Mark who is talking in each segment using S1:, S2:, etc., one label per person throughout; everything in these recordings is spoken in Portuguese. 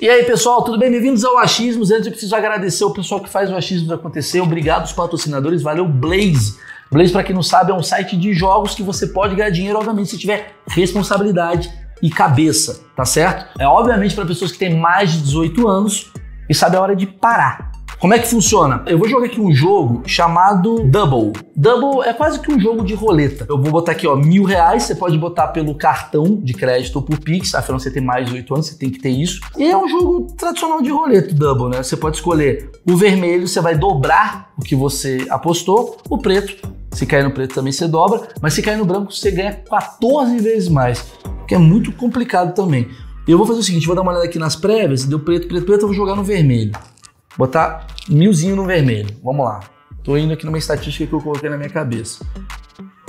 S1: E aí, pessoal, tudo bem? Bem-vindos ao Achismos. Antes eu preciso agradecer o pessoal que faz o Achismos acontecer. Obrigado os patrocinadores. Valeu, Blaze. Blaze, para quem não sabe, é um site de jogos que você pode ganhar dinheiro, obviamente, se tiver responsabilidade e cabeça, tá certo? É obviamente para pessoas que têm mais de 18 anos e sabe a é hora de parar. Como é que funciona? Eu vou jogar aqui um jogo chamado Double. Double é quase que um jogo de roleta. Eu vou botar aqui, ó, mil reais. Você pode botar pelo cartão de crédito ou por Pix. Tá? Afinal, você tem mais de oito anos, você tem que ter isso. E é um jogo tradicional de roleta, Double, né? Você pode escolher o vermelho, você vai dobrar o que você apostou. O preto, se cair no preto também você dobra. Mas se cair no branco, você ganha 14 vezes mais. Que é muito complicado também. Eu vou fazer o seguinte, vou dar uma olhada aqui nas prévias. Deu preto, preto, preto, eu vou jogar no vermelho. Botar milzinho no vermelho. Vamos lá. Tô indo aqui numa estatística que eu coloquei na minha cabeça.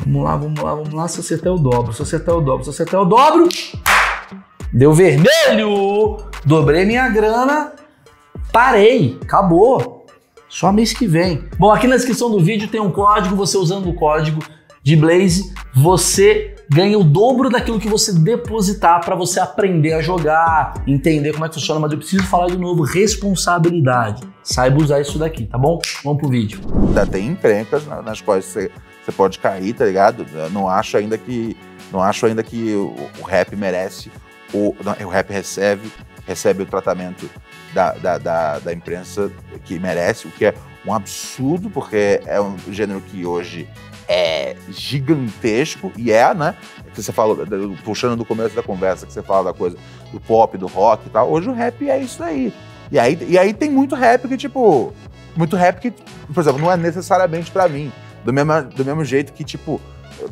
S1: Vamos lá, vamos lá, vamos lá. Se acertar, eu dobro. Se acertar, eu dobro. Se acertar, eu dobro. Deu vermelho. Dobrei minha grana. Parei. Acabou. Só mês que vem. Bom, aqui na descrição do vídeo tem um código. Você usando o código de Blaze, você ganha o dobro daquilo que você depositar para você aprender a jogar, entender como é que funciona, mas eu preciso falar de novo, responsabilidade. Saiba usar isso daqui, tá bom? Vamos pro vídeo.
S2: Ainda tem encrencas nas quais você, você pode cair, tá ligado? Eu não acho ainda que não acho ainda que o, o rap merece o, o rap recebe recebe o tratamento da, da, da, da, imprensa que merece, o que é um absurdo, porque é um gênero que hoje é gigantesco, e é, né? Que você falou puxando do começo da conversa, que você fala da coisa do pop, do rock e tal. Hoje o rap é isso aí. E aí, e aí tem muito rap que, tipo. Muito rap que, por exemplo, não é necessariamente para mim. Do mesmo, do mesmo jeito que, tipo,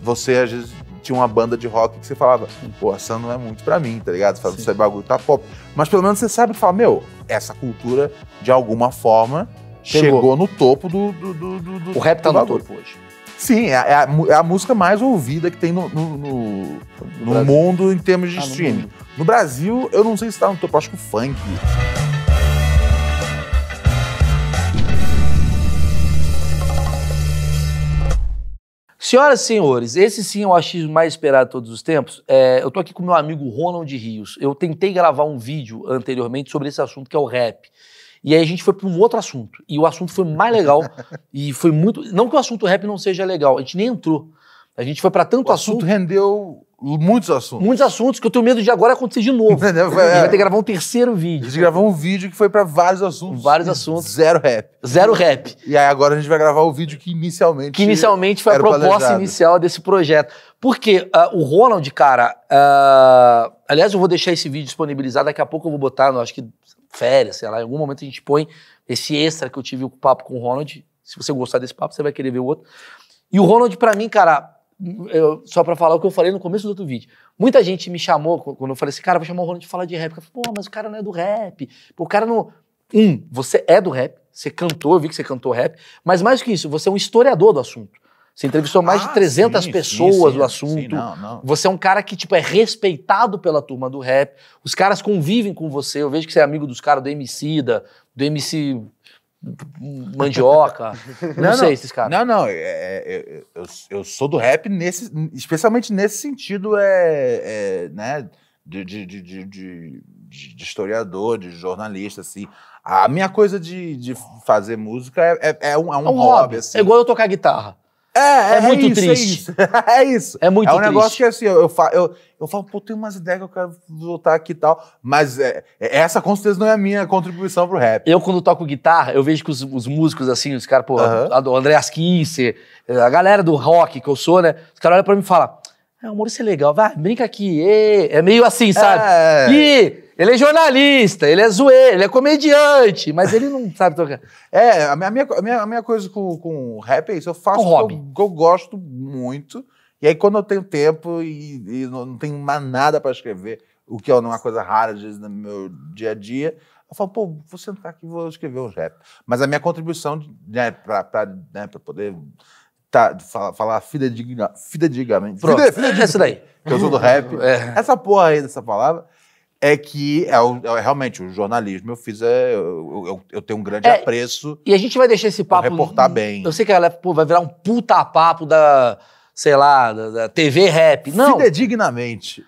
S2: você às vezes tinha uma banda de rock que você falava, pô, essa não é muito para mim, tá ligado? Você fala, isso é bagulho, tá pop. Mas pelo menos você sabe e fala, meu, essa cultura, de alguma forma, chegou, chegou no topo do, do, do, do O rap tá no topo hoje. Sim, é, é, a, é, a, música mais ouvida que tem no, no, no, no mundo em termos de ah, streaming. No, no, Brasil, eu não sei se está no topo, acho que o funk.
S1: Senhoras e senhores, esse sim é o achismo mais esperado de todos os tempos. É, eu estou aqui com meu amigo Ronald Rios. Eu tentei gravar um vídeo anteriormente sobre esse assunto que é o rap. E aí a gente foi para um outro assunto. E o assunto foi mais legal. e foi muito. Não que o assunto rap não seja legal, a gente nem entrou. A gente foi para tanto o assunto. O assunto rendeu muitos assuntos. Muitos assuntos que eu tenho medo de agora acontecer de novo.
S2: é. A gente vai ter que é. gravar um terceiro vídeo. A gente gravou um vídeo que foi para vários assuntos. Vários assuntos. Zero rap. Zero rap. E aí agora a gente vai gravar o vídeo que inicialmente. Que inicialmente foi a proposta planejado.
S1: inicial desse projeto. Porque uh, ah, o Ronald, cara. Uh, aliás, eu vou deixar esse vídeo disponibilizado. Daqui a pouco eu vou botar, não, acho que férias, sei lá, em algum momento a gente põe esse extra que eu tive o papo com o Ronald. Se você gostar desse papo, você vai querer ver o outro. E o Ronald, para mim, cara, eu, só para falar o que eu falei no começo do outro vídeo. Muita gente me chamou, quando eu falei assim, cara, vou chamar o Ronald de falar de rap. Eu falei, pô, mas o cara não é do rap. o cara não. Um, você é do rap, você cantou, eu vi que você cantou rap, mas mais que isso, você é um historiador do assunto. Você entrevistou mais ah, de 300 sim, pessoas sim, do assunto. Sim, não, não. Você é um cara que tipo é respeitado pela turma do rap. Os caras convivem com você. Eu vejo que você é
S2: amigo dos caras do MC da, do MC Mandioca. não, não, sei esses caras. Não, não. É, é, é, eu, eu, sou do rap nesse, especialmente nesse sentido é, é né, de, de, de, de, historiador, de jornalista assim. A minha coisa de, fazer música é, é, é um, um, um, hobby. hobby assim. É igual eu tocar guitarra. É, é, é, é muito isso, é triste. É isso. é isso. É muito triste. É um triste. negócio que assim, eu, eu, falo, eu, eu falo, pô, tem umas ideias que eu quero voltar aqui e tal. Mas é, é, essa com
S1: certeza não é a minha contribuição pro rap. Eu, quando toco guitarra, eu vejo que os, os músicos, assim, os caras, pô, uh -huh. o André Asquisse, a galera do rock que eu sou, né? Os caras olham pra mim e falam. É o Maurício é legal, vai, brinca aqui. É meio assim, sabe? É. E ele é jornalista, ele é
S2: zoeiro, ele é comediante, mas ele não sabe tocar. É, a minha, a minha, a minha coisa com, com o rap é isso. Eu faço o que, eu gosto muito. E aí, quando eu tenho tempo e, e não, não tenho mais nada para escrever, o que é uma coisa rara, às vezes, no meu dia a dia, eu falo, pô, vou sentar aqui e vou escrever uns rap. Mas a minha contribuição né, para né, poder Tá, falar, falar fidedigna, fidedignamente. Pronto, fide, fide, é isso daí. Que eu sou do uhum. rap. É. Essa porra aí dessa palavra é que é, o, é, realmente o jornalismo eu fiz é, eu, eu, eu tenho um grande é, apreço e a gente vai deixar esse papo reportar bem
S1: eu sei que ela é, pô, vai virar um puta papo da sei lá da, da TV rap não fidedignamente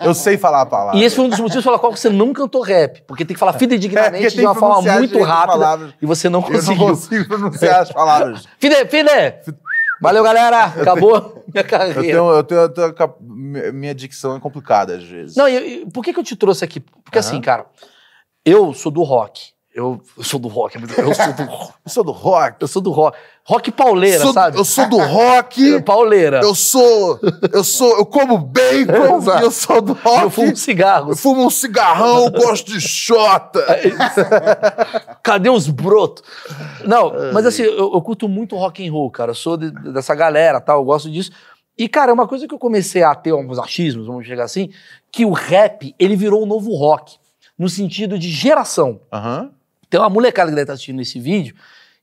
S2: eu, eu sei falar a palavra e esse
S1: foi um dos motivos pela qual você não cantou rap porque tem que falar é, fidedignamente é, de uma forma muito rápida e você não conseguiu eu não consigo pronunciar as palavras
S2: fide fide Valeu, galera! Acabou minha carreira. Eu tenho, eu tenho, eu tenho, minha dicção é complicada às vezes. Não, e por que, que eu te trouxe aqui? Porque uhum. assim, cara,
S1: eu sou do rock. Eu, eu, sou do rock, eu sou do, eu sou do rock. Eu sou do rock.
S2: Rock pauleira, sou, sabe? Eu sou do rock. pauleira. Eu sou, eu sou, eu como bacon e eu sou do rock. Eu fumo cigarros. Eu fumo um cigarrão, gosto de xota.
S1: É Cadê os brotos? Não, mas assim, eu, eu, curto muito rock and roll, cara. Eu sou de, dessa galera, tal, tá? eu gosto disso. E, cara, uma coisa que eu comecei a ter alguns achismos, vamos chegar assim, que o rap, ele virou o um novo rock. No sentido de geração. Aham. Uhum tem uma molecada que deve estar tá assistindo esse vídeo,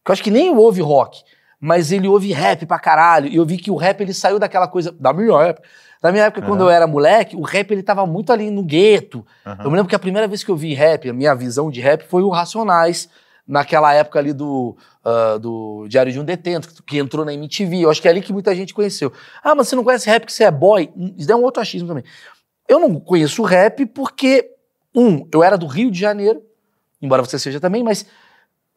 S1: que eu acho que nem ouve rock, mas ele ouve rap pra caralho. E eu vi que o rap ele saiu daquela coisa. Da minha época. Na minha época, uhum. quando eu era moleque, o rap ele tava muito ali no gueto. Uhum. Eu me lembro que a primeira vez que eu vi rap, a minha visão de rap, foi o Racionais, naquela época ali do, uh, do Diário de um Detento, que entrou na MTV. Eu acho que é ali que muita gente conheceu. Ah, mas você não conhece rap que você é boy? Hum, isso é um outro achismo também. Eu não conheço rap porque, um, eu era do Rio de Janeiro embora você seja também, mas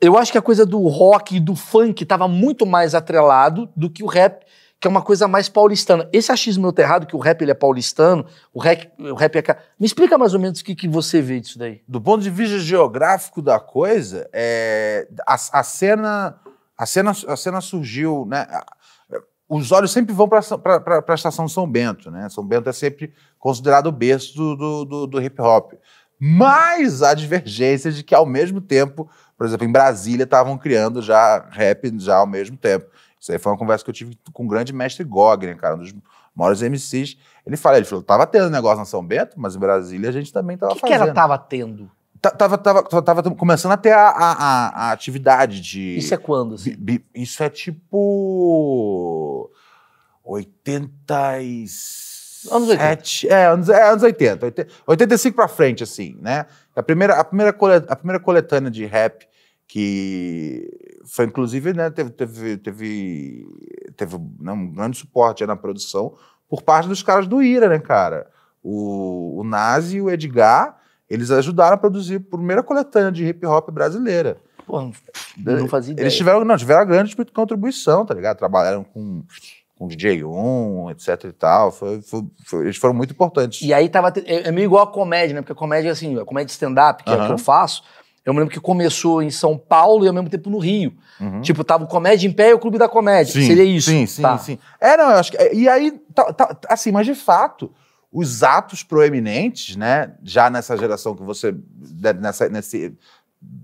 S1: eu acho que a coisa do rock e do funk estava muito mais atrelado do que o rap, que é uma coisa mais paulistana. Esse achismo meu tá errado, que o rap ele é
S2: paulistano, o rap, o rap é... Me explica mais ou menos o que, que você vê disso daí. Do ponto de vista geográfico da coisa, é... a, a, cena, a, cena, a cena surgiu... Né? Os olhos sempre vão para a estação São Bento. Né? São Bento é sempre considerado o berço do, do, do, do hip-hop. Mas há divergências de que, ao mesmo tempo, por exemplo, em Brasília estavam criando já rap já ao mesmo tempo. Isso aí foi uma conversa que eu tive com o grande mestre Gogner, cara, um dos maiores MCs. Ele fala, ele falou, tava tendo negócio na São Bento, mas em Brasília a gente também tava que fazendo. O que era tava tendo? Tava, tava, tava, começando até a, a, a, atividade de... Isso é quando, assim? Isso é tipo... 86... Anos 80. É, é, anos, é, anos 80, 80. 85 pra frente, assim, né? A primeira, a primeira, colet, a primeira coletânea de rap que foi, inclusive, né, teve, teve, teve, teve né, um grande suporte é na produção por parte dos caras do Ira, né, cara? O, o Nazi e o Edgar, eles ajudaram a produzir a primeira coletânea de hip hop brasileira. Pô, né? não fazia ideia. Eles tiveram, não, tiveram grande contribuição, tá ligado? Trabalharam com com o DJ Um, etc e tal. Foi, foi, foi, eles foram muito importantes. E aí tava. É, é meio igual a comédia, né? Porque a comédia, é assim, a comédia stand-up, que uhum. é o que eu
S1: faço. Eu me lembro que começou em São Paulo e ao mesmo tempo no Rio. Uhum. Tipo, tava o Comédia em Pé e o
S2: Clube da Comédia. Sim, Seria isso. Sim, sim, tá. sim. É, não, eu acho que. E aí, tá, tá, assim, mas de fato, os atos proeminentes, né? Já nessa geração que você. Né, nessa, nesse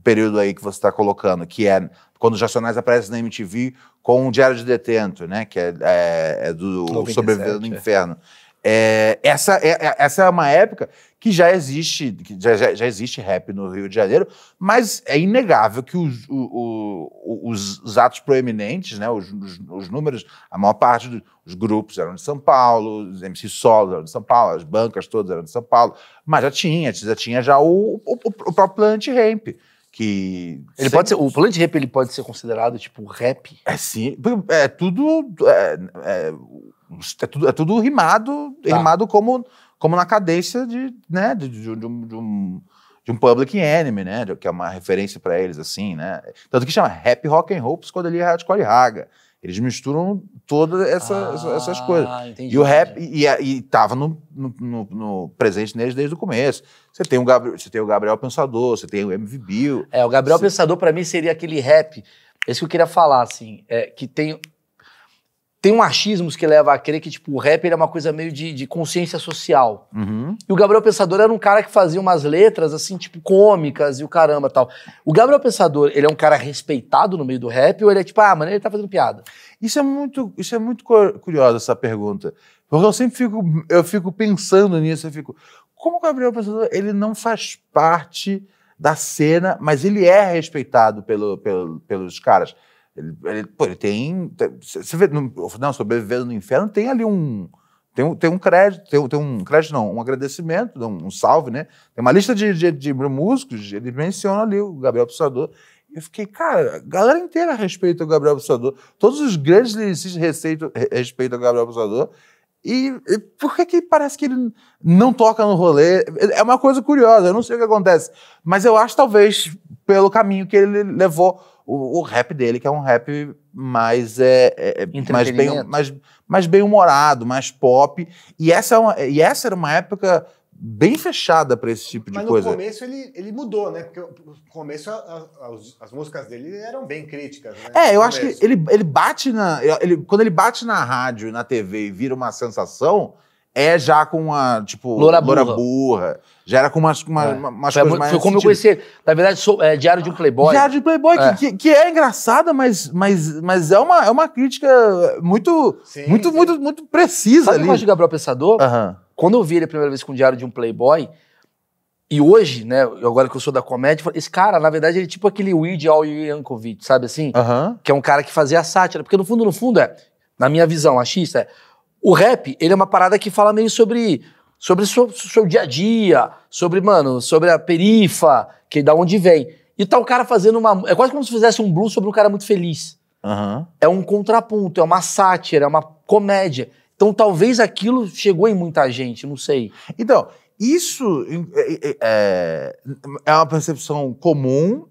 S2: período aí que você está colocando, que é quando os Racionais aparecem na MTV com o Diário de Detento, né? Que é, é, é do 97, Sobrevivendo no é. Inferno. É, essa, é, é, essa é uma época que já existe, que já, já, existe rap no Rio de Janeiro, mas é inegável que os, o, o, os, os atos proeminentes, né, os, os, os, números, a maior parte dos grupos eram de São Paulo, os MC Solos eram de São Paulo, as bancas todas eram de São Paulo, mas já tinha, já tinha já o, o, o próprio Plant Ramp que ele pode ser, o Plant Rap ele pode ser considerado tipo rap é sim é tudo é, é, é tudo, é tudo rimado, tá. rimado como, como na cadência de, né, de, de, de, um, de, um, de um public enemy, né? Que é uma referência para eles, assim, né? Tanto que chama rap, rock and roll, psicodelia, é hardcore e raga. Eles misturam todas essa, ah, essas coisas. Entendi, e o rap e, e, e tava no, no, no, no, presente neles desde o começo. Você tem o Gabriel, você tem o Gabriel Pensador, você tem o MV Bill. É, o Gabriel Pensador para mim seria aquele rap. Esse que eu queria falar assim, é,
S1: que tem tem um achismo que leva a crer que, tipo, o rap é uma coisa meio de, de consciência social. Uhum. E o Gabriel Pensador era um cara que fazia umas letras, assim, tipo, cômicas e o caramba tal. O Gabriel Pensador, ele é um cara respeitado no meio do rap ou ele é tipo, ah, mano, ele tá fazendo
S2: piada? Isso é muito, isso é muito curioso, essa pergunta. Porque eu sempre fico, eu fico pensando nisso, eu fico... Como o Gabriel Pensador, ele não faz parte da cena, mas ele é respeitado pelo, pelo pelos caras. Ele, ele, pô, ele tem. Tá, você vê, no, não, sobrevivendo no inferno, tem ali um. Tem um, tem um crédito, tem, tem um crédito, não, um agradecimento, um, um salve, né? Tem uma lista de, de, de músicos, ele menciona ali o Gabriel Pissador. Eu fiquei, cara, a galera inteira respeita o Gabriel Pissador. Todos os grandes lyricistas respeitam, respeitam o Gabriel Pissador. E, e, por que, que parece que ele não toca no rolê? É uma coisa curiosa, eu não sei o que acontece. Mas eu acho, talvez, pelo caminho que ele levou o, o rap dele, que é um rap mais, é, é, é mais, bem, mais, mais bem humorado, mais pop. E essa, é uma, e essa era uma época bem fechada para esse tipo Mas de coisa. Mas no começo ele, ele mudou, né? Porque no começo a, a, as músicas dele eram bem críticas, né? É, eu acho que ele, ele bate na... Ele, quando ele bate na rádio e na TV e vira uma sensação, é já com uma, tipo, loura burra. burra. Já era com umas, uma, é. umas coisas mais... Foi como sentido. eu conheci,
S1: na verdade, sou, é, Diário de um Playboy. Diário de
S2: Playboy, é. Que, que é engraçada, mas, mas, mas é, uma, é uma crítica muito, sim, muito, sim. muito, muito precisa Sabe ali. Sabe o Gabriel Pensador?
S1: Uhum. Quando eu vi ele a primeira vez com o Diário de um Playboy, e hoje, né, agora que eu sou da comédia, esse cara, na verdade, ele é tipo aquele Weird Al Yankovic, sabe assim? Uhum. Que é um cara que fazia sátira. Porque no fundo, no fundo, é, na minha visão, achista, é o rap, ele é uma parada que fala meio sobre sobre o seu, seu, dia a dia, sobre, mano, sobre a perifa, que da onde vem. E tá o cara fazendo uma. É quase como se fizesse um blues sobre um cara muito feliz. Uhum. É um contraponto, é uma sátira, é uma comédia. Então talvez aquilo chegou em muita
S2: gente, não sei. Então, isso é é, é, é, é uma percepção comum,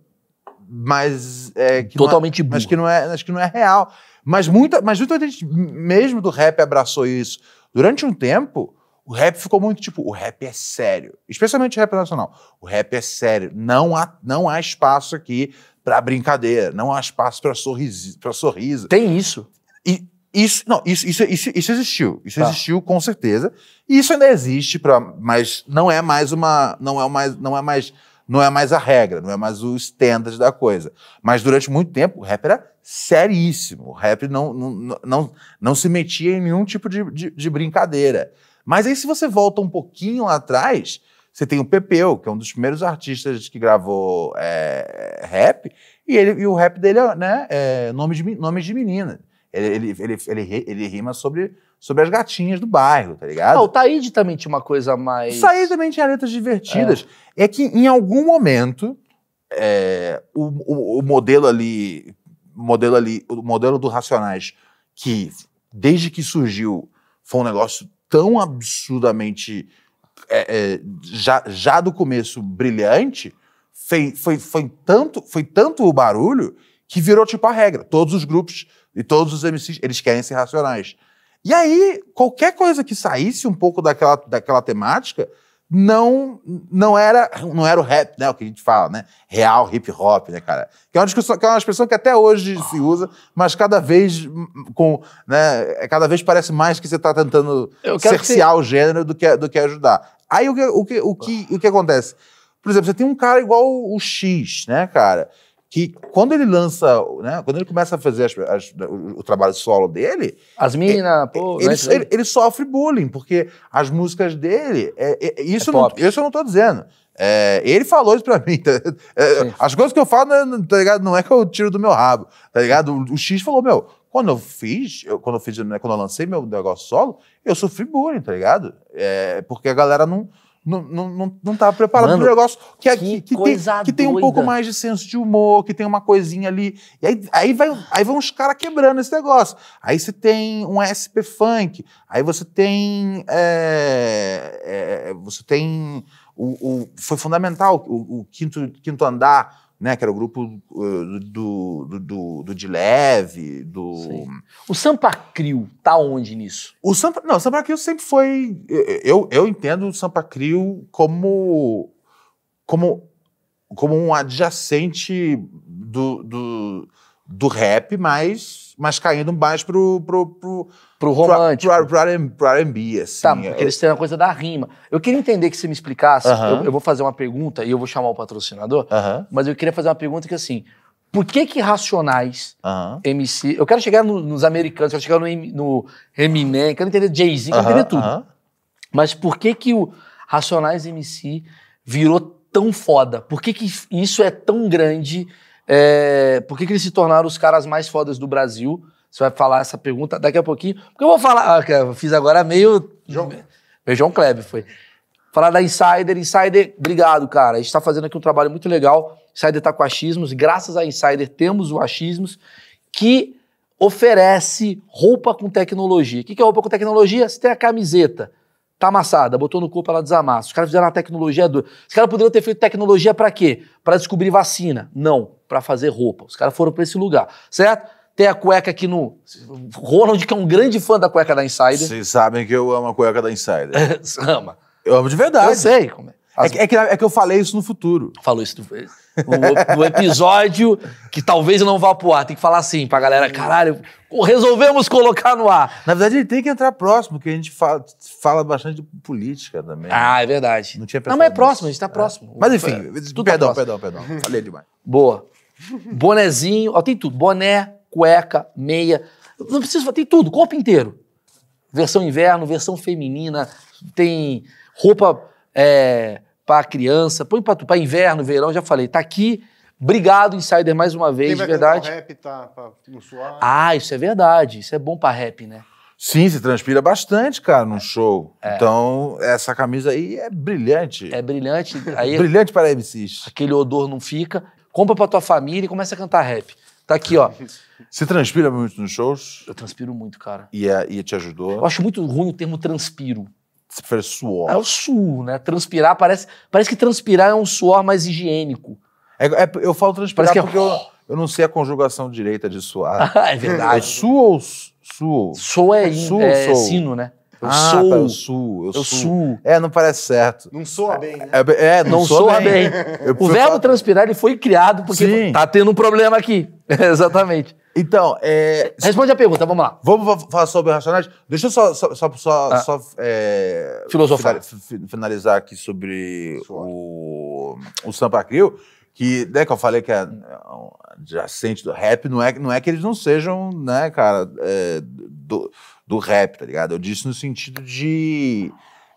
S2: mas. É, Totalmente não Mas que não é, acho que não é real. Mas, muita, mas muita gente, mesmo do rap, abraçou isso. Durante um tempo, o rap ficou muito tipo, o rap é sério. Especialmente o rap nacional. O rap é sério. Não há, não há espaço aqui para brincadeira. Não há espaço para sorriso, pra sorriso. Tem isso? E, isso, não, isso, isso, isso, isso existiu. Isso tá. existiu com certeza. E isso ainda existe, pra, mas não é mais uma. Não é mais. Não é mais não é mais a regra, não é mais o standard da coisa. Mas durante muito tempo o rap era seríssimo. O rap não, não, não, não se metia em nenhum tipo de, de, de brincadeira. Mas aí, se você volta um pouquinho lá atrás, você tem o Pepeu, que é um dos primeiros artistas que gravou é, rap, e, ele, e o rap dele é, né, é nome de, nome de menina. Ele, ele, ele, ele, ele rima sobre sobre as gatinhas do bairro, tá ligado? Ah, o Taíde também tinha uma coisa mais. O Taíde também tinha letras divertidas. É, é que em algum momento é, o, o, o, modelo ali. Modelo ali, o modelo do Racionais, que desde que surgiu, foi um negócio tão absurdamente é, é, já, já do começo brilhante, foi, foi, foi, tanto, foi tanto o barulho que virou tipo a regra. Todos os grupos e todos os MCs, eles querem ser racionais. E aí, qualquer coisa que saísse um pouco daquela, daquela temática não não era não era o rap, né? O que a gente fala, né? Real hip hop, né, cara? Que é uma discussão, que é uma expressão que até hoje se usa, mas cada vez com, né? É, cada vez parece mais que você está tentando cercear o gênero do que é, do que é ajudar. Aí o que o que o que, o que acontece? Por exemplo, você tem um cara igual o X, né, cara? que quando ele lança, né, quando ele começa a fazer as, as, o, o, trabalho solo dele, as minas, é, pô, ele, ele, ele, sofre bullying porque as músicas dele, é, é, é isso, é não, isso eu não estou dizendo. É, ele falou isso pra mim. Tá? as coisas que eu falo, tá ligado? Não é que eu tiro do meu rabo, tá ligado? O, o X falou, meu, quando eu fiz, eu, quando eu fiz, né, quando eu lancei meu negócio solo, eu sofri bullying, tá ligado? porque a galera não, não, não, não, não preparado para um negócio que, é, que, que, tem, que tem um pouco mais de senso de humor, que tem uma coisinha ali. E aí, aí, vai, aí vão os caras quebrando esse negócio. Aí você tem um SP Funk, aí você tem. É, é, você tem. O, o, foi fundamental o, o quinto, quinto andar né? Que era o grupo uh, do, do, do, do do. Sim. O Sampa Crio tá onde nisso? O Sampa, não, o Sampa Crio sempre foi. Eu, eu entendo o Sampa Crio como. como como um adjacente do, do, do rap, mas mas caindo mais pro. pro, pro pro romântico. Pro, pro, pro R&B, assim. Tá, porque eles têm a
S1: coisa da rima. Eu queria entender que você me explicasse, uh -huh. eu, eu, vou fazer uma pergunta e eu vou chamar o patrocinador, uh -huh. mas eu queria fazer uma pergunta que assim, por que que Racionais, uh -huh. MC... Eu quero chegar no, nos americanos, quero chegar no, no Eminem, quero entender Jay-Z, quero entender tudo. Mas por que que o Racionais MC virou tão foda? Por que que isso é tão grande... É, por que, que eles se tornaram os caras mais fodas do Brasil? Você vai falar essa pergunta daqui a pouquinho. Porque eu vou falar. Ah, eu fiz agora meio. João, meio João Kleber foi. Falar da Insider. Insider, obrigado, cara. A gente está fazendo aqui um trabalho muito legal. Insider está com achismos. Graças a Insider temos o achismos que oferece roupa com tecnologia. O que é roupa com tecnologia? Você tem a camiseta tá amassada, botou no corpo, ela desamassa. Os caras fizeram uma tecnologia dura. Os caras poderiam ter feito tecnologia para quê? Para descobrir vacina. Não, para fazer roupa. Os caras foram para esse lugar, certo? Tem a cueca aqui no.
S2: Ronald, que é um grande fã da cueca da Insider. Vocês sabem que eu amo a cueca da Insider. ama. Eu amo de verdade. Eu sei como é. As... É, é, que, é, que, eu falei isso no futuro. Falou isso
S1: no, no, episódio que talvez eu não vá pro ar. Tem que falar assim pra galera, caralho,
S2: resolvemos colocar no ar. Na verdade, ele tem que entrar próximo, porque a gente fala, fala bastante de política também.
S1: Ah, é verdade. Não tinha pensado Não, mas é próximo, a gente tá próximo. É. Mas enfim, tudo perdão, tá perdão, perdão, perdão. Falei demais. Boa. Bonezinho, ó, tem tudo. Boné, cueca, meia. Não precisa, tem tudo, corpo inteiro. Versão inverno, versão feminina, tem roupa é, para criança, põe para inverno, verão, já falei, tá aqui. Obrigado, Insider, mais uma vez, de verdade. Um rap, tá, pra suor. Ah, isso é verdade. Isso é bom para rap, né?
S2: Sim, se transpira bastante, cara, num show. É. Então, essa camisa aí é brilhante. É brilhante. Aí, brilhante para MCs. Aquele odor não
S1: fica. Compra pra tua família e começa a cantar rap. Tá aqui, ó.
S2: Você transpira muito nos
S1: shows? Eu transpiro muito, cara.
S2: E, é, e te ajudou?
S1: Eu acho muito ruim o termo transpiro. Você prefere
S2: suor? É o
S1: suor, né? Transpirar parece. Parece que transpirar é um suor mais higiênico.
S2: É, é, eu falo transpirar é porque é... eu, eu, não sei a conjugação direita de suar. é verdade. É suo ou suo? Suo é, é, in, suo, é sino, né? Eu ah, sou. Tá, eu eu, eu É, não parece certo. Não soa bem, né? É, é não, não soa, soa bem. bem. o verbo transpirar ele foi criado porque Sim. tá tendo um problema aqui. Exatamente. Então, é... Responde a pergunta, vamos lá. Vamos falar sobre racionais? Deixa eu só, só, só, só, ah. só é... Filosofar. Finalizar aqui sobre o, o Sampa Crio, que, né, que eu falei que é adjacente do rap, não é, não é que eles não sejam, né, cara, é, do, do rap, tá ligado? Eu disse no sentido de...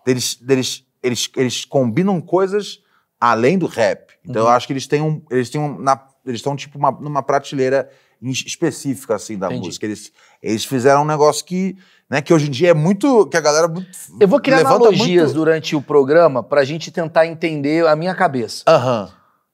S2: Deles, deles, eles, eles combinam coisas além do rap. Então uhum. eu acho que eles têm um... Eles têm um na eles estão, tipo, uma, numa prateleira específica, assim, da Entendi. música. Eles, eles fizeram um negócio que, né, que hoje em dia é muito. que a galera. Muito, Eu vou criar analogias muito...
S1: durante o programa pra gente tentar entender a minha cabeça. Aham. Uhum.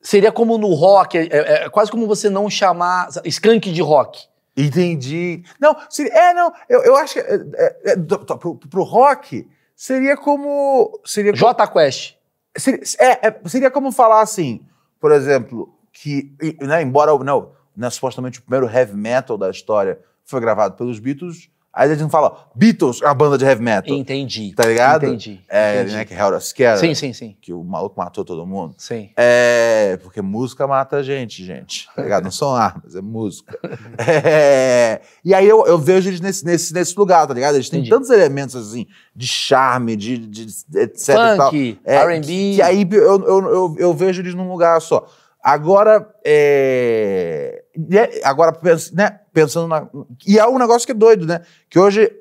S1: Seria como no rock, é, é, é, quase como você não chamar skunk de rock. Entendi.
S2: Não, seria, é, não, eu, eu acho que. É, é, é do, pro, pro, rock, seria como. Seria J Quest. Seria, é, é, seria como falar assim, por exemplo, que, né, embora não, né, supostamente o primeiro heavy metal da história foi gravado pelos Beatles, aí a gente não fala Beatles é a banda de heavy metal. Entendi. Tá ligado? Entendi. É, né, entendi. né, que Hell Scared. Sim, sim, sim. Que o maluco matou todo mundo. Sim. É, porque música mata a gente, gente. Tá ligado? não são armas, é música. é, e aí eu, eu vejo eles nesse, nesse, nesse lugar, tá ligado? Eles têm entendi. tantos elementos, assim, de charme, de, de, de etc Funk, e tal. É, R&B. E aí eu, eu, eu, eu vejo eles num lugar só. Agora, é... é agora né? pensando na... E é um negócio que é doido, né? Que hoje,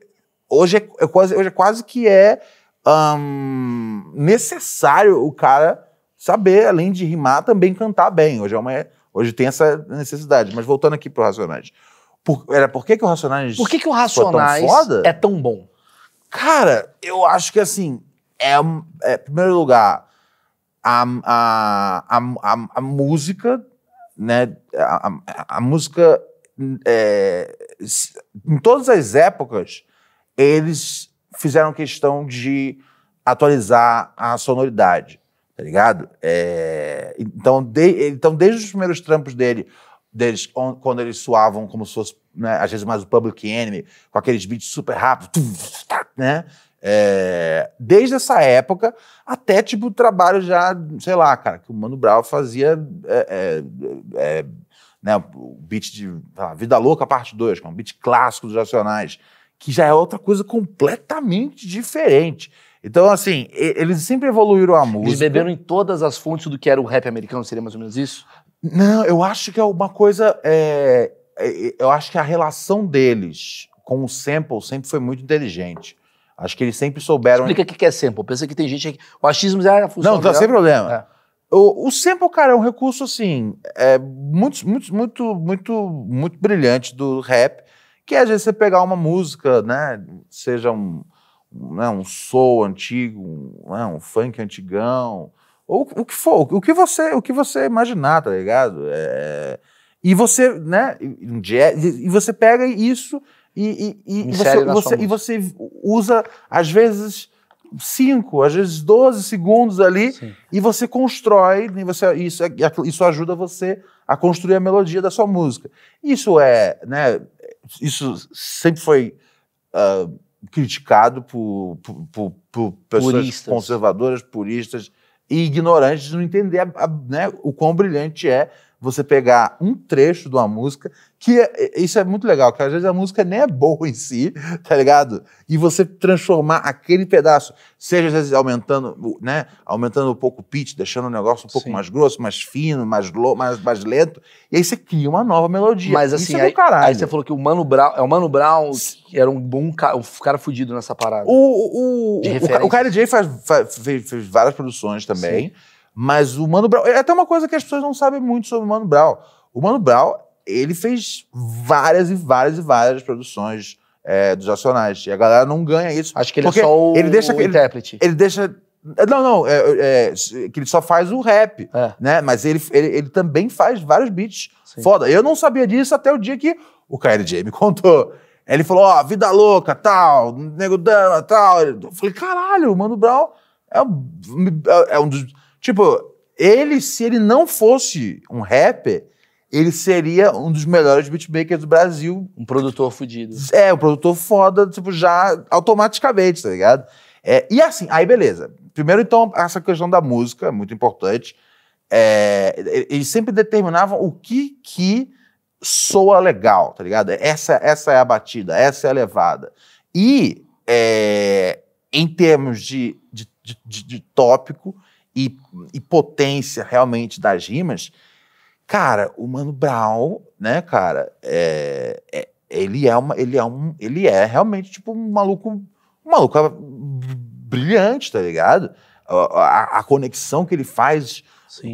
S2: hoje, é, é quase, hoje é quase que é necessário o cara saber, além de rimar, também cantar bem. Hoje, é uma, hoje tem essa necessidade. Mas voltando aqui pro Racionais. Por, era por que, que o Racionais. Por que, que o Racionais tão é tão bom? Cara, eu acho que assim. É, é primeiro lugar a, a, a, a música, né? A, a, a música, é, em todas as épocas, eles fizeram questão de atualizar a sonoridade, tá ligado? É, então, de, então, desde os primeiros trampos dele, deles, on, quando eles suavam como se fosse, né, às vezes mais o Public Enemy, com aqueles beats super rápidos, né? É, desde essa época até tipo trabalho já, sei lá, cara, que o Mano Brown fazia é, é, é né, o beat de lá, Vida Louca Parte 2, que é um beat clássico dos Racionais, que já é outra coisa completamente diferente. Então, assim, eles sempre evoluíram a música. Eles beberam em todas as fontes do que era o rap americano, seria mais ou menos isso? Não, eu acho que é uma coisa. É, é, eu acho que a relação deles com o sample sempre foi muito inteligente. Acho que eles sempre souberam. Explica o que, é sample. Pensa que tem gente. O achismo é a função. Não, tá sem problema. É. O, o sample, cara, é um recurso assim, é muito, muito, muito, muito, muito brilhante do rap, que é às vezes você pegar uma música, né? Seja um, né, um soul antigo, um, né, um funk antigão, ou o que for, o que você, o que você imaginar, tá ligado? É, e você, né? Um jazz, e você pega isso e, e, e, você, você, e você, usa, às vezes, 5, às vezes 12 segundos ali, Sim. e você constrói, e né, você, isso, é, isso ajuda você a construir a melodia da sua música. Isso é, né, isso sempre foi uh, criticado por, por, por, pessoas puristas. conservadoras, puristas e ignorantes de não entender a, a, né, o quão brilhante é você pegar um trecho de uma música, que é, é, isso é muito legal, que às vezes a música nem é boa em si, tá ligado? E você transformar aquele pedaço, seja às vezes aumentando, né, aumentando um pouco o pitch, deixando o negócio um pouco Sim. mais grosso, mais fino, mais, lo, mais, mais lento, e aí você cria uma nova melodia. Mas assim, é aí, aí, você falou que o Mano Brown, é o Mano Brown que era um bom cara, um cara fudido nessa parada. O, o, o, o, o Kylie J faz, faz, fez, fez várias produções também. Sim mas o Mano Brown. É até uma coisa que as pessoas não sabem muito sobre o Mano Brown. O Mano Brown, ele fez várias e várias e várias produções é, dos Racionais. E a galera não ganha isso. Acho que ele é só o, ele deixa, o intérprete. Ele deixa. Não, não, é, é, é, que ele só faz o rap, é. né? Mas ele, ele, ele, também faz vários beats. Sim. Foda. Eu não sabia disso até o dia que o KLJ me contou. Ele falou, ó, oh, vida louca, tal, nego dama, tal. Eu falei, caralho, o Mano Brown é é um dos Tipo, ele, se ele não fosse um rapper, ele seria um dos melhores beatmakers do Brasil. Um produtor fudido. É, um produtor foda, tipo, já automaticamente, tá ligado? É, e assim, aí beleza. Primeiro, então, essa questão da música é muito importante. É, eles sempre determinavam o que que soa legal, tá ligado? Essa, essa é a batida, essa é a levada. E é, em termos de, de, de, de tópico, e, e potência realmente das rimas, cara, o Mano Brown, né, cara, é, é, ele, é uma, ele, é um, ele é realmente tipo um maluco, um maluco brilhante, tá ligado? A, a, a conexão que ele faz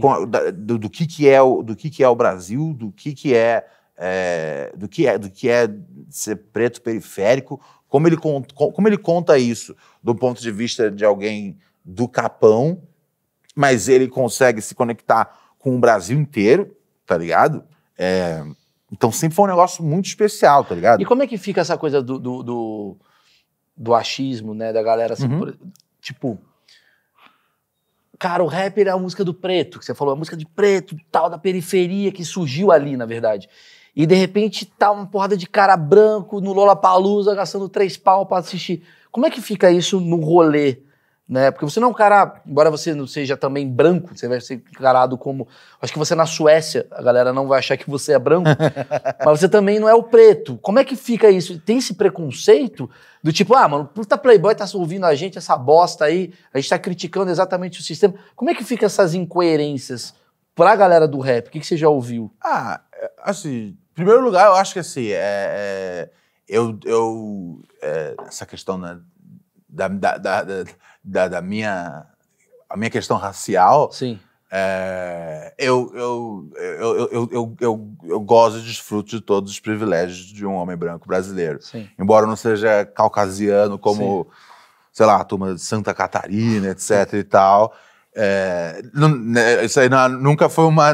S2: com, da, do, do, que que é o, do que que é o Brasil, do que que é, é do que é do que é ser preto periférico, como ele, como ele conta isso do ponto de vista de alguém do capão, mas ele consegue se conectar com o Brasil inteiro, tá ligado? É, então sempre foi um negócio muito especial, tá ligado? E como é que fica
S1: essa coisa do, do, do, do achismo, né? Da galera, assim, uhum. por, tipo... Cara, o rap era é a música do preto, que você falou, a música de preto, tal, da periferia, que surgiu ali, na verdade. E de repente tá uma porrada de cara branco no Palusa gastando três pau para assistir. Como é que fica isso no rolê né? Porque você não é um cara, embora você não seja também branco, você vai ser encarado como. Acho que você na Suécia, a galera não vai achar que você é branco, mas você também não é o preto. Como é que fica isso? Tem esse preconceito do tipo, ah, mano, puta Playboy tá ouvindo a gente, essa bosta aí, a gente tá criticando exatamente o sistema. Como é que fica essas incoerências pra galera do rap? O que, que você já ouviu?
S2: Ah, é, assim, em primeiro lugar, eu acho que assim, é, é eu, eu é, essa questão, né? da, da, da, da, minha, a minha questão racial, Sim. É, eu, eu, eu, eu, eu, eu, gozo e desfruto de todos os privilégios de um homem branco brasileiro. Embora não seja caucasiano como, sei lá, a turma de Santa Catarina, etc e tal é, né, isso aí não, é, nunca foi uma.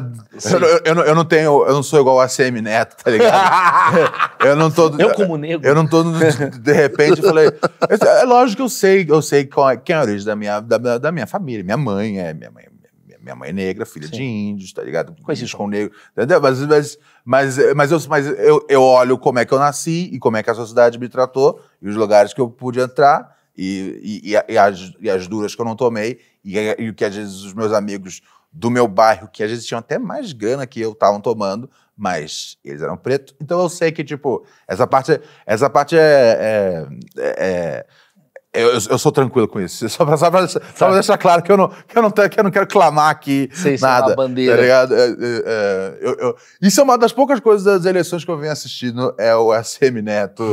S2: Eu, eu, eu, não tenho. Eu não sou igual a ACM Neto, tá ligado? eu não tô. Eu, como negro. Eu não tô. De repente, eu falei. É lógico que eu sei, eu sei qual, é, quem é a origem da minha, da, da minha família. Minha mãe é. Minha mãe, minha mãe é negra, filha Sim. de índios, tá ligado? Conhecidos com negro. Entendeu? Mas, mas, mas, mas, eu, mas eu, eu olho como é que eu nasci e como é que a sociedade me tratou e os lugares que eu pude entrar e, e, e, e as, e as duras que eu não tomei e, e o que às vezes os meus amigos do meu bairro, que às vezes tinham até mais grana que eu estavam tomando, mas eles eram pretos. Então eu sei que, tipo, essa parte, essa parte é. é, é, é eu, eu, sou tranquilo com isso. Só pra, só pra, só pra tá. deixar claro que eu não, que eu não, tenho, que eu não quero clamar aqui Sei, nada. Uma bandeira. Tá ligado? É, é, é eu, isso é uma das poucas coisas das eleições que eu venho assistindo, é o SM Neto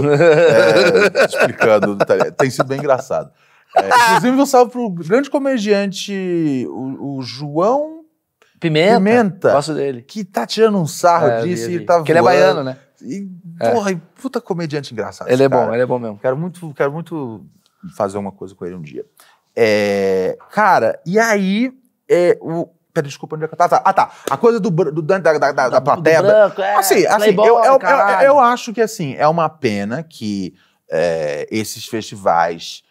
S2: explicando. Tá Tem sido bem engraçado. É, inclusive, um salve pro grande comediante, o, o João Pimenta, Pimenta. Gosto dele. Que tá tirando um sarro é, disso vi, vi. e tá Porque ele é baiano, né? E, é. Porra, e puta comediante engraçado. Ele é cara. bom, ele é bom mesmo. Quero muito, quero muito fazer uma coisa com ele um dia. É, cara, e aí. É, o, Pera, desculpa, onde é que eu tava? Ah, tá. A coisa do, do da, da, da, da plateia. Branco, é, assim, assim eu, eu, eu, eu, acho que assim, é uma pena que é, esses festivais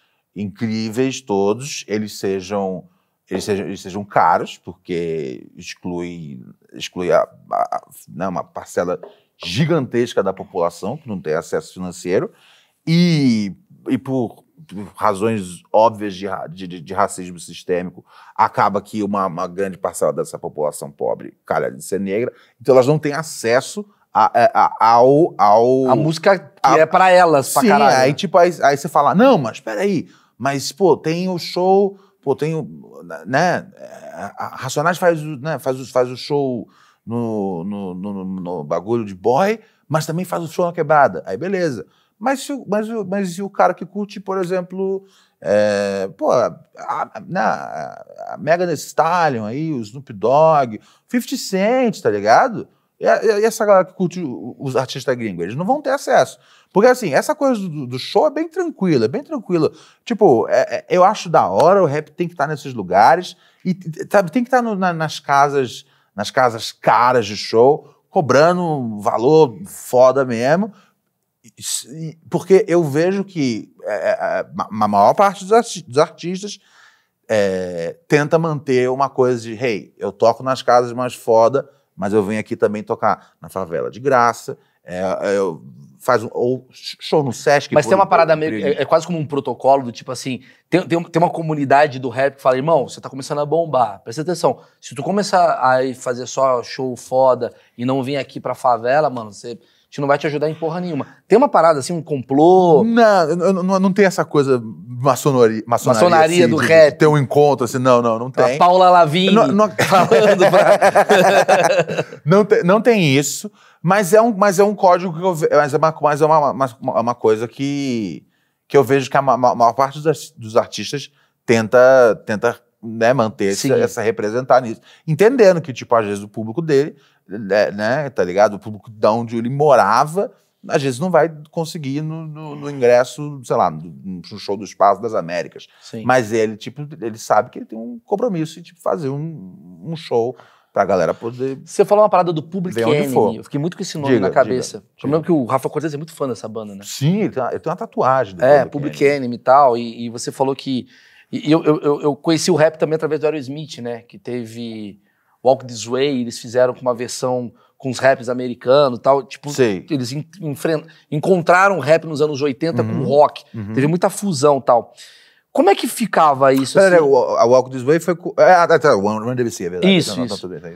S2: incríveis todos, eles sejam eles sejam, eles sejam caros, porque exclui, exclui a, a, né, uma parcela gigantesca da população que não tem acesso financeiro, e, e por, razões óbvias de, de, de, racismo sistêmico, acaba que uma, uma, grande parcela dessa população pobre calha de ser negra, então elas não têm acesso a, a, ao, ao... A música que é para elas, pra sim, caralho. Aí, tipo, aí, aí você fala, não, mas peraí, mas, pô, tem o show, pô, tem o. Né? né a Racionais faz, né, faz, o, faz o show no, no, no, no bagulho de boy, mas também faz o show na quebrada. Aí, beleza. Mas, se, mas, mas e o cara que curte, por exemplo, é, pô, a, a, né, a, a Megan Stallion aí, o Snoop Dogg, 50 Cent, tá ligado? E, essa galera que curte os artistas gringos, eles não vão ter acesso. Porque, assim, essa coisa do, do show é bem tranquila, é bem tranquila. Tipo, é, é, eu acho da hora, o rap tem que estar tá nesses lugares e sabe, tem que estar tá na, nas casas nas casas caras de show, cobrando valor foda mesmo. Porque eu vejo que é, é, é a maior parte dos, arti dos artistas é, tenta manter uma coisa de, hey, eu toco nas casas mais foda, mas eu venho aqui também tocar na favela de graça. É, é eu faz um, ou show no Sesc. Mas por, tem uma parada por, meio. É, é,
S1: quase como um protocolo do tipo assim: tem, tem, tem, uma comunidade do rap que fala, irmão, você tá começando a bombar, presta atenção. Se tu começar a fazer só show foda e não vir aqui pra favela, mano, você gente não vai te ajudar em porra nenhuma. Tem
S2: uma parada assim, um complô. Não, não, não tem essa coisa maçonaria, maçonaria, maçonaria assim, do de, rap. Ter um encontro assim, não, não, não tem. A Paula Lavigne não, não... falando. Pra... não, tem, não tem isso, mas é um, mas é um código que eu vejo, mas é uma, mas é uma, uma, uma, coisa que, que eu vejo que a maior, maior parte dos, dos artistas tenta tenta né, manter essa, essa representar nisso, entendendo que tipo às vezes o público dele né, né, tá ligado? O público de onde ele morava, às vezes não vai conseguir no, no, no ingresso, sei lá, no, no, show do Espaço das Américas. Sim. Mas ele, tipo, ele sabe que ele tem um compromisso de tipo, fazer um, um show pra galera poder. Você falou uma parada do Public Enemy. É for. Eu fiquei muito com esse nome diga, na cabeça. Diga, diga. Eu lembro que o Rafa Cortez é muito fã dessa banda, né? Sim,
S1: ele tem uma, ele tem uma tatuagem do É, Public, Public Enemy, tal, e E você falou que. E eu, eu, eu conheci o rap também através do Aerosmith, né? Que teve Walk This Way, eles fizeram com uma versão com os raps americanos tal. Tipo, Sei. eles encontraram rap nos anos 80 uhum. com rock. Uhum. Teve muita fusão tal. Como é que ficava isso? Pera, assim?
S2: A Walk This Way foi. é até o Run DBC, é verdade. Isso. Não, isso. Não, tá tá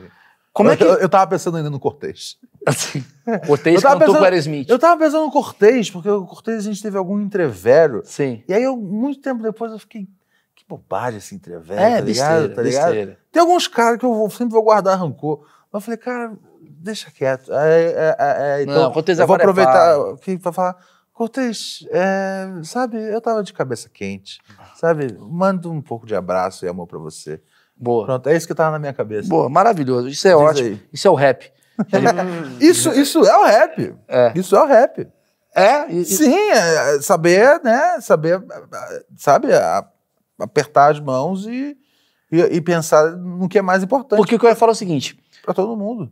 S2: Como é eu, é que... eu, eu tava pensando ainda no Cortez. Assim, Cortez cantou pensando, com Aerosmith. Eu tava pensando no Cortez, porque o Cortez a gente teve algum entrevero. Sim. E aí, eu, muito tempo depois, eu fiquei que bobagem esse entre é, tá besteira, ligado? Tá ligado? Tem alguns caras que eu vou, sempre vou guardar rancor. Mas eu falei, cara, deixa quieto. É, é, é, é então, não, Cortez eu vou é aproveitar aqui para falar. Cortez, é, sabe, eu tava de cabeça quente, sabe? Mando um pouco de abraço e amor para você. Boa. Pronto, é isso que tava tá na minha cabeça. Boa, maravilhoso. Isso é Diz ótimo. Aí. Isso é o rap. isso, isso é o rap. Isso é o rap. É? E, Sim, saber, né? Saber, sabe, a, apertar as mãos e, e, e pensar no que é mais importante. Porque o que eu ia falar é o seguinte: para todo mundo.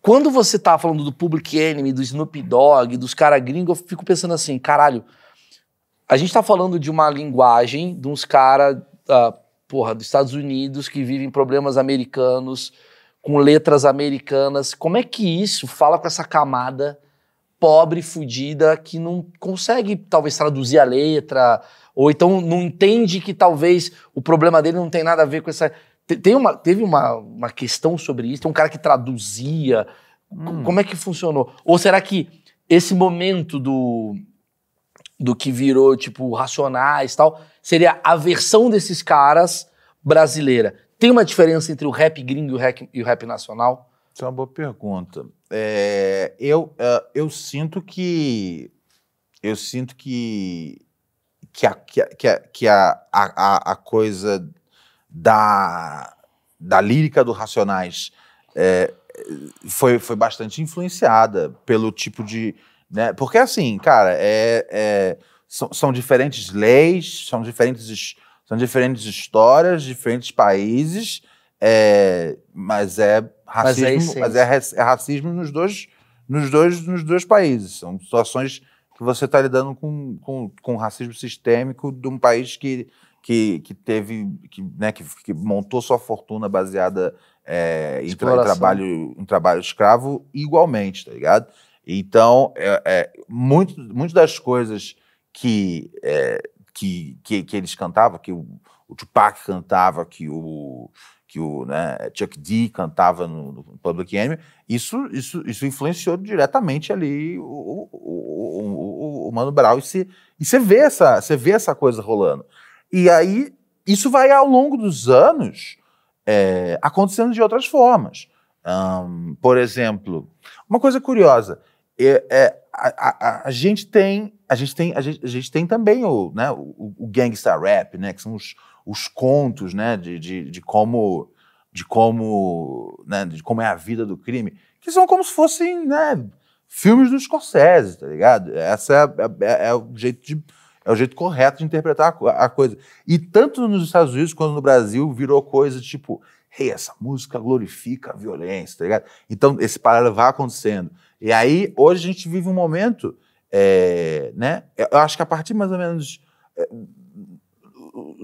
S1: Quando você tá falando do Public Enemy, do Snoop Dogg, dos cara gringo, eu fico pensando assim, caralho, a gente tá falando de uma linguagem de uns caras, uh, ah, porra, dos Estados Unidos que vivem problemas americanos, com letras americanas. Como é que isso fala com essa camada pobre, fudida, que não consegue talvez traduzir a letra, ou então não entende que talvez o problema dele não tem nada a ver com essa. Tem uma, teve uma, uma questão sobre isso, tem um cara que traduzia. Hum. Como é que funcionou? Ou será que esse momento do, do que virou, tipo, racionais tal, seria a versão desses caras brasileira? Tem uma diferença entre o rap gringo e o rap, e o rap nacional? Isso é uma boa
S2: pergunta. É, eu, é, eu sinto que eu sinto que que a, que a, que a, a, a coisa da, da lírica do Racionais é, foi, foi bastante influenciada pelo tipo de. Né? Porque, assim, cara, é, é são, são diferentes leis, são diferentes, são diferentes histórias, diferentes países, é, mas é Racismo, mas, mas é, é, racismo nos dois, nos, dois, nos dois países. São situações que você está lidando com, com, com racismo sistêmico de um país que, que, que teve, que, né, que, que montou sua fortuna baseada é, em, tra em, trabalho, em trabalho escravo igualmente, tá ligado? Então, é, é, muito, muitas das coisas que, é, que, que, que, eles cantavam, que o, o Tupac cantava, que o, que o né, Chuck D cantava no, no, Public Enemy, isso, isso, isso influenciou diretamente ali o, o, o, o Mano Brown. E, se, e você, vê essa, você vê essa coisa rolando. E aí, isso vai ao longo dos anos é, acontecendo de outras formas. Um, por exemplo, uma coisa curiosa, é, é a, a, a, gente tem a gente tem a gente, a gente tem também o, né, o, o gangsta rap, né, que são os, os contos, né, de, de, de como de como, né, de como é a vida do crime, que são como se fossem, né, filmes do Scorsese, tá ligado? Essa é, é, é o jeito de, é o jeito correto de interpretar a, a coisa. E tanto nos Estados Unidos quanto no Brasil virou coisa tipo, hey, essa música glorifica a violência, tá ligado? Então esse paralelo vai acontecendo. E aí hoje a gente vive um momento, é, né? Eu acho que a partir mais ou menos eh,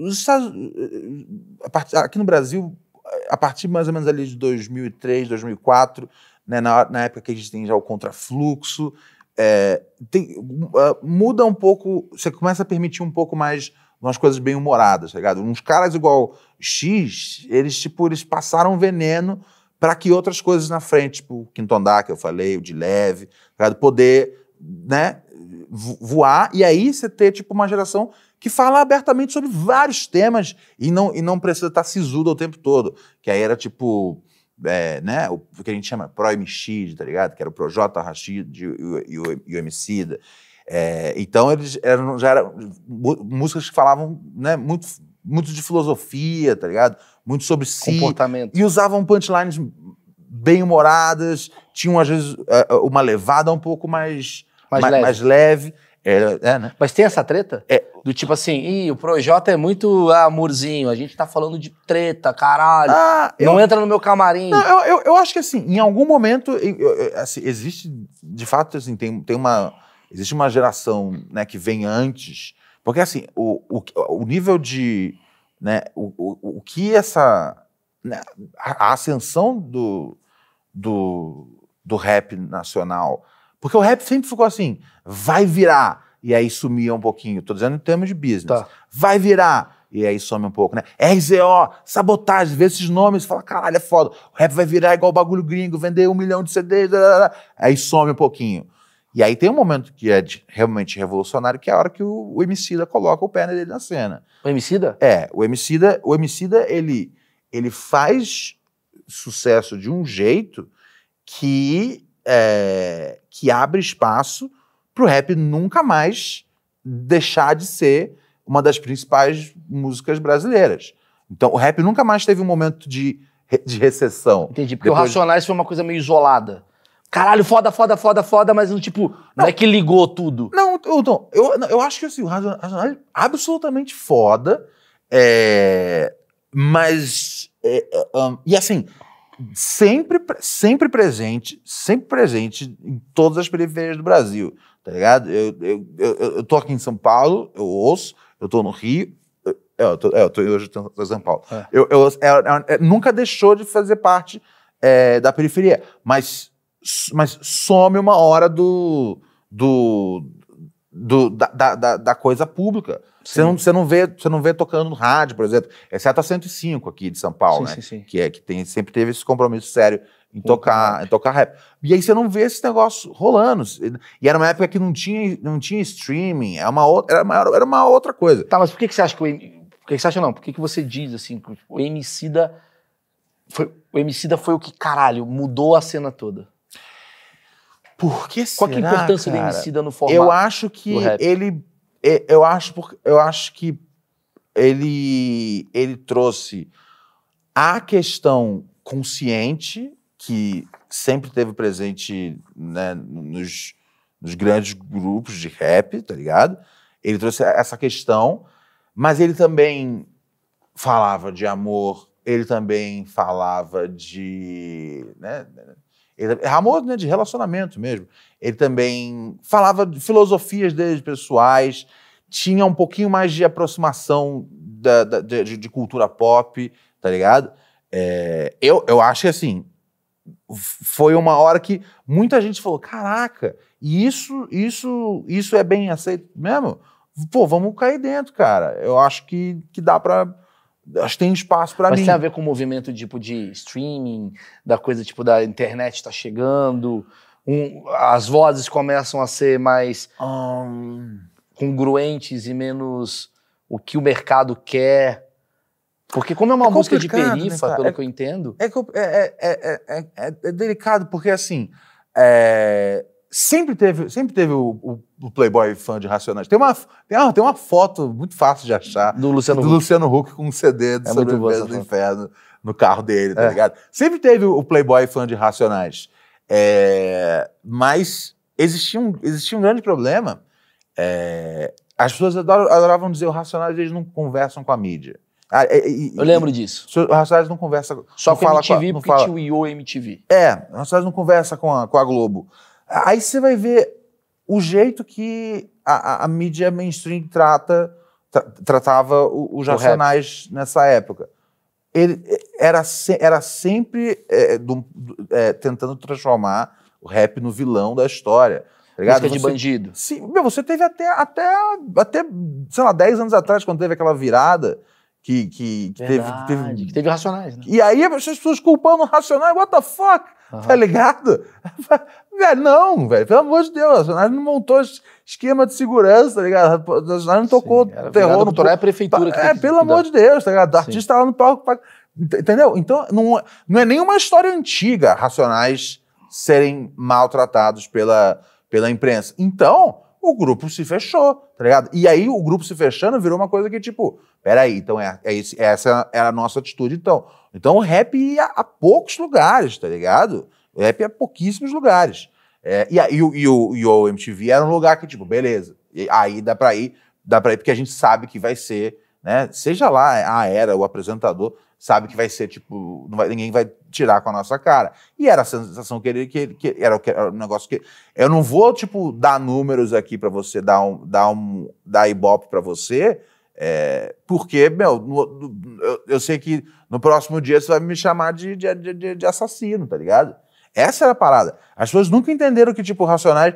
S2: Estados, eh, eh, part, aqui no Brasil, eh, a partir mais ou menos ali de 2003, 2004, né, na, na época que a gente tem já o contrafluxo, é, tem, uh, muda um pouco, você começa a permitir um pouco mais umas coisas bem humoradas, tá ligado? Uns caras igual X, eles tipo eles passaram veneno para que outras coisas na frente, tipo o Quintondá que eu falei, o de leve, tá poder, né, voar e aí você ter tipo uma geração que fala abertamente sobre vários temas e não, e não precisa estar sisudo o tempo todo. Que aí era tipo. É, né, o que a gente chama pro-homicídio, tá ligado? Que era o Projota, Rashid e o, e o, e o Emicida. É, então, eles eram, já eram músicas que falavam né, muito, muito de filosofia, tá ligado? Muito sobre si. Comportamento. E usavam punchlines bem-humoradas, tinham, às vezes, é, é, uma levada um pouco mais, mais, leve. Mais leve era, é, né? Mas tem essa treta? É. Do tipo assim, o Projota é muito ah, amorzinho, a gente
S1: tá falando de treta, caralho. Ah, não eu... entra no meu camarim. Não,
S2: eu, eu, eu, acho que assim, em algum momento, assim, existe, de fato, assim, tem, tem uma. Existe uma geração né, que vem antes. Porque assim, o, o, o nível de. Né, o, o, o que essa. Né, a ascensão do, do, do rap nacional porque o rap sempre ficou assim, vai virar, e aí sumia um pouquinho. Tô dizendo em termos de business. Tá. Vai virar, e aí some um pouco, né? RZO, sabotagem, vê esses nomes, fala, caralho, é foda. O rap vai virar igual o bagulho gringo, vender um milhão de CDs, blá, blá, blá. aí some um pouquinho. E aí tem um momento que é de, realmente revolucionário, que é a hora que o, o Emicida coloca o pé dele na cena. O Emicida? É, o Emicida, o Emicida ele, ele faz sucesso de um jeito que é, que abre espaço para o rap nunca mais deixar de ser uma das principais músicas brasileiras. Então, o rap nunca mais teve um momento de, de recessão. Entendi, porque Depois... o
S1: Racionais foi uma coisa meio
S2: isolada. Caralho, foda, foda, foda, foda, mas não, tipo, não, não é que ligou tudo. Não, então, eu, eu acho que assim, o Racionais é absolutamente foda, é, mas. É, é um, e assim, sempre, sempre presente, sempre presente em todas as periferias do Brasil, tá ligado? Eu, eu, eu, eu tô aqui em São Paulo, eu ouço, eu tô no Rio, eu, é, eu, tô, é, eu tô hoje em São Paulo. É. Eu, eu, eu, é, nunca deixou de fazer parte é, da periferia, mas, mas some uma hora do, do do, da, da, da, coisa pública. Você não, você, não vê, você não vê tocando no rádio, por exemplo, exceto a 105 aqui de São Paulo, sim, né? Sim, sim. Que, é, que tem, sempre teve esse compromisso sério em, tocar, rap. em tocar rap. E aí você não vê esse negócio rolando. E era uma época que não tinha, não tinha streaming, era é uma, outra, era, uma, era uma outra coisa. Tá, mas por que, que você acha que o. Por que, que você acha não? Por que, que você diz
S1: assim que o Emicida foi, o da foi o que, caralho, mudou a cena
S2: toda? Por que será, Qual que é a importância cara? do Emicida no formato Eu acho que ele... Eu acho, eu acho que ele, ele trouxe a questão consciente, que sempre teve presente né, nos, nos grandes grupos de rap, tá ligado? Ele trouxe essa questão, mas ele também falava de amor, ele também falava de. Né, ele, é amor né, de relacionamento mesmo. Ele também falava de filosofias dele pessoais, tinha um pouquinho mais de aproximação da, da, de, de, cultura pop, tá ligado? É, eu, eu acho que assim, foi uma hora que muita gente falou: caraca, isso, isso, isso é bem aceito mesmo? Pô, vamos cair dentro, cara. Eu acho que, que dá para acho que tem espaço para mim. Mas tem a ver
S1: com o movimento tipo de streaming, da coisa tipo da internet está chegando, um, as vozes começam a ser mais um, congruentes e menos o que o mercado quer. Porque
S2: como é uma é música de perifa, né, pelo é, que eu entendo... É, é, é, delicado, porque assim... É, sempre teve, sempre teve o, o, o, Playboy fã de Racionais. Tem uma, tem, uma, ah, tem uma foto muito fácil de achar do Luciano, do Huck. Luciano Huck com um CD de é Sobrevivência do Inferno no carro dele, tá é. ligado? Sempre teve o Playboy fã de Racionais. É, mas existia um, existia um grande problema. É, as pessoas adoravam dizer o Racionais eles não conversam com a mídia. Ah, é, e, eu lembro e, disso. O Racionais não conversa... Só não com a MTV, com a, porque fala, tinha o IO MTV. É, o Racionais não conversa com a, com a Globo. Aí você vai ver o jeito que a, a, a mídia mainstream trata, tra, tratava os Racionais nessa época. Ele eh, era, era sempre é, do, é, tentando transformar o rap no vilão da história. Tá de bandido. Sim, meu, você teve até, até, até, sei lá, 10 anos atrás, quando teve aquela virada que, que, que Verdade, teve, teve. Que teve Racionais, né? E aí as pessoas culpando o Racionais, what the fuck? Uhum. Tá ligado? Velho, não, velho. Pelo amor de Deus, a Nacional não montou esquema de segurança, tá ligado? A Nacional não tocou Sim, era é terror no palco. a é prefeitura. Que é, que pelo amor de Deus, tá ligado? O artista Sim. lá no palco. Pra... Entendeu? Então, não, não é nenhuma história antiga Racionais serem maltratados pela, pela imprensa. Então, o grupo se fechou, tá ligado? E aí o grupo se fechando virou uma coisa que, tipo, peraí, então é, é esse, essa era é a nossa atitude, então. Então o rap ia a poucos lugares, tá ligado? Rap é pouquíssimos lugares. É, e, e, e, o, e o MTV era um lugar que, tipo, beleza, aí dá pra ir, dá pra ir, porque a gente sabe que vai ser, né? Seja lá a era, o apresentador, sabe que vai ser, tipo, vai, ninguém vai tirar com a nossa cara. E era a sensação que ele, que, que era, o, negócio que. Eu não vou, tipo, dar números aqui para você, dar um, dar um. dar ibope para você, é, porque, meu, no, no, eu, eu, sei que no próximo dia você vai me chamar de, de, de, de assassino, tá ligado? Essa era a parada. As pessoas nunca entenderam que, tipo, Racionais.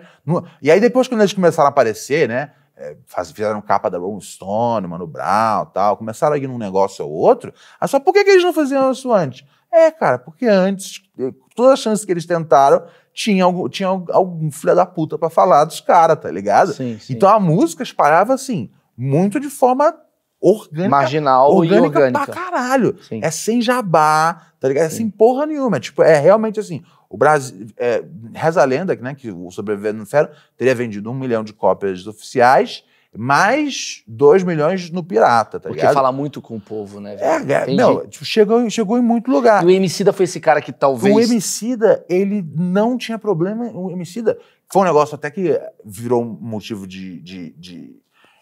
S2: E aí, depois, quando eles começaram a aparecer, né? É, fizeram capa da Rolling Stone, Mano Brown tal, começaram a ir num negócio ou outro. Aí só, por que, que eles não faziam isso antes? É, cara, porque antes, eh, todas as chances que eles tentaram, tinha algum, tinha algum filho da puta pra falar dos caras, tá ligado? Sim, sim. Então a música espalhava, assim, muito de forma orgânica. Marginal orgânica e orgânica. pra caralho. Sim. É sem jabá, tá ligado? É sem porra nenhuma. tipo, é realmente assim, o Brasil, é, reza a lenda né, que o Sobrevivendo no Ferro teria vendido um milhão de cópias oficiais, mais dois milhões no Pirata, tá Porque ligado? fala muito com o povo, né? É, é não, tipo,
S1: chegou, chegou em muito lugar. E o Emicida foi esse cara que talvez... O
S2: Emicida, ele não tinha problema... O Emicida foi um negócio até que virou um motivo de... de, de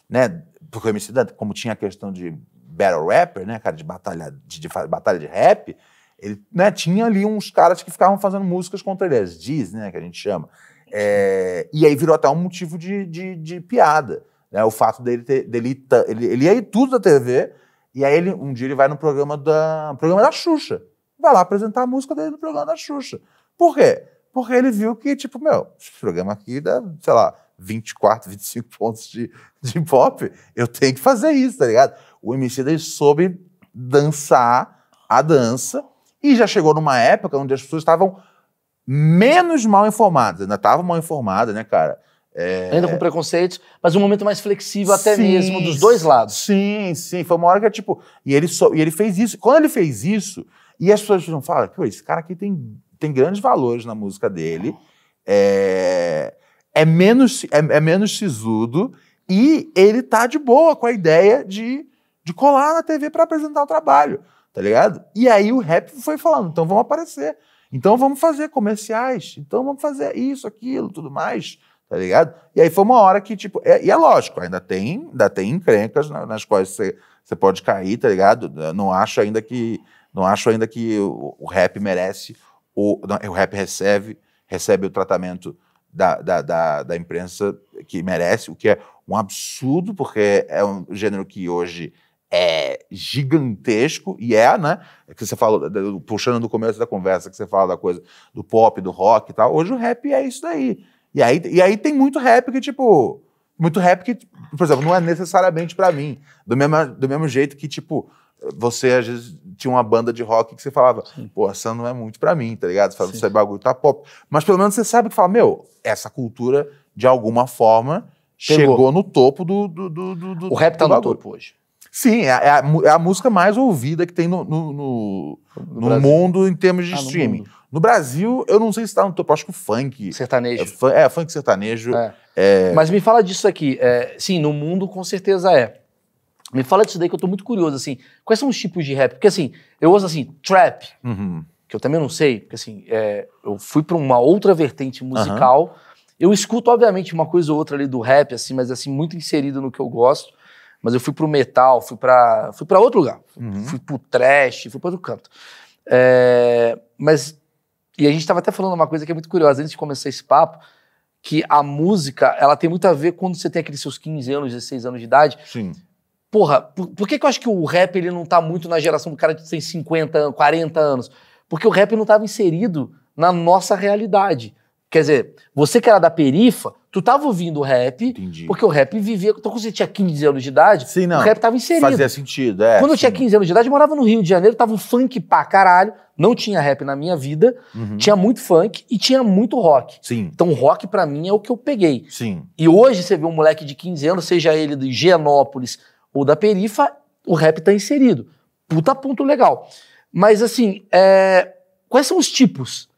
S2: né? Porque o Emicida, como tinha a questão de battle rapper, né, cara, de batalha de, de, batalha de rap, ele né, tinha ali uns caras que ficavam fazendo músicas contra ele, as diz, né, que a gente chama. É, e aí virou até um motivo de, de, de piada. Né, o fato dele ter, dele ele, ele ia ir tudo da TV, e aí ele, um dia ele vai no programa da, programa da Xuxa. Vai lá apresentar a música dele no programa da Xuxa. Por quê? Porque ele viu que, tipo, meu, esse programa aqui dá, sei lá, 24, 25 pontos de, de pop, eu tenho que fazer isso, tá ligado? O MC daí soube dançar a dança e já chegou numa época onde as pessoas estavam menos mal informadas, ainda estavam mal informadas, né, cara? É... Ainda com preconceitos, mas um momento mais flexível até sim, mesmo, dos dois lados. Sim, sim. Foi uma hora que é tipo. E ele, so... e ele fez isso. Quando ele fez isso, e as pessoas não falam, pô, esse cara aqui tem, tem grandes valores na música dele. É, é menos é, é menos sisudo e ele tá de boa com a ideia de, de colar na TV para apresentar o trabalho tá ligado? E aí o rap foi falando, então vamos aparecer, então vamos fazer comerciais, então vamos fazer isso, aquilo, tudo mais, tá ligado? E aí foi uma hora que, tipo, é, e é lógico, ainda tem, ainda tem encrencas nas, nas quais você, você pode cair, tá ligado? Eu não acho ainda que, não acho ainda que o, o rap merece, o, não, o rap recebe, recebe o tratamento da, da, da, da imprensa que merece, o que é um absurdo, porque é um gênero que hoje é gigantesco e é, né? É que você falou, puxando do começo da conversa, que você fala da coisa do pop, do rock e tal. Hoje o rap é isso daí. E aí, e aí tem muito rap que, tipo. Muito rap que, por exemplo, não é necessariamente para mim. Do mesmo, do mesmo jeito que, tipo, você às vezes tinha uma banda de rock que você falava, Sim. pô, essa não é muito para mim, tá ligado? Você fala, isso é bagulho, tá pop. Mas pelo menos você sabe que fala, meu, essa cultura, de alguma forma, chegou, chegou no topo do. do, do, do o rap tá no topo hoje. Sim, é, é a, é a música mais ouvida que tem no, no, no, no, no mundo em termos de ah, streaming. No, Brasil, eu não sei se está no topo, acho que o funk. Sertanejo. É, fun, é funk sertanejo. É. é. Mas me fala disso aqui. É,
S1: sim, no mundo com certeza é. Me fala disso daí que eu estou muito curioso, assim. Quais são os tipos de rap? Porque assim, eu ouço assim, trap, uhum. que eu também não sei, porque assim, eu fui para uma outra vertente musical. Uhum. Eu escuto, obviamente, uma coisa ou outra ali do rap, assim, mas assim, muito inserido no que eu gosto mas eu fui pro metal, fui pra fui pra outro lugar. Uhum. Fui pro trash, fui para outro canto. É, mas, e a gente estava até falando uma coisa que é muito curiosa, antes de começar esse papo, que a música, ela tem muito a ver quando você tem aqueles seus 15 anos, 16 anos de idade. Sim. Porra, por, por que, que eu acho que o rap ele não tá muito na geração do cara que tem 50 40 anos? Porque o rap não estava inserido na nossa realidade. Quer dizer, você que era da perifa, tu tava ouvindo o rap, Entendi. porque o rap vivia. Então, quando você tinha 15 anos de idade, Sim, o rap tava inserido. Fazia sentido, é. Quando eu tinha 15 anos de idade, eu morava no Rio de Janeiro, tava um funk pra caralho, não tinha rap na minha vida, uhum. tinha muito funk e tinha muito rock. Sim. Então, rock para mim é o que eu peguei. Sim. E hoje você vê um moleque de 15 anos, seja ele de Genópolis ou da perifa, o rap tá inserido. Puta ponto legal. Mas assim, é... quais são os tipos?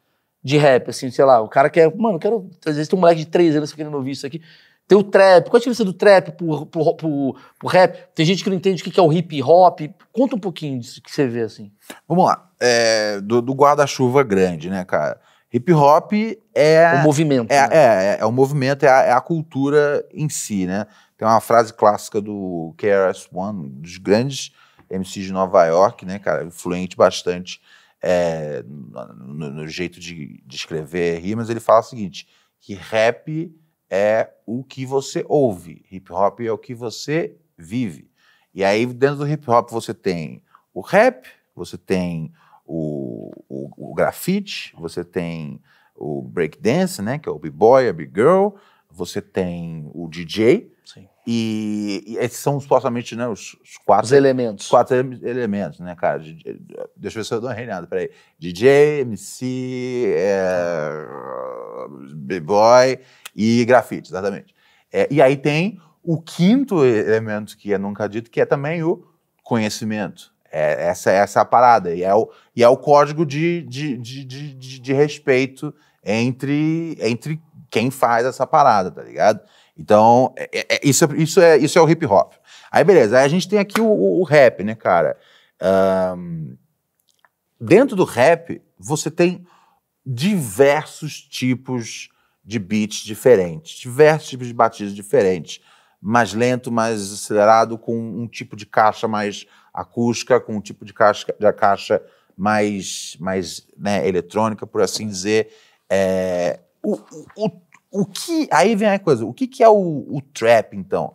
S1: de rap, assim, sei lá, o cara quer, mano, quero, às vezes tem um moleque de três anos querendo ouvir isso aqui. Tem o trap, qual a diferença do trap pro, pro, pro, pro rap? Tem gente que não entende o que é o hip hop. Conta um pouquinho disso que você vê, assim.
S2: Vamos lá, é, do, do guarda-chuva grande, né, cara? Hip hop é. O movimento. É, né? é, é, é, o movimento, é a, é a, cultura em si, né? Tem uma frase clássica do KRS-One, dos grandes MCs de Nova York, né, cara? Influente bastante é, no, no, jeito de, de escrever é rimas, ele fala o seguinte: que rap é o que você ouve, hip hop é o que você vive. E aí, dentro do hip hop, você tem o rap, você tem o, o, o grafite, você tem o breakdance, né, que é o b-boy, a b-girl, você tem o DJ, e, e esses são supostamente né, os, os quatro. Os elementos. Os quatro elementos, né, cara? De, de, deixa eu ver se eu dou uma reinada, peraí. DJ, MC, é, B-boy e grafite, exatamente. É, e aí tem o quinto elemento que é nunca dito, que é também o conhecimento. É, essa, essa é a parada. E é o, e é o código de, de, de, de, de respeito entre, entre quem faz essa parada, tá ligado? Então, é, é, é isso, é, isso, é, isso é o hip hop. Aí, beleza. Aí a gente tem aqui o, o, o rap, né, cara? Um, dentro do rap, você tem diversos tipos de beats diferentes, diversos tipos de batidas diferentes. Mais lento, mais acelerado, com um tipo de caixa mais acústica, com um tipo de caixa, de caixa mais, mais né, eletrônica, por assim dizer. É, o, o, o que. Aí vem a coisa, o que, que é o, o trap, então?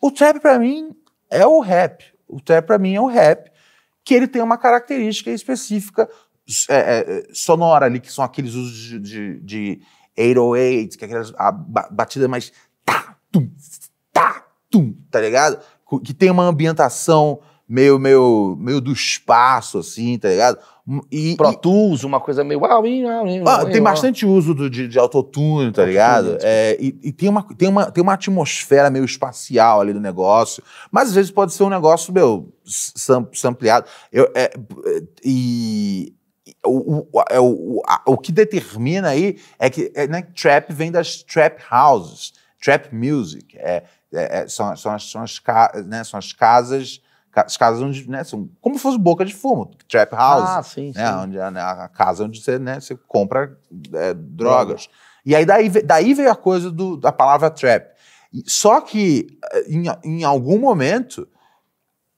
S2: O trap, para mim, é o rap. O trap, para mim, é o rap, que ele tem uma característica específica é, é, é, sonora ali, que são aqueles usos de, de, de 808, que é aquelas, a batida mais tá, tum, tá, tum, tá ligado? Que tem uma ambientação meio, meio, meio do espaço, assim, tá ligado? E, Pro Tools, uma coisa meio. Uau, uau, Ah, tem bastante uso do, de, de autotune, tá ligado? É, e, e tem, uma, tem, uma, tem uma atmosfera meio espacial ali do negócio. Mas às vezes pode ser um negócio, meu, sam, sampleado. Eu, é, e. O, é o, o, a, o que determina aí é que é, né, trap vem das trap houses, trap music. É, é, é são, são, as, são, as, né, são as casas as casas onde, né, são como se fosse boca de fumo, trap house, ah, sim, né, sim. onde a, é, né, a, casa onde você, né, você compra é, drogas. E aí daí, daí veio a coisa do, da palavra trap. Só que eh, em, em algum momento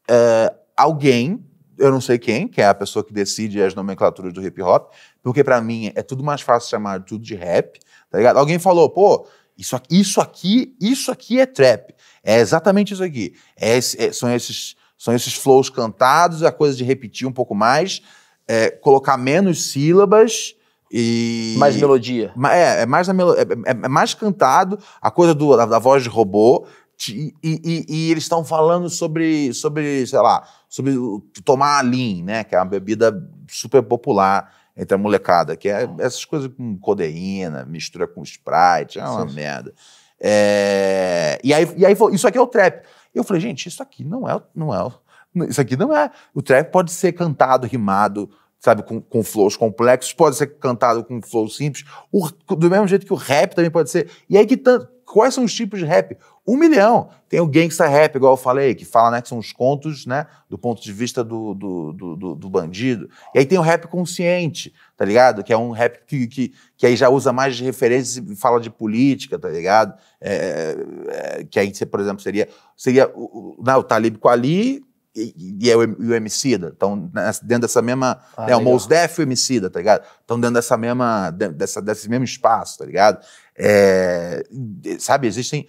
S2: eh, alguém, eu não sei quem, que é a pessoa que decide as nomenclaturas do hip hop, porque para mim é tudo mais fácil chamar tudo de rap, tá ligado? Alguém falou, pô, isso, isso aqui, isso aqui é trap. É exatamente isso aqui. É, é, são esses são esses flows cantados, a coisa de repetir um pouco mais, é, colocar menos sílabas e. Mais melodia. É, é mais, melo... É, é, é, mais cantado, a coisa do, da, da voz de robô. E, e, e, eles estão falando sobre, sobre, sei lá, sobre tomar a lean, né? Que é uma bebida super popular entre a molecada, que é essas coisas com codeína, mistura com Sprite, é uma Sim. merda. É... E, aí, e aí, isso aqui é o trap. Eu falei, gente, isso aqui não é, não é, isso aqui não é. O trap pode ser cantado, rimado, sabe, com, com flows complexos, pode ser cantado com flows simples, o, do mesmo jeito que o rap também pode ser. E aí que tanto. Quais são os tipos de rap? Um milhão. Tem o gangsta rap, igual eu falei, que fala né, que são os contos né, do ponto de vista do, do, do, do bandido. E aí tem o rap consciente, tá ligado? Que é um rap que, que, que aí já usa mais de referências e fala de política, tá ligado? É, é, é que aí, por exemplo, seria, seria o, não, né, o Talib Kuali Ali e, e, é o, e o Emicida. Então, dentro dessa mesma... Ah, né, o Mos Def e o Emicida, tá ligado? Então, dentro dessa mesma, dessa, desse mesmo espaço, tá ligado? É, sabe, existem.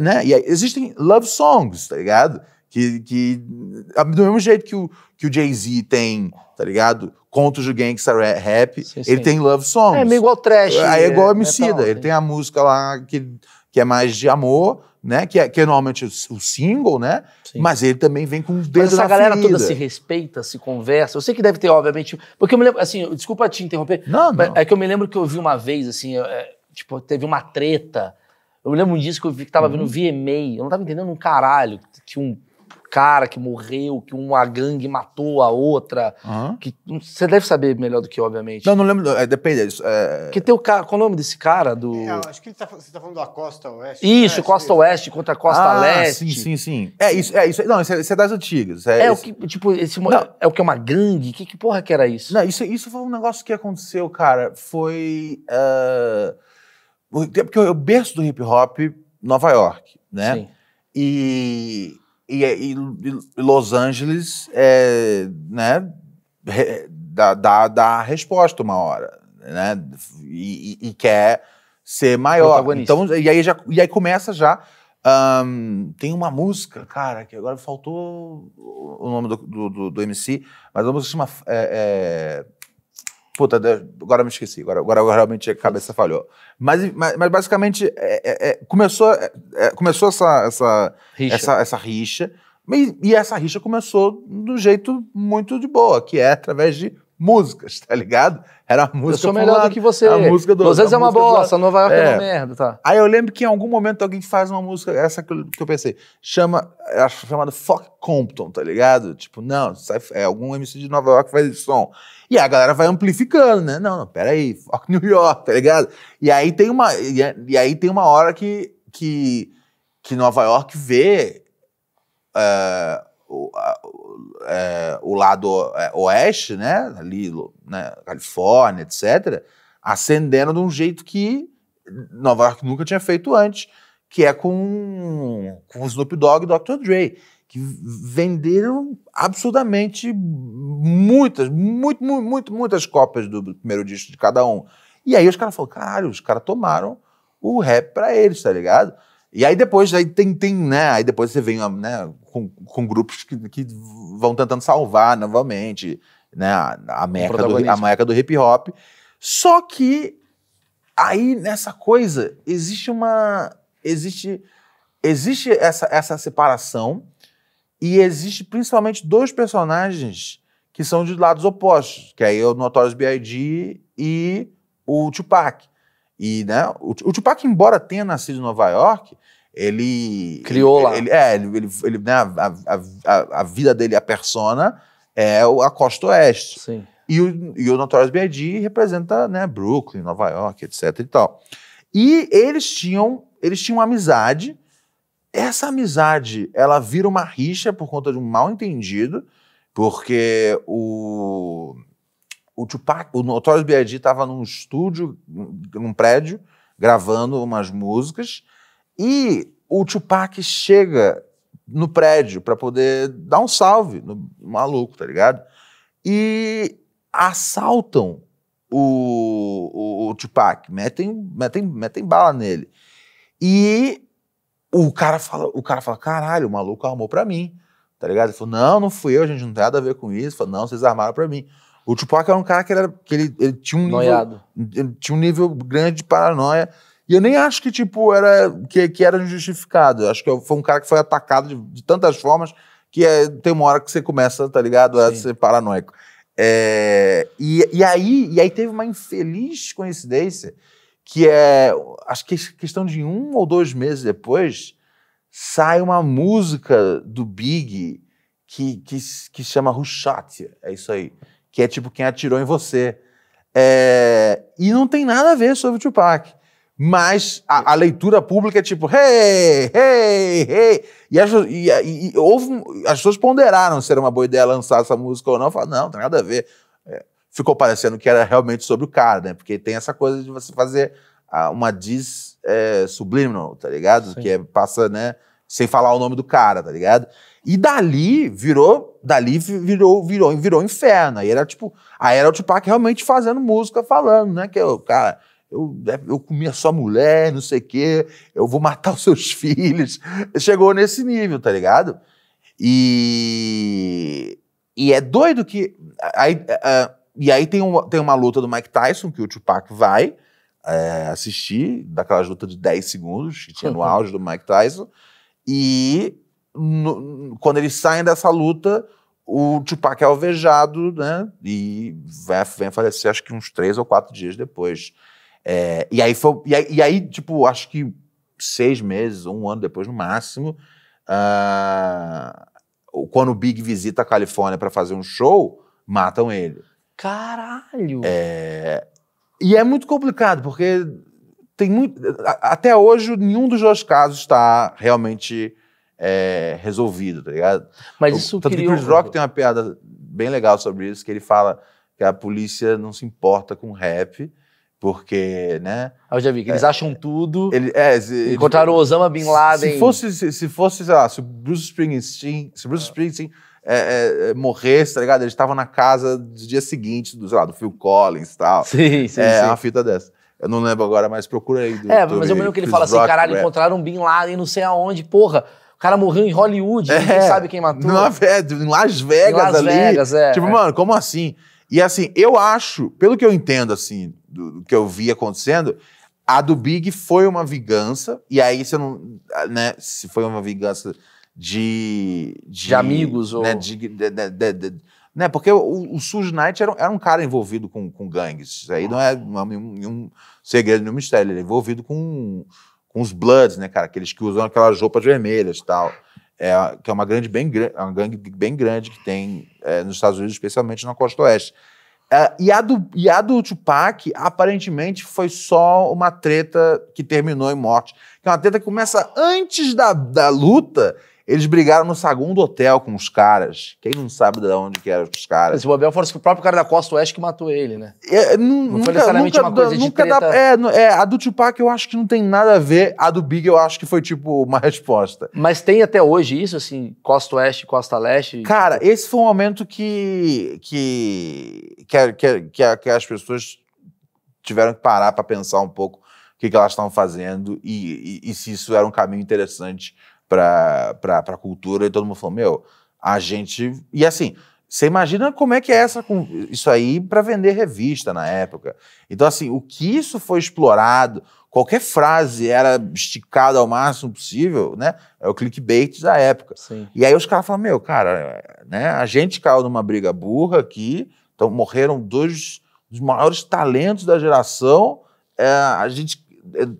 S2: Né? E existem love songs, tá ligado? Que, que do mesmo jeito que o, que o Jay-Z tem, tá ligado? Contos de Gangsta Rap, sim, ele sim. tem love songs. É meio igual trash. Aí é, é igual homicida. É, ele tem a música lá que, que é mais de amor, né? Que é, que é normalmente o, single, né? Sim. Mas ele também vem com o Mas essa galera ferida. toda se
S1: respeita, se conversa. Eu sei que deve ter, obviamente. Porque eu me lembro, assim, desculpa te interromper. Não, não. É que eu me lembro que eu vi uma vez, assim, é, tipo, teve uma treta. Eu lembro um disco que eu tava uhum. vendo VMA, eu não tava entendendo um caralho, que um cara que morreu, que uma gangue matou a outra, uhum. que você deve saber melhor do que eu, obviamente. Não, não lembro, é, depende disso. É, é... Que tem o cara, qual é o nome desse cara? Do... É, acho que tá, você tá falando da Costa Oeste. Né? É isso, Oeste, Costa Oeste contra Costa ah, Leste. sim, sim,
S2: sim. É isso, é isso, não, isso é, isso das antigas. É, esse... o que, tipo, esse, não. é o que é uma gangue? Que, que porra que era isso? Não, isso, isso foi um negócio que aconteceu, cara, foi... Uh... Porque eu berço do hip hop Nova York, né? Sim. E, e, é, e Los Angeles é, né, dá, dá, dá resposta uma hora, né? E, e, e quer ser maior. Então, e aí, já, e aí começa já. Um, tem uma música, cara, que agora faltou o nome do, do, do, do MC, mas é a música chama é, é, Puta, agora me esqueci, agora, agora, agora realmente a cabeça falhou. Mas, mas, mas basicamente é, é, é começou, é, é, começou essa, essa, rixa. Essa, essa rixa e, e, essa rixa começou do jeito muito de boa, que é através de músicas, tá ligado? Era a música. Eu sou melhor do que você. A música do. Às vezes é uma bosta, Nova York é. uma é. merda, tá? Aí eu lembro que em algum momento alguém faz uma música, essa que eu, que eu pensei, chama, acho chamada Fuck Compton, tá ligado? Tipo, não, é algum MC de Nova York faz esse som. E a galera vai amplificando, né? Não, não, peraí, New York, tá ligado? E aí tem uma, é, e, aí tem uma hora que, que, que Nova York vê uh, o, a, é, o lado eh, oeste, né? Ali, né? Califórnia, etc., ascendendo de um jeito que Nova York nunca tinha feito antes, que é com, com o Snoop Dogg e Dr. Dre que venderam absurdamente muitas, muito, muito, muito, muitas cópias do primeiro disco de cada um. E aí os caras falaram, caralho, os caras tomaram o rap para eles, tá ligado? E aí depois, aí tem, tem, né? Aí depois você vem né, com, com grupos que, que vão tentando salvar novamente, né? A, a meca, do, a meca do hip hop. Só que aí nessa coisa existe uma. Existe, existe essa, essa separação e existe principalmente dois personagens que são de lados opostos, que aí é o Notorious B.I.G. e o Tupac. E, né, o, o Tupac, embora tenha nascido em Nova York, ele... Criou lá. Ele, é, ele, ele, ele né, a, a, a, vida dele, a persona, é a costa oeste. Sim. E o, e o Notorious B.I.G. representa né, Brooklyn, Nova York, etc e tal. E eles tinham, eles tinham uma amizade, essa amizade, ela vira uma rixa por conta de um mal entendido, porque o, o Tupac, o Notorious B.I.G. estava num estúdio, num prédio, gravando umas músicas, e o Tupac chega no prédio para poder dar um salve no maluco, tá ligado? E assaltam o, o, o Tupac, metem, metem, metem bala nele. E o cara fala, o cara fala, caralho, o maluco armou pra mim, tá ligado? Ele falou, não, não fui eu, a gente não tem nada a ver com isso. Ele falou, não, vocês armaram pra mim. O Tupac era um cara que, era, que ele, ele tinha um Noiado. nível, ele tinha um nível grande de paranoia. E eu nem acho que, tipo, era, que, que era injustificado. Eu acho que foi um cara que foi atacado de, de tantas formas que é, tem uma hora que você começa, tá ligado, a Sim. ser paranoico. É, e, e, aí, e aí teve uma infeliz coincidência que é, acho que é questão de um ou dois meses depois, sai uma música do Big que, que, que chama Who É isso aí. Que é tipo quem atirou em você. É, e não tem nada a ver sobre o Tupac. Mas a, a leitura pública é tipo, hey, hey, hey. E, as, e, e, e houve, as pessoas ponderaram se era uma boa ideia lançar essa música ou não. Falaram, não, não tem nada a ver. É, ficou parecendo que era realmente sobre o cara, né? Porque tem essa coisa de você fazer ah, uma diz é, subliminal, tá ligado? Sim. Que é, passa, né? Sem falar o nome do cara, tá ligado? E dali virou, dali virou, virou, virou inferno. Aí era tipo, aí era o Tupac realmente fazendo música, falando, né? Que o cara, eu, né, eu comi a sua mulher, não sei o quê, eu vou matar os seus filhos. Chegou nesse nível, tá ligado? E. E é doido que. Aí, uh, e aí tem uma, tem uma luta do Mike Tyson, que o Tupac vai é, assistir, daquelas lutas de 10 segundos, que tinha no auge do Mike Tyson. E no, quando eles saem dessa luta, o Tupac é alvejado, né? E vai, vem falecer, acho que uns três ou quatro dias depois. É, e, aí foi, e aí, e aí, tipo, acho que seis meses, um ano depois no máximo, uh, quando o Big visita a Califórnia para fazer um show, matam ele. Caralho! É... E é muito complicado, porque tem muito. Até hoje, nenhum dos dois casos está realmente é, resolvido, tá ligado? Mas isso o, Tanto criou... que Chris Rock tem uma piada bem legal sobre isso, que ele fala que a polícia não se importa com rap, porque, né? Ah, eu já vi, que eles é, acham tudo. Ele, é, se, encontraram o Osama Bin Laden. Se fosse, se, se, fosse, sei lá, se Bruce Springsteen, se Bruce é. Springsteen ah é, é, é morresse, tá ligado? Eles estavam na casa do dia seguinte, do, sei lá, do Phil Collins e tal. Sim, sim, é, sim. uma fita dessa. Eu não lembro agora, mas procura aí. Do, é, mas eu lembro que ele fala assim, caralho, rap.
S1: encontraram um Bin Laden não sei aonde, porra. O cara
S2: morreu em Hollywood, é, ninguém sabe quem matou. Não, é, é em Las Vegas em Las ali. Vegas, é. Tipo, é. mano, como assim? E assim, eu acho, pelo que eu entendo, assim, do, do que eu vi acontecendo, a do Big foi uma vingança, e aí você não. Né, se foi uma vingança de, de, de amigos né, ou de, de, né, porque o, o Suge Knight era, era, um cara envolvido com, com gangues, isso aí não é, é nenhum, segredo, nenhum mistério, ele é envolvido com, com os Bloods, né, cara, aqueles que usam aquelas roupas vermelhas e tal, é, que é uma, grande, bem, é uma gangue bem grande que tem é, nos Estados Unidos, especialmente na costa oeste. É, e, a do, e a do Tupac, aparentemente, foi só uma treta que terminou em morte. Que é uma treta que começa antes da, da luta eles brigaram no saguão do hotel com os caras. Quem não sabe de onde que eram os caras? Se o Abel fosse o próprio cara da Costa Oeste que matou ele, né? É, é não, não nunca, foi necessariamente nunca, uma coisa nunca de dá, é, é, a do Tupac eu acho que não tem nada a ver. A do Big eu acho que foi, tipo, uma resposta. Mas tem até hoje isso, assim, Costa Oeste,
S1: Costa Leste?
S2: Cara, tipo... esse foi um momento que... que, que, que, que, que as pessoas tiveram que parar para pensar um pouco o que, que elas estavam fazendo e, e, e se isso era um caminho interessante pra, pra, cultura, e todo mundo falou: meu, a gente. E assim, você imagina como é que é essa, isso aí para vender revista na época. Então, assim, o que isso foi explorado, qualquer frase era esticada ao máximo possível, né? É o clickbait da época. Sim. E aí os caras falam, meu, cara, né? A gente caiu numa briga burra aqui, então morreram dois dos maiores talentos da geração, é, a gente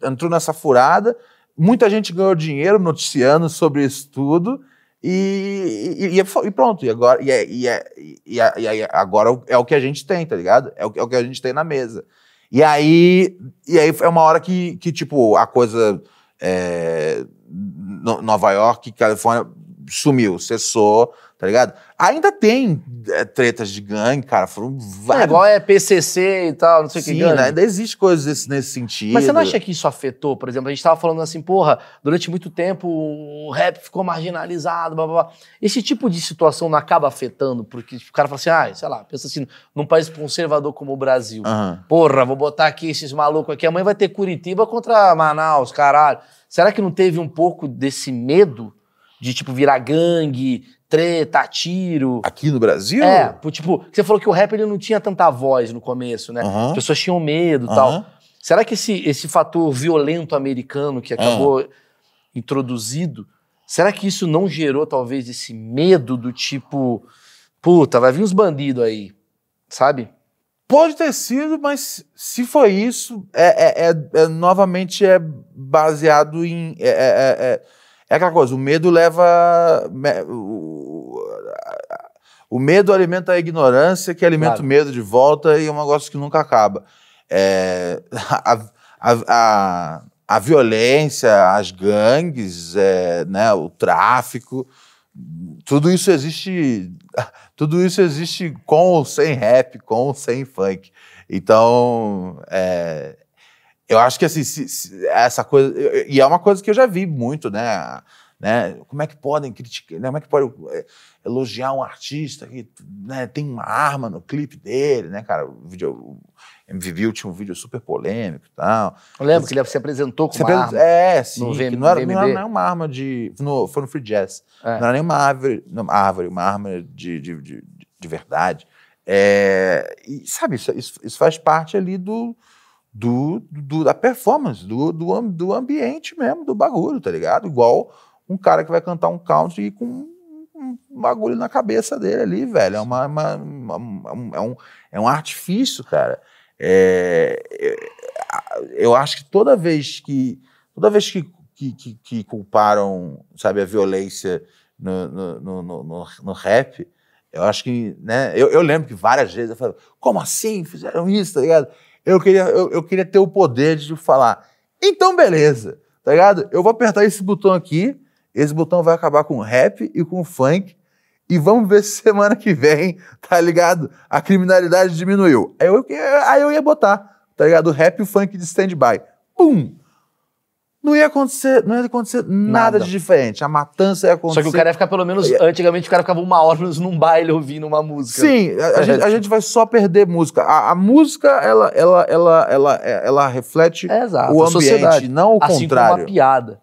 S2: entrou nessa furada Muita gente ganhou dinheiro noticiando sobre isso tudo. E, e, e, é pronto, e agora, e, é, e, é, e, é, agora é o que a gente tem, tá ligado? É o, é o que a gente tem na mesa. E aí, e aí é uma hora que, que tipo, a coisa. É, Nova York, Califórnia, sumiu, cessou, tá ligado? Ainda tem é, tretas de gangue, cara. Foram vários. É, igual
S1: é PCC e tal, não sei o que. Sim, né? ainda
S2: existe coisas nesse sentido. Mas você não acha
S1: que isso afetou, por exemplo? A gente estava falando assim, porra, durante muito tempo o rap ficou marginalizado, blá, blá, blá. Esse tipo de situação não acaba afetando, porque o cara fala assim, ah, sei lá, pensa assim, num país conservador como o Brasil. Uhum. Porra, vou botar aqui esses malucos aqui. Amanhã vai ter Curitiba contra Manaus, caralho. Será que não teve um pouco desse medo de, tipo, virar gangue? treta, tiro. Aqui no Brasil? É, tipo, você falou que o rap ele não tinha tanta voz no começo, né? Uhum. As pessoas tinham medo e uhum. tal. Será que esse, esse fator violento americano que acabou uhum. introduzido, será que isso não gerou talvez esse medo do tipo, puta, vai vir uns bandidos aí,
S2: sabe? Pode ter sido, mas se foi isso, é, é, é, é novamente é baseado em é, é, é, é aquela coisa, o medo leva. O medo alimenta a ignorância, que alimenta claro. o medo de volta e é um negócio que nunca acaba. É, a, a, a, a, violência, as gangues, é, né, o tráfico, tudo isso existe. Tudo isso existe com ou sem rap, com ou sem funk. Então, é, eu acho que assim, se, se, essa coisa. E é uma coisa que eu já vi muito, né? né? Como é que podem criticar? Né? Como é que podem é, elogiar um artista que né, tem uma arma no clipe dele, né, cara? O vídeo. O MVV tinha um vídeo super polêmico e tal. Eu lembro Mas, que ele se apresentou com se uma arma. É, sim. No VM, não, era, não, era, uma arma de. No, foi no Free Jazz. É. Não era nem uma árvore, uma, árvore, uma arma de, de, de, de verdade. É, e, sabe, isso, isso faz parte ali do do, do, da performance, do, do, do ambiente mesmo, do bagulho, tá ligado? Igual um cara que vai cantar um country com um bagulho na cabeça dele ali, velho. É, uma, uma, uma, é, um, é um artifício, cara. É, é eu acho que toda vez que toda vez que, que, que, que culparam, sabe, a violência no, no, no, no, rap, eu acho que, né? Eu, eu lembro que várias vezes eu falo como assim fizeram isso, tá ligado? Eu queria, eu, eu queria ter o poder de falar. Então, beleza, tá ligado? Eu vou apertar esse botão aqui, esse botão vai acabar com rap e com funk. E vamos ver se semana que vem, tá ligado? A criminalidade diminuiu. Aí eu, aí eu ia botar, tá ligado? Rap e funk de stand-by. Pum! não ia acontecer, não ia acontecer nada, nada. de diferente. A matança ia acontecer. Só que o cara ia ficar,
S1: pelo menos, antigamente o cara ficava uma hora num baile ouvindo uma música. Sim, a, é. gente, a gente
S2: vai só perder música. A, a música, ela, ela, ela, ela, é, ela reflete é, o ambiente, não o assim contrário. Assim como uma piada.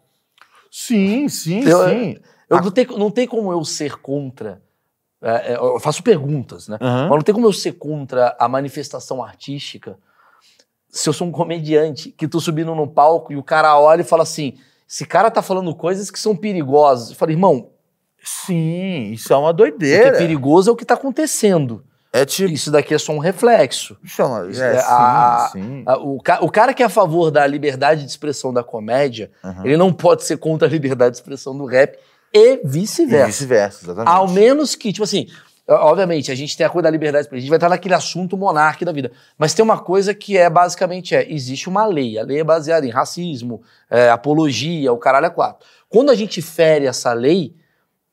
S2: Sim, sim, eu, sim.
S1: Eu, a... não, tem, não tem como eu ser contra... É, é eu faço perguntas, né? Uhum. Mas não tem como eu ser contra a manifestação artística se eu sou um comediante, que tô subindo no palco e o cara olha e fala assim: esse cara tá falando coisas que são perigosas. Eu falei, irmão. Sim, isso é uma doideira. O que é perigoso é o que tá acontecendo. É tipo... Isso daqui é só um reflexo. Chama, é, é, é, a, sim, a, o, o, cara que é a favor da liberdade de expressão da comédia, uhum. ele não pode ser contra a liberdade de expressão do rap e
S2: vice-versa. E vice-versa, exatamente.
S1: Ao menos que, tipo assim, Obviamente, a gente tem a coisa da liberdade, a gente vai estar naquele assunto monarca da vida. Mas tem uma coisa que é basicamente é: existe uma lei. A lei é baseada em racismo, é, apologia, o caralho é quatro. Quando a gente fere essa lei,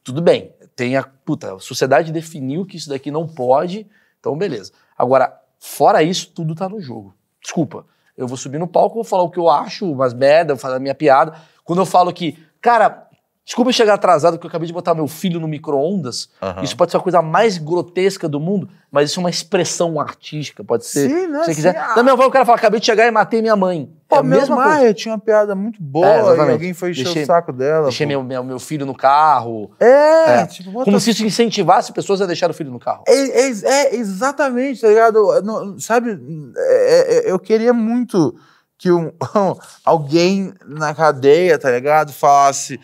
S1: tudo bem. Tem a, puta, a sociedade definiu que isso daqui não pode, então beleza. Agora, fora isso, tudo tá no jogo. Desculpa. Eu vou subir no palco, vou falar o que eu acho, umas merda, vou fazer a minha piada. Quando eu falo que, cara, Desculpa eu chegar atrasado, porque eu acabei de botar meu filho no micro-ondas. Uhum. Isso pode ser a coisa mais grotesca do mundo, mas isso é uma expressão artística, pode ser. Sim, né? Se você quiser. Sim, ah. Também vai o cara fala, acabei de chegar e matei minha mãe. Pô, é a mesma mãe,
S2: tinha uma piada muito boa, é, alguém foi encher deixei, o
S1: saco dela. Deixei meu, meu, meu, filho no carro.
S2: É, é. Tipo, Como se isso
S1: incentivasse pessoas a deixar o filho no carro.
S2: É, é, é exatamente, tá ligado? Não, sabe, é, é, eu queria muito que um, alguém na cadeia, tá ligado, falasse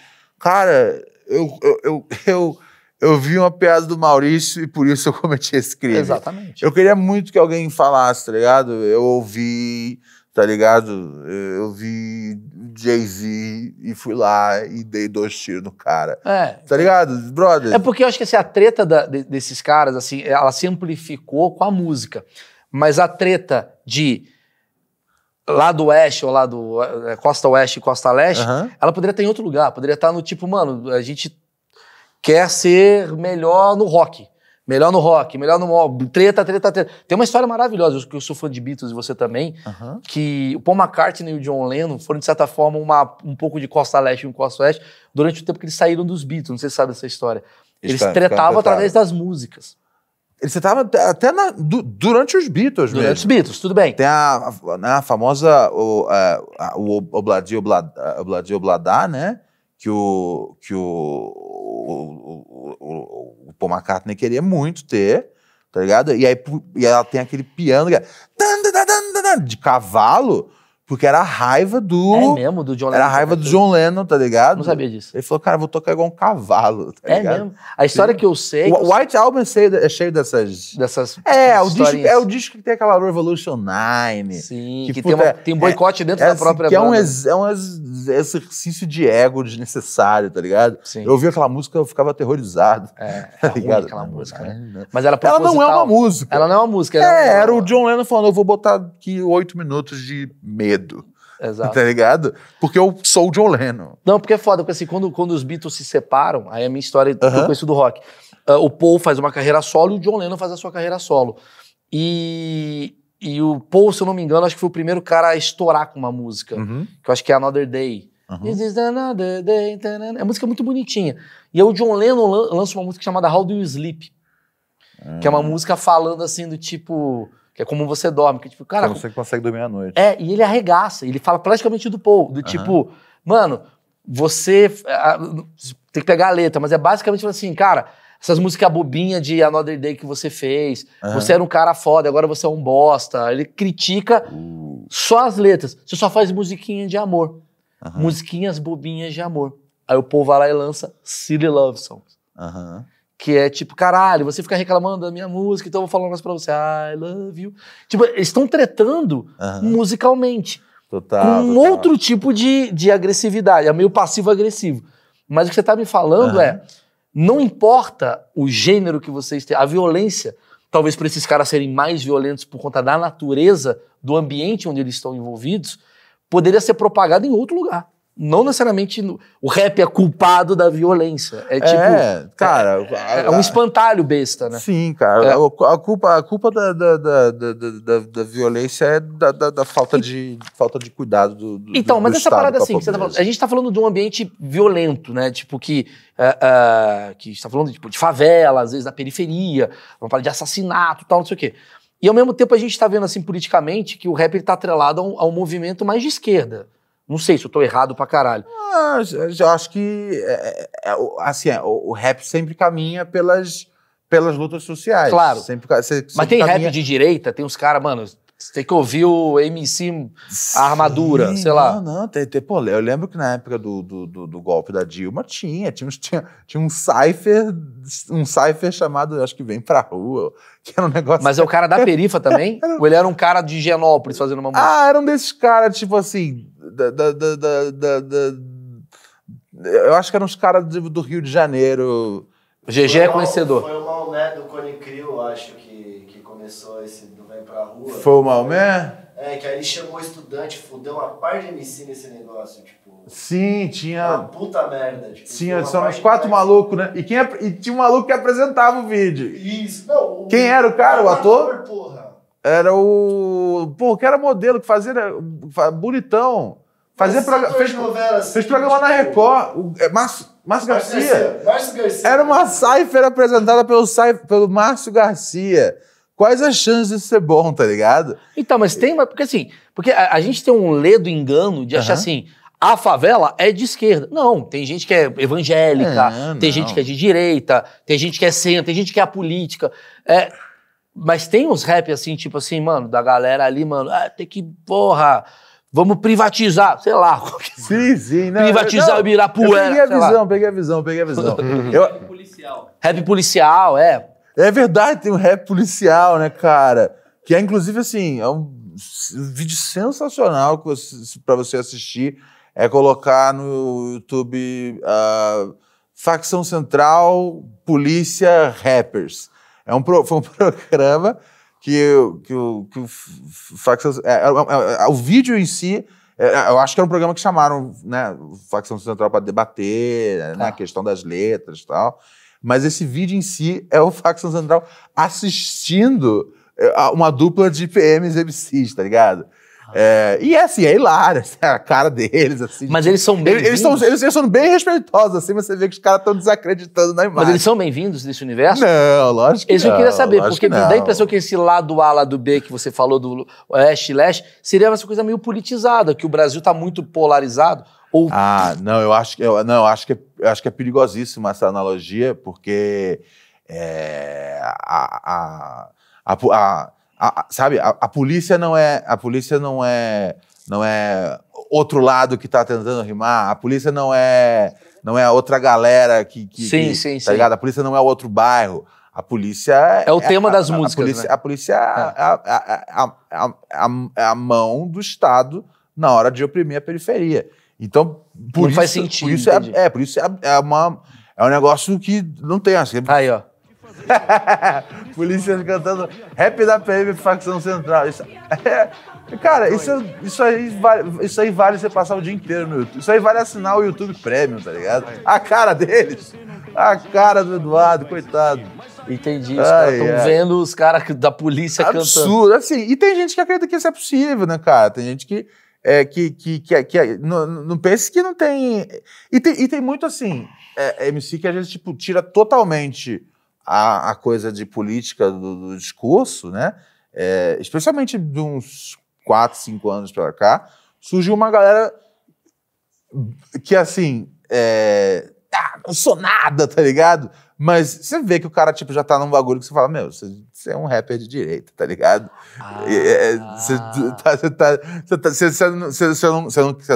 S2: Cara, eu, eu, eu, eu, eu vi uma piada do Maurício e por isso eu cometi esse crime. Exatamente. Eu queria muito que alguém falasse, tá ligado? Eu ouvi, tá ligado? Eu vi Jay-Z e fui lá e dei dois tiros no cara. É. Tá ligado? Brother. É
S1: porque eu acho que assim, a treta da, desses caras, assim, ela simplificou com a música. Mas a treta de lá do oeste ou lá do é, costa oeste e costa leste, uhum. ela poderia estar em outro lugar, poderia estar no tipo, mano, a gente quer ser melhor no rock. Melhor no rock, melhor no treta, treta, treta. Tem uma história maravilhosa, eu, eu sou fã de Beatles e você também, uhum. que o Paul McCartney e o John Lennon foram, de certa forma, uma, um pouco de costa leste e um costa oeste durante o tempo que eles saíram dos Beatles. Não
S2: sei se sabe essa história. Eles, eles tretavam através
S1: das músicas.
S2: Você estava até na, du, durante os Beatles durante mesmo. os Beatles, tudo bem. Tem a, a, né, a famosa o, é, a, o Obladi Obladi Obladá, né? Que o, que o, o, o, o Paul McCartney queria muito ter, tá ligado? E aí e ela tem aquele piano é de cavalo porque era a raiva do. É mesmo, do John Lennon. Era a raiva do John Lennon, tá ligado? Não sabia disso. Ele falou, cara, vou tocar igual um cavalo, tá é ligado? É mesmo. A história Sim. que eu sei. É o White Album é, é cheio, dessas. Dessas. É, o disco, é o disco que tem aquela Revolution 9. Sim, que, que puta, tem, uma, tem um boicote é, dentro é, da própria que banda. É um, é um exercício de ego desnecessário, tá ligado? Sim. Eu ouvia aquela música, eu ficava aterrorizado. É, tá é ligado? aquela música, né? Mas era Ela não é uma música. Ela não é uma música. É, era o John Lennon falando, eu vou botar aqui oito minutos de medo medo. Exato. Tá ligado? Porque eu sou o John Lennon. Não, porque é foda, porque assim, quando, quando os Beatles se separam,
S1: aí a minha história uh é -huh. eu conheço do rock. Uh, o Paul faz uma carreira solo e o John Lennon faz a sua carreira solo. E, e o Paul, se eu não me engano, acho que foi o primeiro cara a estourar com uma música, uh uhum. -huh. que eu acho que é Another Day. -huh. Uhum. This is another day. É uma música muito bonitinha. E aí o John Lennon lança uma música chamada How Do You Sleep? Que é uma hum. música falando assim do tipo que é como você dorme. Que tipo, cara. você
S2: consegue dormir à noite.
S1: É, e ele arregaça. Ele fala praticamente do Paul, do uhum. tipo, mano, você. Tem que pegar a letra, mas é basicamente assim, cara. Essas músicas bobinha de Another Day que você fez. Uhum. Você era um cara foda, agora você é um bosta. Ele critica uh. só as letras. Você só faz musiquinha de amor. Uhum. Musiquinhas bobinhas de amor. Aí o povo vai lá e lança Silly Love Songs. Uhum que é tipo, caralho, você fica reclamando da minha música, então eu vou falar um negócio pra você, I love you. Tipo, eles estão tretando uhum. musicalmente. Total, com um total. outro tipo de, de agressividade, é meio passivo-agressivo. Mas o que você tá me falando uhum. é, não importa o gênero que vocês têm, a violência, talvez para esses caras serem mais violentos por conta da natureza do ambiente onde eles estão envolvidos, poderia ser propagada em outro lugar não necessariamente o rap é culpado da violência. É tipo. É, é
S2: cara. É, é, um espantalho besta, né? Sim, cara. É. A culpa, a culpa da, da, da, da, da violência é da, da, da falta, e, de, falta de cuidado do. do então, do mas essa parada assim, tá falando, a gente
S1: tá falando de um ambiente violento, né? Tipo, que. Uh, a que está falando tipo, de favela, às vezes da periferia, uma parada de assassinato tal, não sei o quê. E ao mesmo tempo a gente está vendo assim politicamente que o rap está atrelado a um, a um movimento mais de esquerda não sei se eu tô errado
S2: pra caralho. Ah, eu acho que é, é, é assim, é, o, o, rap sempre caminha pelas, pelas lutas sociais. Claro. Sempre, sempre Mas tem caminha... rap de
S1: direita, tem uns caras, mano, você tem que ouvir o MC a armadura, sei
S2: lá. Não, não, tem, tem pô, Eu lembro que na época do, do, do, do golpe da Dilma tinha, tinha, tinha, tinha um cipher, um cipher chamado, acho que vem pra rua, que era um negócio. Mas é o cara da perifa também? Ou ele era um cara de Genópolis fazendo uma música? Ah, era um desses caras, tipo assim, da, da, da, da, da eu acho que eram os caras do, do, Rio de Janeiro. GG é conhecedor. Foi
S1: o Maomé do Cone Crew, acho, que, que começou esse pra rua. Foi o Maomé? É, que aí ele chamou estudante, fudeu uma par de MC nesse negócio, tipo.
S2: Sim, tinha. Uma puta merda. Tipo, tinha, só uns quatro malucos, né? E, quem, é... e tinha um maluco que apresentava o vídeo. Isso, não. O... Quem era o cara, o, o ator? ator porra. Era o. Pô, que era modelo, que fazia. Né, bonitão. Fazia programa fez, assim, fez programa tipo... na Record. O, é, Márcio, Garcia. Márcio Garcia. Era uma cypher apresentada pelo, pelo Márcio Garcia quais as chances de ser bom, tá ligado? Então, mas tem uma. Porque assim, porque a, a gente tem um ledo engano
S1: de achar uhum. assim. A favela é de esquerda. Não, tem gente que é evangélica, é, tem gente que é de direita, tem gente que é centro, tem gente que é política. É, mas tem uns rap assim, tipo assim, mano, da galera ali, mano, ah, tem que, porra, vamos privatizar,
S2: sei lá. É. Sim, sim. né? privatizar o Ibirapuera. peguei a visão, peguei a visão, peguei a visão. rap policial. Rap policial, é. É verdade, tem um rap policial, né, cara? Que é, inclusive, assim, é um vídeo sensacional para você assistir. É colocar no YouTube uh, Facção Central Polícia Rappers. É um pro, foi um programa que, que, que o Facção. É, é, é, é, o vídeo em si, é, é, eu acho que era um programa que chamaram né, Facção Central para debater né, ah. a questão das letras e tal. Mas esse vídeo em si é o Facção Central assistindo eh, uma dupla de PMs e MCs, tá ligado? Ah. É, e é assim, é hilário, é a cara deles, assim. Mas tipo, eles são bem-vindos. Eles, eles, eles, eles, são bem respeitosos, assim, você vê que os caras estão desacreditando na imagem. Mas eles são
S1: bem-vindos desse universo? Não, lógico que Isso não. eu queria saber, porque dá a impressão que esse lado A, lado B que você falou do Oeste e Leste seria uma coisa meio politizada, que o Brasil está muito polarizado.
S2: Ou... Ah, não, eu acho que eu, não, eu acho que eu acho que é perigosíssima essa analogia, porque é, a, a, a, a, sabe, a, polícia não é a polícia não é não é outro lado que está tentando rimar, a polícia não é não é a outra galera que, que sim, que, sim, tá sim. ligado? A polícia não é o outro bairro. A polícia é o tema das músicas. A polícia, né? a polícia é, é. É, é a mão do Estado na hora de oprimir a periferia. Então, por não isso. Faz sentido, por isso é, é, por isso é, é, uma, é um negócio que não tem assim. Aí, ó. Polícia cantando rap da PM facção central. Isso, é, cara, isso, isso, aí vale, isso aí vale você passar o dia inteiro no YouTube. Isso aí vale assinar o YouTube Premium, tá ligado? A cara deles. A cara do Eduardo, coitado. Entendi. Os caras estão é. vendo
S1: os caras da polícia Absurdo. cantando.
S2: Absurdo. Assim, e tem gente que acredita que isso é possível, né, cara? Tem gente que é, que, que, que, que não, não, pense que não tem. E tem, e tem muito assim, é, é MC que a gente tipo, tira totalmente a, a coisa de política do, do discurso, né? É, especialmente de uns 4, 5 anos para cá, surgiu uma galera que assim. É, tá, não sou nada, tá ligado? Mas você vê que o cara, tipo, já tá num bagulho que você fala, meu, você, você é um rapper de direita, tá ligado? Você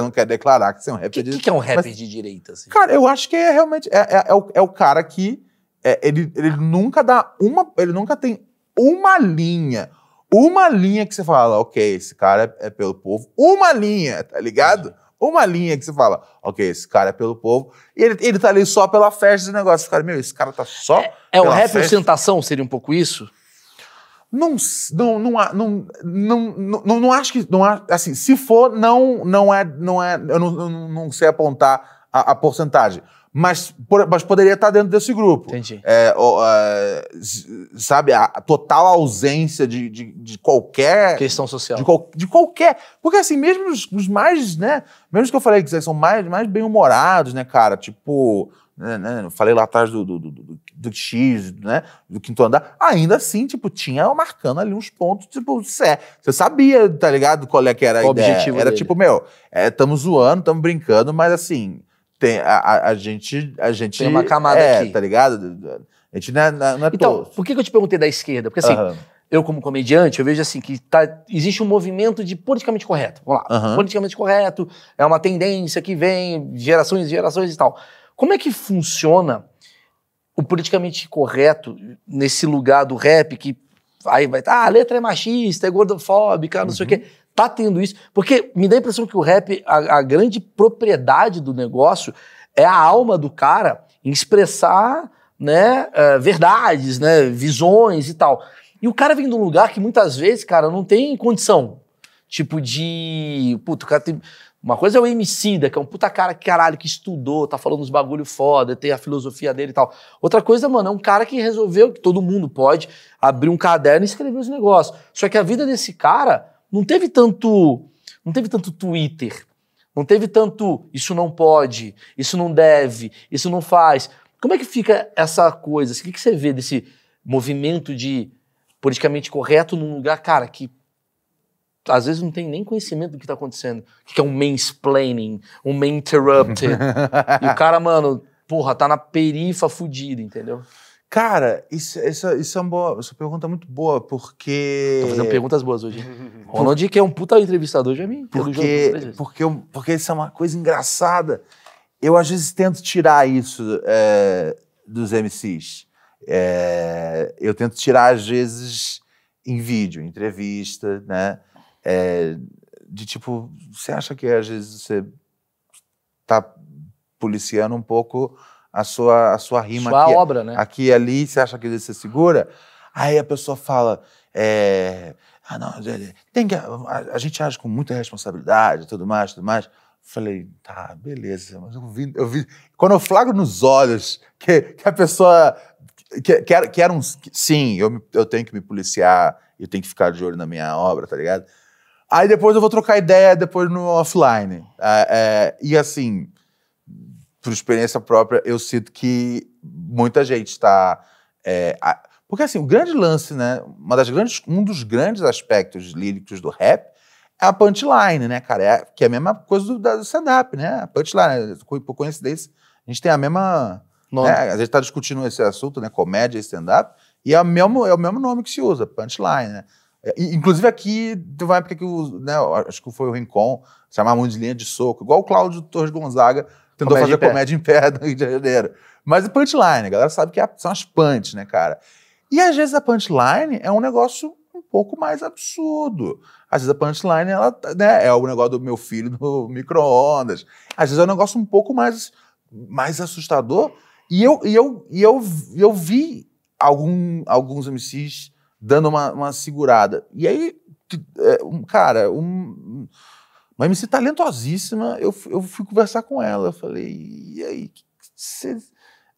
S2: não quer declarar que você é um rapper que, de direita. O que é um rapper mas, de direita, assim? Cara, eu acho que é realmente... É, é, é o, é o cara que... É, ele, ele nunca dá uma... Ele nunca tem uma linha. Uma linha que você fala, ok, esse cara é, é pelo povo. Uma linha, tá ligado? Uma linha que você fala, ok, esse cara é pelo povo. E ele, ele tá ali só pela festa desse negócio. cara meu, esse cara tá só. É, é o rap ostentação, seria um pouco isso? Não, não, não, não, não, não, acho que. Não, assim, se for, não, não é. Não é eu não, não, não sei apontar a, a porcentagem mas, mas poderia estar dentro desse grupo. Entendi. É, uh, sabe, a total ausência de, de, de qualquer. Questão social. De, qual, de, qualquer. Porque, assim, mesmo os, os mais, né? Mesmo que eu falei que são mais, mais bem-humorados, né, cara? Tipo. Né, né falei lá atrás do, do, do, do, do X, né? Do quinto andar. Ainda assim, tipo, tinha marcando ali uns pontos, tipo, sé. Você sabia, tá ligado? Qual é que era a o ideia? Objetivo era dele. tipo, meu, estamos é, zoando, estamos brincando, mas assim tem, a, a, gente, a gente. Tem uma camada é, aqui. tá ligado? A gente não é, não é, é Então,
S1: por que, que eu te perguntei da esquerda? Porque assim, uhum. eu como comediante, eu vejo assim que tá, existe um movimento de politicamente correto. Vamos lá, uhum. politicamente correto é uma tendência que vem gerações e gerações e tal. Como é que funciona o politicamente correto nesse lugar do rap que aí vai, ah, a letra é machista, é gordofóbica, não uhum. sei o quê. Uhum tá tendo isso. Porque me dá a impressão que o rap, a, a grande propriedade do negócio é a alma do cara em expressar né, uh, verdades, né, visões e tal. E o cara vem de um lugar que muitas vezes, cara, não tem condição. Tipo de. Puta, o cara tem. Uma coisa é o Emicida, que é um puta cara que caralho, que estudou, tá falando uns bagulho foda, tem a filosofia dele e tal. Outra coisa, mano, é um cara que resolveu, que todo mundo pode, abrir um caderno e escrever os negócios. Só que a vida desse cara, não teve tanto, não teve tanto Twitter, não teve tanto isso não pode, isso não deve, isso não faz. Como é que fica essa coisa? O que, que você vê desse movimento de politicamente correto num lugar, cara, que às vezes não tem nem conhecimento do que está acontecendo. O que é um mansplaining, um man interrupted. e o cara, mano, porra, tá na perifa
S2: fudida, entendeu? Cara, isso, isso, isso é uma boa, essa pergunta é muito boa, porque. Tô fazendo perguntas boas
S1: hoje. Ronald,
S2: que é um puta entrevistador, já me porque, porque, porque, eu, porque isso é uma coisa engraçada. Eu, às vezes, tento tirar isso é, dos MCs. É, eu tento tirar, às vezes, em vídeo, em entrevista, né? É, de tipo, você acha que às vezes você tá policiando um pouco a sua, a sua rima sua aqui, obra, né? aqui e ali, você acha que você segura, aí a pessoa fala. É, ah, não, é, é, tem que, a, a, gente age com muita responsabilidade, tudo mais, tudo mais. Falei, tá, beleza, mas eu vi, eu vi. Quando eu flagro nos olhos que, que a pessoa. Que, que, era, que era um. Que, sim, eu, eu tenho que me policiar, eu tenho que ficar de olho na minha obra, tá ligado? Aí depois eu vou trocar ideia depois no offline. É, é, e assim, por experiência própria, eu sinto que muita gente está. É, a... porque assim, o grande lance, né? Uma das grandes, um dos grandes aspectos líricos do rap é a punchline, né, cara? É, que é a mesma coisa do, do stand-up, né? A punchline, por coincidência, a gente tem a mesma. Né? A gente está discutindo esse assunto, né? Comédia e stand-up, e é o, mesmo, é o mesmo nome que se usa, punchline, né? É, inclusive aqui, teve uma época que o, né, acho que foi o Rincon, chamava muito de linha de soco, igual o Cláudio Torres Gonzaga tentou comédia fazer comédia em pé no Rio de Janeiro. Mas é punchline, a galera sabe que é, são as punch, né, cara? E às vezes a punchline é um negócio um pouco mais absurdo. Às vezes a punchline ela, né, é o negócio do meu filho no micro-ondas. Às vezes é um negócio um pouco mais, mais assustador. E eu, e eu, e eu, eu vi algum, alguns MCs dando uma, uma segurada. E aí, é, cara, um uma MC talentosíssima, eu, eu fui conversar com ela. Eu falei, e aí,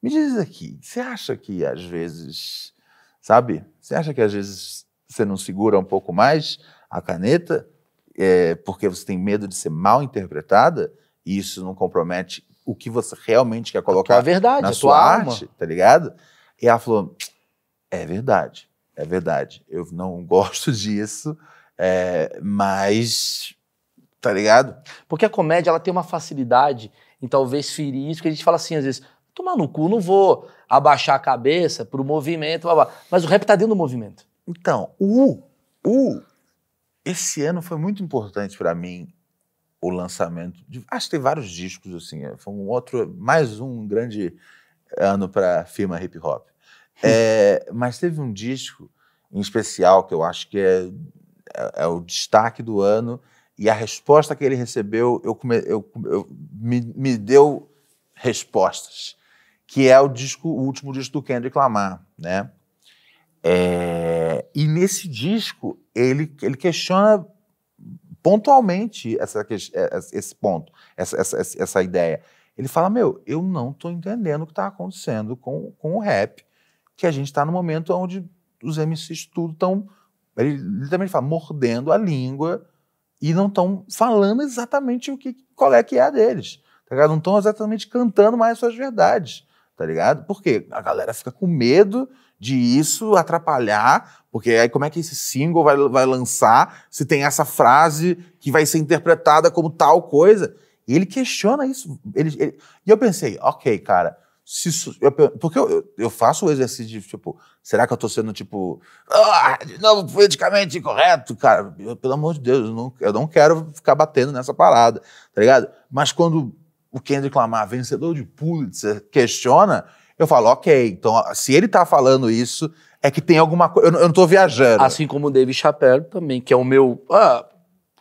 S2: me diz aqui, você acha que às vezes, sabe? Você acha que às vezes você não segura um pouco mais a caneta é, porque você tem medo de ser mal interpretada e isso não compromete o que você realmente quer colocar é verdade, na sua arte, tá ligado? E ela falou, é verdade, é verdade. Eu não gosto disso, é, mas Tá ligado? Porque a comédia,
S1: ela tem uma facilidade em talvez ferir isso, que a gente fala assim às vezes, tomar no cu, não vou abaixar a cabeça pro movimento, blá, blá. mas o rap tá dentro do movimento.
S2: Então, o, esse ano foi muito importante para mim o lançamento. De, acho que tem vários discos assim, é, foi um outro, mais um grande ano para firma hip hop. É, mas teve um disco em especial que eu acho que é, é, é o destaque do ano, e a resposta que ele recebeu eu, eu, eu me, me, deu respostas, que é o disco o último disco do Kendrick Lamar, né? É, e nesse disco ele, ele questiona pontualmente essa, é, esse ponto, essa, essa, essa ideia. Ele fala: Meu, eu não estou entendendo o que está acontecendo com, com o rap, que a gente está no momento onde os MCs tudo estão. Ele, ele também fala, mordendo a língua e não estão falando exatamente o que qual é que é a deles. Tá ligado? Não estão exatamente cantando mais suas verdades. Tá ligado? Porque a galera fica com medo de isso atrapalhar, porque aí como é que esse single vai, vai lançar se tem essa frase que vai ser interpretada como tal coisa? E ele questiona isso. Ele, ele... E eu pensei, ok, cara, se eu, porque eu, eu faço o exercício de tipo, será que eu estou sendo tipo, ah, de novo politicamente incorreto, cara? Eu, pelo amor de Deus, eu não, eu não quero ficar batendo nessa parada, tá ligado? Mas quando o Kendrick Lamar, vencedor de Pulitzer, questiona, eu falo, ok, então se ele está falando isso, é que tem alguma coisa. Eu, eu, não estou viajando. Assim como o David Chappelle também, que é o meu. Ah,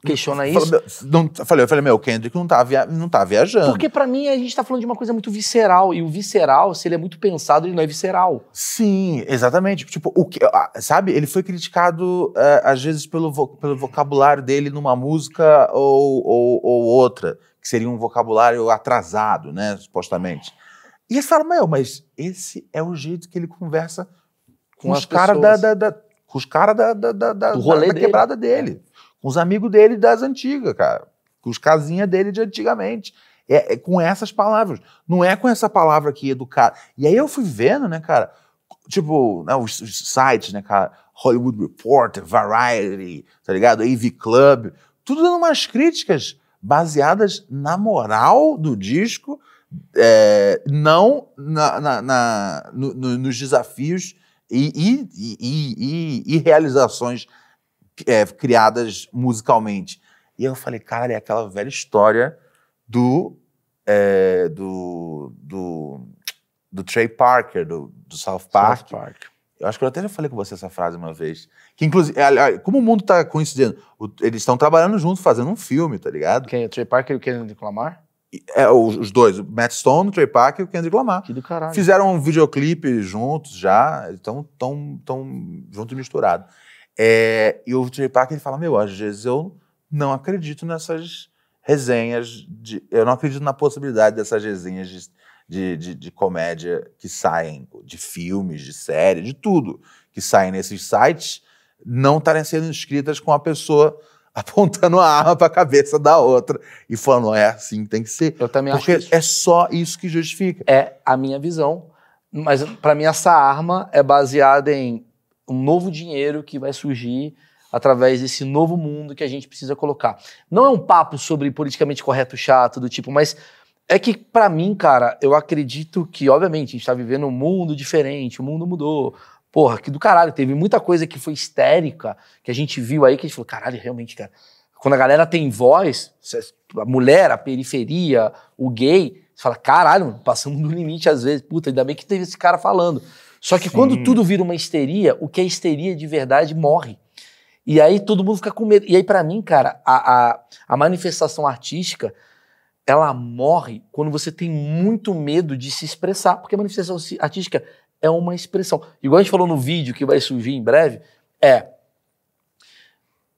S2: questiona isso. Falei, não, falei, eu falei, meu, o Kendrick não tá, via, não tá viajando. Porque
S1: para mim a gente tá falando de uma coisa muito visceral. E o visceral, se ele é muito pensado,
S2: ele não é visceral. Sim, exatamente. Tipo, o que, sabe, ele foi criticado é, às vezes pelo, vo, pelo vocabulário dele numa música ou, ou, ou, outra, que seria um vocabulário atrasado, né, supostamente. E eles falam, meu, mas esse é o jeito que ele conversa
S1: com, com os caras da, da,
S2: da, com os caras da, da, da, da, da quebrada dele com os amigos dele das antigas, cara. Com os casinhas dele de antigamente. É, é, com essas palavras. Não é com essa palavra aqui, educado. E aí eu fui vendo, né, cara, tipo, né, os, os, sites, né, cara, Hollywood Reporter, Variety, tá ligado? AV Club, tudo dando umas críticas baseadas na moral do disco, é, não na, na, na no, no, nos desafios e, e, e, e realizações é, criadas musicalmente. E eu falei, cara, é aquela velha história do. É, do, do, do Trey Parker, do, do South Park. South Park. Eu acho que eu até já falei com você essa frase uma vez. Que, inclusive, é, é, como o mundo tá coincidindo, eles estão trabalhando juntos, fazendo um filme, tá ligado? Quem? O Trey Parker e o Kendrick Lamar? É, os, dois, o Matt Stone, o Trey Parker e o Kendrick Lamar. Que do caralho. Fizeram um videoclipe juntos já, estão tão, tão juntos e misturados. É, e o Jay Parker ele fala: Meu, às vezes eu não acredito nessas resenhas, de, eu não acredito na possibilidade dessas resenhas de, de, de, de comédia que saem, de filmes, de séries, de tudo que saem nesses sites, não estarem sendo escritas com a pessoa apontando a arma para a cabeça da outra e falando, é assim que tem que ser. Eu também Porque acho. Porque é só isso que justifica. É a minha visão. Mas,
S1: para mim, essa arma é baseada em um novo dinheiro que vai surgir através desse novo mundo que a gente precisa colocar. Não é um papo sobre politicamente correto chato do tipo, mas é que para mim, cara, eu acredito que, obviamente, a gente tá vivendo um mundo diferente, o mundo mudou. Porra, que do caralho, teve muita coisa que foi histérica, que a gente viu aí, que a gente falou, caralho, realmente, cara. Quando a galera tem voz, a mulher, a periferia, o gay, você fala, caralho, passamos do limite às vezes. Puta, ainda bem que teve esse cara falando. Só que Sim. quando tudo vira uma histeria, o que é histeria de verdade morre. E aí todo mundo fica com medo. E aí, para mim, cara, a, a, a, manifestação artística ela morre quando você tem muito medo de se expressar, porque a manifestação artística é uma expressão. Igual a gente falou no vídeo que vai surgir em breve, é.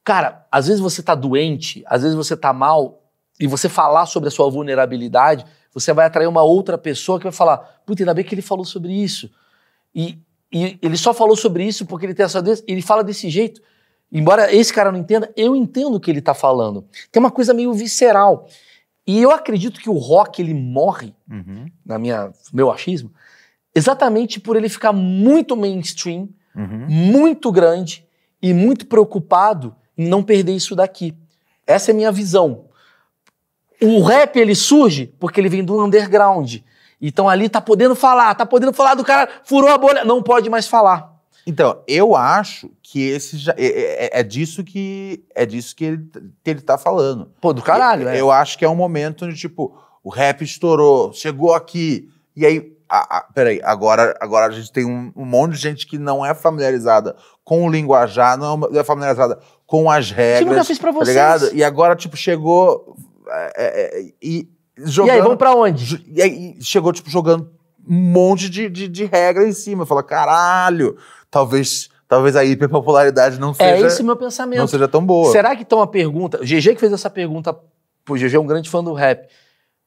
S1: Cara, às vezes você tá doente, às vezes você tá mal, e você falar sobre a sua vulnerabilidade, você vai atrair uma outra pessoa que vai falar: puta, ainda bem que ele falou sobre isso. E, e ele só falou sobre isso porque ele tem essa doença. Ele fala desse jeito. Embora esse cara não entenda, eu entendo o que ele está falando. Tem uma coisa meio visceral. E eu acredito que o rock ele morre, uhum. na minha meu achismo, exatamente por ele ficar muito mainstream, uhum. muito grande e muito preocupado em não perder isso daqui. Essa é a minha visão. O rap ele surge porque ele vem do underground. Então ali tá podendo falar, tá podendo falar do cara,
S2: furou a bolha, não pode mais falar. Então, eu acho que esse já, é, é, é, é disso que é disso que ele, que ele tá falando. Pô, do caralho, né? Eu acho que é um momento onde, tipo, o rap estourou, chegou aqui, e aí. A, a, peraí, agora, agora a gente tem um, um, monte de gente que não é familiarizada com o linguajar, não é, é familiarizada com as regras. Isso eu nunca fiz pra tá vocês. Tá ligado? E agora, tipo, chegou. É, é, é e Jogando, e aí, vamos pra onde? E aí chegou, tipo, jogando um monte de, de, de regra em cima. Fala, caralho, talvez talvez a hiperpopularidade não é seja. É esse meu pensamento. Não seja tão boa. Será que
S1: tem uma pergunta.
S2: O GG que fez essa pergunta, pô, GG é um grande fã do rap.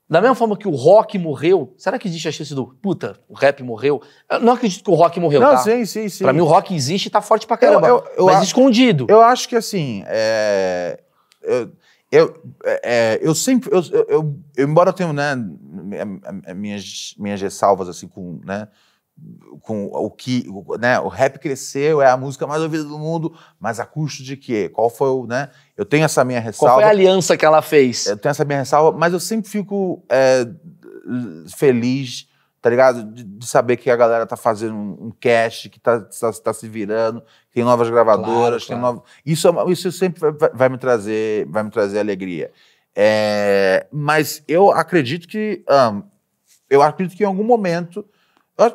S1: Da mesma forma que o rock morreu, será que existe a chance do puta, o rap morreu? Eu não acredito que o rock morreu, não, tá? Sim, sim, sim. Pra mim o rock existe e tá forte pra caramba. Eu, eu, eu mas acho,
S2: escondido. Eu acho que assim. É... Eu eu, é, é, eu sempre, eu, eu, eu, embora eu tenha né, minhas, minhas ressalvas assim com, né, com o que, né, o rap cresceu, é a música mais ouvida do mundo, mas a custo de quê? Qual foi o, né? Eu tenho essa minha ressalva. Qual foi a aliança que ela fez? Eu tenho essa minha ressalva, mas eu sempre fico é, feliz tá ligado? De, de, saber que a galera tá fazendo um, cast, que tá, tá, tá, se virando, tem novas gravadoras, claro, tem claro. Novas... Isso, é isso sempre vai, vai, me trazer, vai me trazer alegria. É, mas eu acredito que. Um, eu acredito que em algum momento.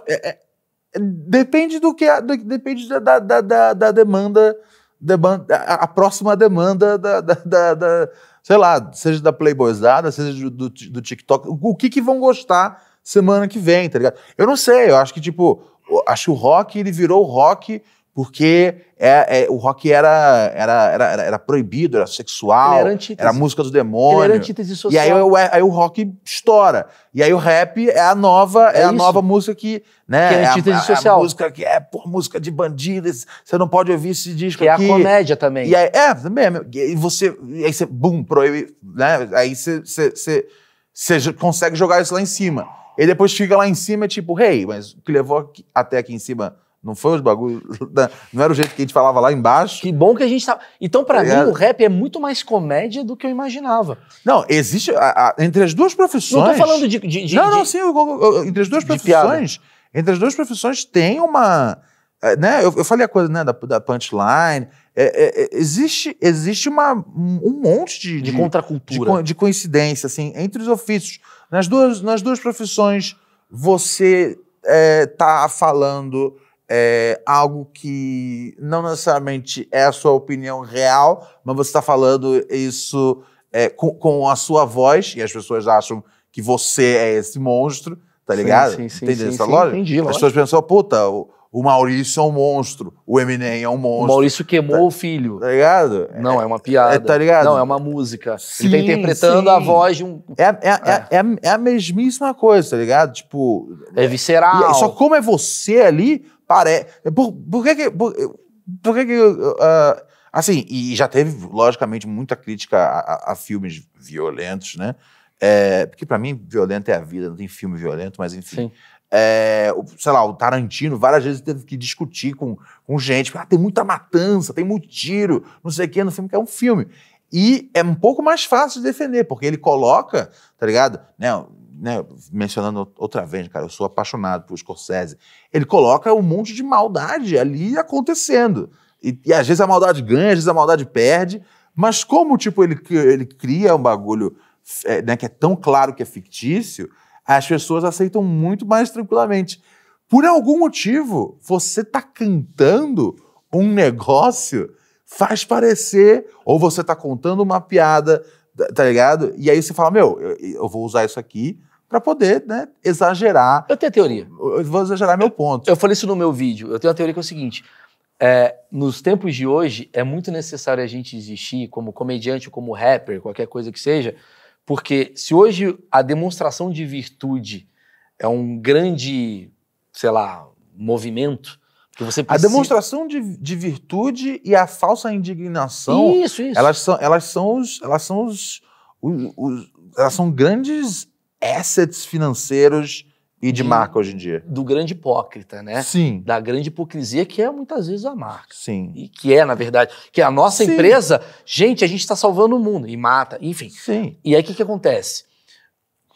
S2: É, é, depende do que. Do, depende da, da, da, da demanda. demanda a, a, próxima demanda da, da, da, sei lá, seja da Playboyzada, seja do, do, do TikTok. O que, que vão gostar semana que vem, tá ligado? Eu não sei, eu acho que, tipo, acho que o rock, ele virou rock porque é, é, o rock era, era, era, era proibido, era sexual, era, era, música do demônio. era antítese social. E aí, aí, aí, o rock estoura. E aí o rap é a nova, é, é a nova música que. Né, que é, é a antítese social. A música que é por música de bandidos, você não pode ouvir esse disco que aqui. é a comédia também. E aí, é, também. E você, e aí você, bum, proíbe, né? Aí você, você, você, você consegue jogar isso lá em cima. E depois fica lá em cima, tipo, rei, hey, mas o que levou aqui, até aqui em cima não foi os bagulhos. Né? Não era o jeito que a gente falava lá embaixo. Que bom que a gente tava. Tá, então, para tá mim, o rap é muito mais comédia do que eu imaginava. Não, existe. A, a, entre as duas profissões. Não tô falando de. de, de não, não, sim. Eu, eu, eu, entre as duas profissões. Entre as duas profissões tem uma. É, né, eu, falei a coisa né, da, da punchline. É, é, é existe existe uma, um monte de. De, de contracultura. De, de coincidência, assim, entre os ofícios. Nas duas, nas duas profissões, você está é, tá falando é, algo que não necessariamente é a sua opinião real, mas você está falando isso é, com, com, a sua voz, e as pessoas acham que você é esse monstro, tá ligado? Sim, sim, sim. Entende sim, essa sim, lógica? Entendi, As pessoas pensam, puta, o, o Maurício é um monstro, o Eminem é um monstro. O Maurício queimou tá, o filho. Tá ligado? Não, é, é uma piada. É, tá ligado? Não, é uma música. Sim, Ele tá interpretando sim. a voz de um. É, é, é. É. É, é, a mesmíssima coisa, tá ligado? Tipo. É visceral. só como é você ali, parece. Por, por que que. Por, por que que. Uh, uh, assim, e já teve, logicamente, muita crítica a, a, a filmes violentos, né? É, porque para mim, violento é a vida, não tem filme violento, mas enfim. Sim. É, sei lá, o Tarantino várias vezes teve que discutir com, com gente. Ah, tem muita matança, tem muito tiro, não sei o quê, no filme que é um filme. E é um pouco mais fácil de defender, porque ele coloca, tá ligado? Né, né, mencionando outra vez, cara, eu sou apaixonado por Scorsese. Ele coloca um monte de maldade ali acontecendo. E, e às vezes a maldade ganha, às vezes a maldade perde. Mas como, tipo, ele, ele cria um bagulho é, né, que é tão claro que é fictício, as pessoas aceitam muito mais tranquilamente. Por algum motivo, você está cantando um negócio, faz parecer, ou você está contando uma piada, tá, tá ligado? E aí você fala, meu, eu, eu vou usar isso aqui para poder, né, exagerar. Eu tenho a teoria. Eu vou exagerar meu ponto.
S1: Eu, eu falei isso no meu vídeo. Eu tenho a teoria que é o seguinte: é, nos tempos de hoje é muito necessário a gente existir como comediante, como rapper, qualquer coisa que seja porque se hoje a demonstração de virtude é um grande, sei lá,
S2: movimento, Precisa... A demonstração de, de, virtude e a falsa indignação. Isso, isso. Elas são, elas são os. Elas são os, os, os elas são grandes assets financeiros e de, de marca hoje em dia.
S1: Do grande hipócrita, né? Sim. Da grande hipocrisia que é muitas vezes a marca. Sim. E que é, na verdade, que a nossa Sim. empresa, gente, a gente está salvando o mundo e mata, enfim. Sim. E aí o que, que acontece?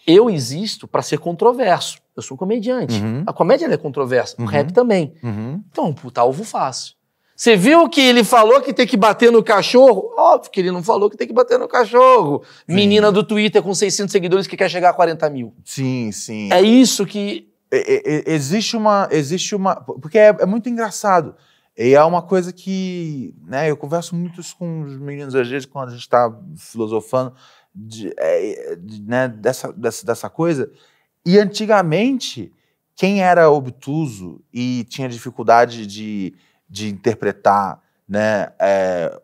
S1: Eu existo para ser controverso. Eu sou um comediante. Uhum. A comédia é controversa, uhum. o rap também. Uhum. Então, puta alvo fácil. Você viu que ele falou que tem que bater no cachorro? Óbvio que ele não falou que tem que bater no cachorro. Sim. Menina do Twitter com 600 seguidores
S2: que quer chegar a 40 mil. Sim, sim. É isso que. É, é, é, existe uma. Existe uma. Porque é, é, muito engraçado. E é uma coisa que. Né, eu converso muito com os meninos, às vezes, quando a gente está filosofando de, é, de, né, dessa, dessa, dessa coisa. E antigamente, quem era obtuso e tinha dificuldade de de interpretar né, é,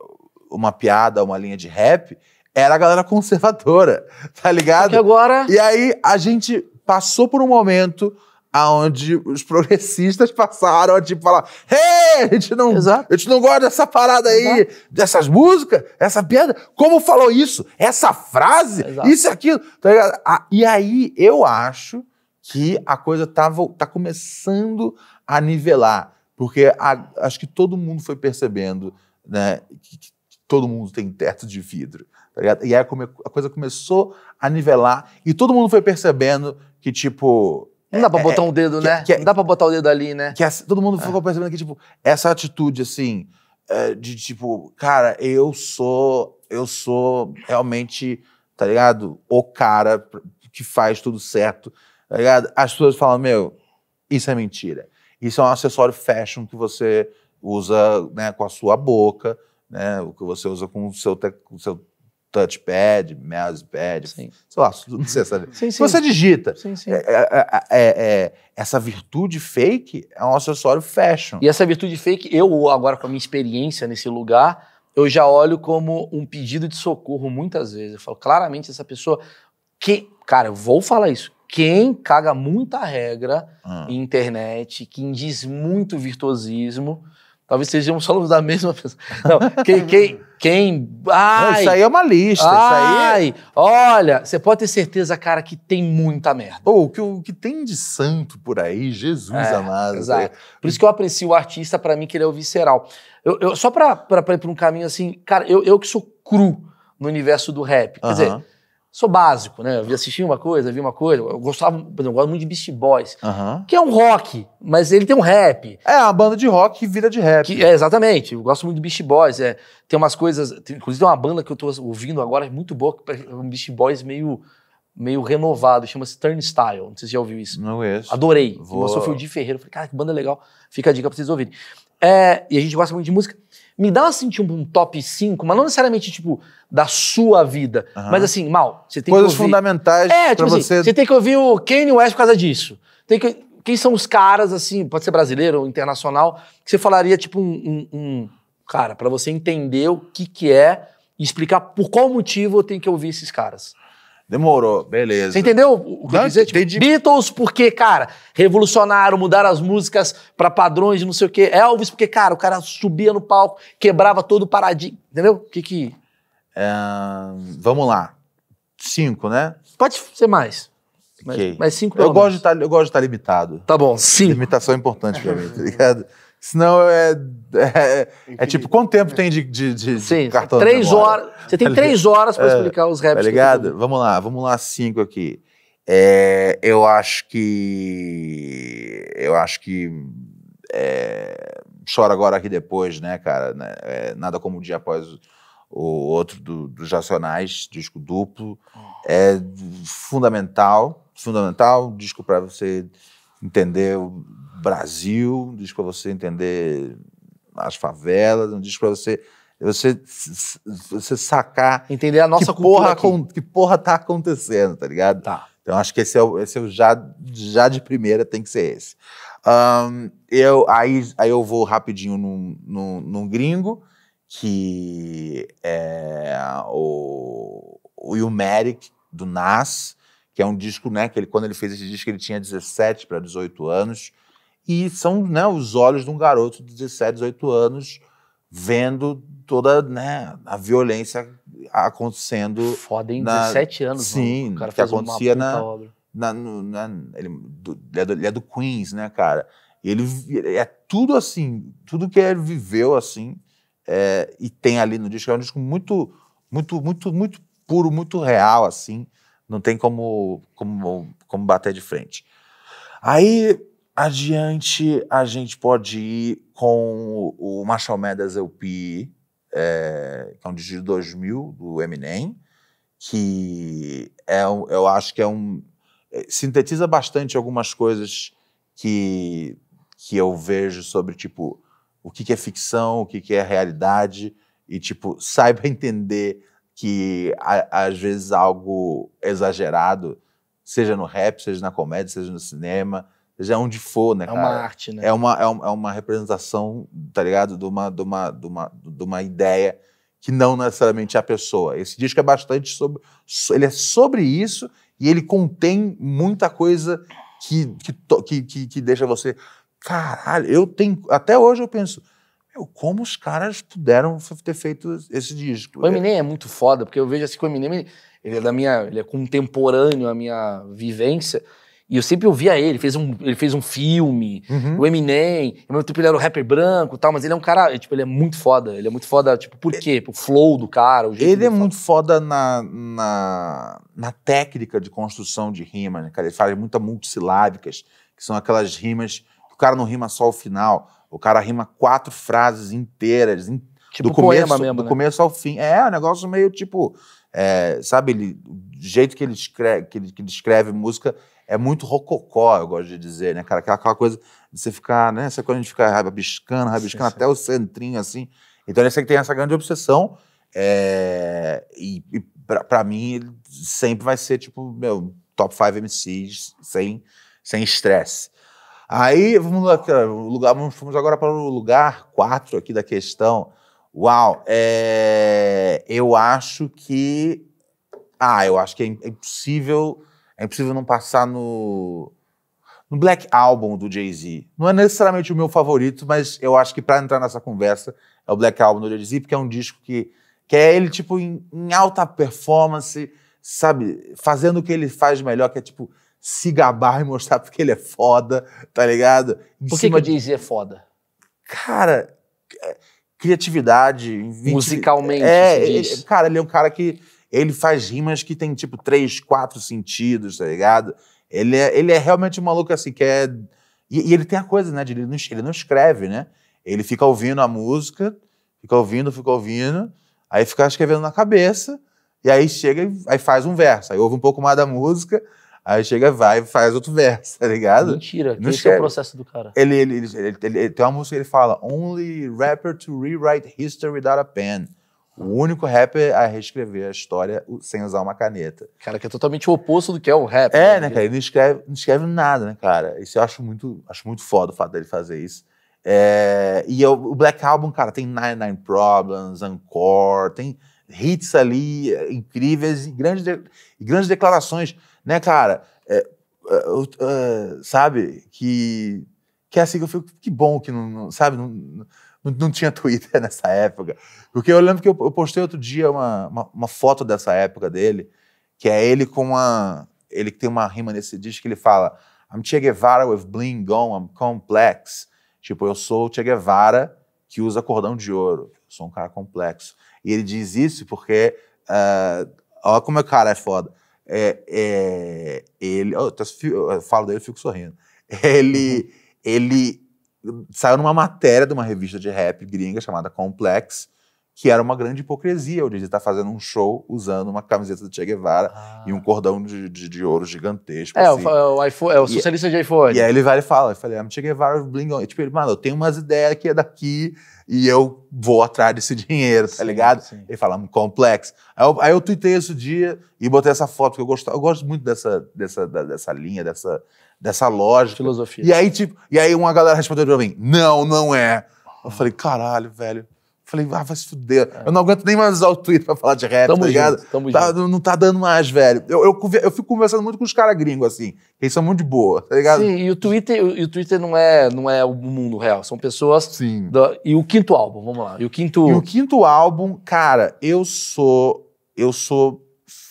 S2: uma piada, uma linha de rap, era a galera conservadora, tá ligado? Porque agora... E aí a gente passou por um momento aonde os progressistas passaram a tipo falar: "Hey, a gente não, Exato. a gente não gosta dessa parada aí, Exato. dessas músicas, essa piada, como falou isso, essa frase, Exato. isso e aquilo". Tá ligado? e aí eu acho que a coisa tá, tá começando a nivelar. Porque a, acho que todo mundo foi percebendo né, que, que todo mundo tem teto de vidro. Tá e aí a coisa começou a nivelar e todo mundo foi percebendo que, tipo, não dá pra é, botar é, um dedo, que, né? Que, é não dá pra botar o dedo ali, né? Que essa, todo mundo ficou é. percebendo que, tipo, essa atitude, assim, de tipo, cara, eu sou, eu sou realmente, tá ligado? O cara que faz tudo certo, tá ligado? As pessoas falam, meu, isso é mentira. Isso é um acessório fashion que você usa né, com a sua boca, né, o que você usa com o seu, com o seu touchpad, mousepad, sei lá, você Você digita. Sim, sim. É é, é, é, é, essa virtude fake é um acessório fashion. E essa virtude fake, eu agora com a minha experiência nesse lugar, eu
S1: já olho como um pedido de socorro muitas vezes. Eu falo, claramente essa pessoa que, cara, eu vou falar isso, quem caga muita regra ah. em internet, quem diz muito virtuosismo. Talvez sejamos só da mesma pessoa. Não, quem. quem, quem ai, Não, isso aí é uma lista. Ai, isso aí é... Olha, você pode ter certeza, cara, que tem muita merda. Ou oh, que, o que tem de santo por aí, Jesus é, amado. Exato. Por isso que eu aprecio o artista, para mim, que ele é o visceral. Eu, eu só para ir pra um caminho assim, cara, eu, eu que sou cru no universo do rap. Quer uh -huh. dizer sou básico, né? Eu assisti uma coisa, vi uma coisa. Eu gostava, por exemplo, eu gosto muito de Beastie Boys, que é um rock, mas ele tem um rap. É, é a banda de rock que vira de rap. Que, é, exatamente. Eu gosto muito de Beastie Boys. É, tem umas coisas... Tem, inclusive tem uma banda que eu tô ouvindo agora, é muito boa, que é um Beastie Boys meio... Meio renovado, chama-se Turnstile. Não sei se já ouviu isso. Não
S2: é. Adorei. Vou... sou foi o
S1: Di Ferreira. Eu falei, cara, que banda legal. Fica a dica pra vocês ouvirem. É, e a gente gosta muito de música me dá assim, tipo, um top 5, mas não necessariamente, tipo, da sua vida. Uhum. Mas assim, mal, você tem Coisas que ouvir... fundamentais é, tipo assim, você... Você tem que ouvir o Kanye West por causa disso. Tem que... Quem são os caras, assim, pode ser brasileiro ou internacional, que você falaria, tipo, um... um, um... Cara, para você entender o que que é e explicar por qual motivo eu tenho que ouvir esses caras. Demorou, beleza. Você entendeu o que eu dizer? Tipo, Beatles, porque, cara, revolucionaram, mudaram as músicas para padrões de não sei o quê. Elvis, porque, cara, o cara subia no palco, quebrava todo o paradigma. Entendeu?
S2: O que que. É, vamos lá. Cinco, né? Pode ser mais. Okay. Mas, mas cinco eu gosto, de tá, eu gosto de estar tá limitado. Tá bom, cinco. Limitação é importante pra mim, tá ligado? Senão é. É, é, é tipo, quanto tempo tem de, de, de Sim, cartão três de horas. Você tem tá três horas para é, explicar os raps. Tá ligado? Vamos lá, vamos lá, cinco aqui. É, eu acho que. Eu acho que. É, chora agora aqui depois, né, cara? Né, é, nada como o dia após o, o outro do, dos Racionais, disco duplo. É fundamental, fundamental, disco para você entender Brasil, um disco para você entender as favelas, um disco para você você, você sacar. Entender a nossa que porra, com, que porra tá acontecendo, tá ligado? Tá. Então acho que esse é o, esse é o já, já de primeira tem que ser esse. Um, eu, aí, aí eu vou rapidinho num, num, num gringo, que é o, o Umeric do Nas, que é um disco, né? Que ele, quando ele fez esse disco, ele tinha 17 para 18 anos e são né, os olhos de um garoto de 17, 18 anos vendo toda né, a violência acontecendo. Foda, em na... 17 anos, Sim, mano. o cara que acontecia na, na, na, na, ele, do, ele, é do, ele, é do, Queens, né, cara? Ele é tudo assim, tudo que ele viveu assim, é, e tem ali no disco, é um disco muito, muito, muito, muito puro, muito real, assim, não tem como, como, como bater de frente. Aí Adiante, a gente pode ir com o Marshall Mathers LP, é, que é um disco de 2000, do Eminem, que é, eu acho que é um... É, sintetiza bastante algumas coisas que, que eu vejo sobre, tipo, o que, que é ficção, o que, que é realidade, e, tipo, saiba entender que, a, às vezes, algo exagerado, seja no rap, seja na comédia, seja no cinema seja é onde for, né, É uma arte, né? É uma, é uma, é uma representação, tá ligado? De uma, de, uma, de, uma, de uma ideia que não necessariamente é a pessoa. Esse disco é bastante sobre... Ele é sobre isso e ele contém muita coisa que, que, que, que deixa você... Caralho, eu tenho... Até hoje eu penso como os caras puderam ter feito esse disco.
S1: O Eminem é muito foda, porque eu vejo assim que o Eminem, ele é da minha, ele é contemporâneo à minha vivência, e eu sempre ouvia ele, fez um, ele fez um filme, uhum. o Eminem, ao mesmo tempo ele era o rapper branco tal, mas ele é um cara, tipo, ele é muito foda. Ele é muito foda, tipo, por quê? O flow do cara, o jeito Ele
S2: é fala. muito foda na, na, na, técnica de construção de rima, né, cara? Ele faz muitas multisilábicas, que são aquelas rimas que o cara não rima só o final, o cara rima quatro frases inteiras, in, tipo do começo, mesmo, do né? começo ao fim. É, um negócio meio tipo, é, sabe, ele, o jeito que ele escreve, que ele, que ele escreve música é muito rococó, eu gosto de dizer, né, cara? Aquela, aquela coisa de você ficar, né? você quando a gente fica rabiscando, rabiscando sim, até sim. o centrinho, assim. Então ele tem essa grande obsessão. É, e, e para mim, ele sempre vai ser, tipo, meu, top 5 MCs sem sem estresse. Aí vamos lá, lugar, vamos agora para o lugar 4 aqui da questão. Uau, é, eu acho que. Ah, eu acho que é, é impossível é impossível não passar no, no Black Album do Jay-Z. Não é necessariamente o meu favorito, mas eu acho que para entrar nessa conversa é o Black Album do Jay-Z, porque é um disco que, que é ele, tipo, em, em, alta performance, sabe? Fazendo o que ele faz melhor, que é, tipo, se gabar e mostrar porque ele é foda, tá ligado? Em Por que, cima... que o Jay-Z é foda? Cara, é, criatividade... Musicalmente, é, é Cara, ele é um cara que ele faz rimas que tem, tipo, três, quatro sentidos, tá ligado? Ele é, ele é realmente um maluco assim, que é. E, e ele tem a coisa, né? De ele, não, ele não escreve, né? Ele fica ouvindo a música, fica ouvindo, fica ouvindo, aí fica escrevendo na cabeça, e aí chega aí faz um verso. Aí ouve um pouco mais da música, aí chega, vai e faz outro verso, tá ligado? Mentira, não esse é o processo do cara. Ele, ele, ele, ele, ele tem uma música que ele fala: Only rapper to rewrite history without a pen. O único rapper a reescrever a história sem usar uma caneta. Cara, que é totalmente o oposto do que é o rap. É, né? né, cara? Ele não escreve, não escreve nada, né, cara? Isso eu acho muito, acho muito foda o fato dele fazer isso. É, e eu, o Black Album, cara, tem Nine Nine Problems, Encore, tem hits ali incríveis e grandes, de, grandes declarações, né, cara? É, uh, uh, sabe? Que, que é assim que eu fico, que bom que não, não sabe? Não, não, não, não tinha Twitter nessa época. Porque eu lembro que eu, eu postei outro dia uma, uma, uma, foto dessa época dele, que é ele com uma. Ele que tem uma rima nesse disco que ele fala: I'm Che Guevara with bling gone, I'm complex. Tipo, eu sou o Che Guevara que usa cordão de ouro. Eu sou um cara complexo. E ele diz isso porque. Uh, eh, olha como o cara é foda. É, é, ele, eu, falo dele e fico sorrindo. Ele, uhum. ele, saiu numa matéria de uma revista de rap gringa chamada Complex, que era uma grande hipocrisia, onde ele está fazendo um show usando uma camiseta do Che Guevara ah. e um cordão de, de, de ouro gigantesco. É, assim. o, é o, iPhone, é o socialista e, de iPhone. E aí ele vai e fala, eu falei, ah, Che Guevara, é bling tipo, ele, mano, eu tenho umas ideias que é daqui, e eu vou atrás desse dinheiro, tá sim, ligado? Sim. Ele fala, hum, complexo. Aí eu, aí eu tuitei esse dia e botei essa foto, porque eu gosto, eu gosto muito dessa, dessa, dessa linha, dessa, dessa lógica. Filosofia. E aí, tipo, e aí uma galera respondeu pra mim, não, não é. Eu falei, caralho, velho. Falei, ah, vai se fuder. É. Eu não aguento nem mais usar o Twitter pra falar de rap, tamo tá ligado? Junto, tamo tá, junto. Não tá dando mais, velho. Eu, eu, eu fico conversando muito com os caras gringos, assim. Eles são muito de boa, tá ligado? Sim,
S1: e o Twitter, o, o Twitter não, é, não é o mundo
S2: real. São pessoas... Sim. e o quinto álbum, vamos lá. E o quinto... E o quinto álbum, cara, eu sou... Eu sou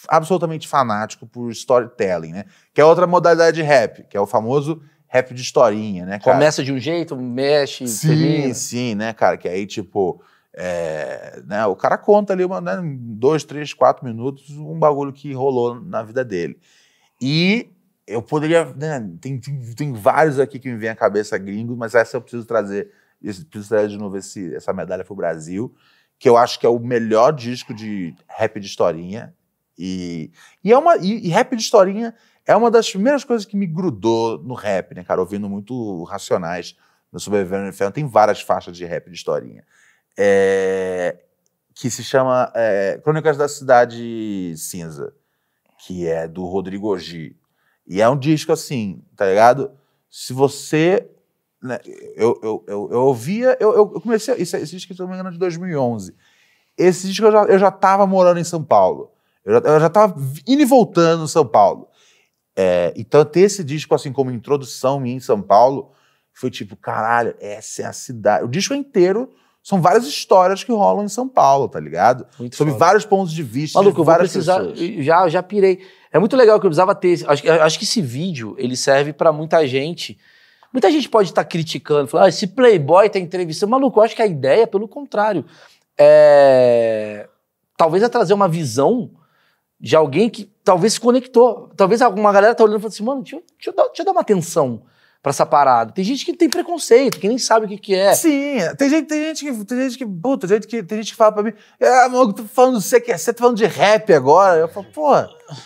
S2: absolutamente fanático por storytelling, né? Que é outra modalidade de rap, que é o famoso rap de historinha, né, cara? Começa de um jeito, mexe, Sim, termina. sim, né, cara? Que aí, tipo... É, né, o cara conta ali uma, né, dois, três, quatro minutos um bagulho que rolou na vida dele. E eu poderia. Né, tem, tem, vários aqui que me vem à cabeça gringos, mas essa eu preciso trazer. preciso trazer de novo esse, essa medalha para o Brasil, que eu acho que é o melhor disco de rap de historinha. E, e, é uma, e, e rap de historinha é uma das primeiras coisas que me grudou no rap, né, cara? Ouvindo muito Racionais no Sobrevivendo no Inferno, tem várias faixas de rap de historinha é, que se chama é, Crônicas da Cidade Cinza, que é do Rodrigo Ogi. E é um disco assim, tá ligado? Se você. Né, eu, eu, eu, eu ouvia. Eu, eu comecei. Esse, esse disco, se não me engano, é de 2011. Esse disco eu já, eu já tava morando em São Paulo. Eu já, eu já tava indo e voltando em São Paulo. É, então, ter esse disco assim como introdução em São Paulo foi tipo, caralho, essa é a cidade. O disco é inteiro são várias histórias que rolam em São Paulo, tá ligado? Muito Sobre foda. vários pontos de vista. Maluco, de eu precisar. Pessoas.
S1: Já, já pirei. É muito legal que eu precisava ter. Acho, acho que esse vídeo ele serve para muita gente. Muita gente pode estar tá criticando, falando, ah, esse Playboy tá entrevistando. Maluco, eu acho que a ideia, é pelo contrário, é. Talvez é trazer uma visão de alguém que talvez se conectou. Talvez alguma galera tá olhando e falando assim, mano, deixa, deixa, eu, dar, deixa eu dar uma atenção para essa parada. Tem gente que tem preconceito, que nem sabe o que, que é. Sim,
S2: tem gente, tem gente que. Tem gente que. Puta, tem gente que, tem gente que fala pra mim, é, ah, maluco, tô falando do CQC, tô tá falando de rap agora. Eu falo, pô,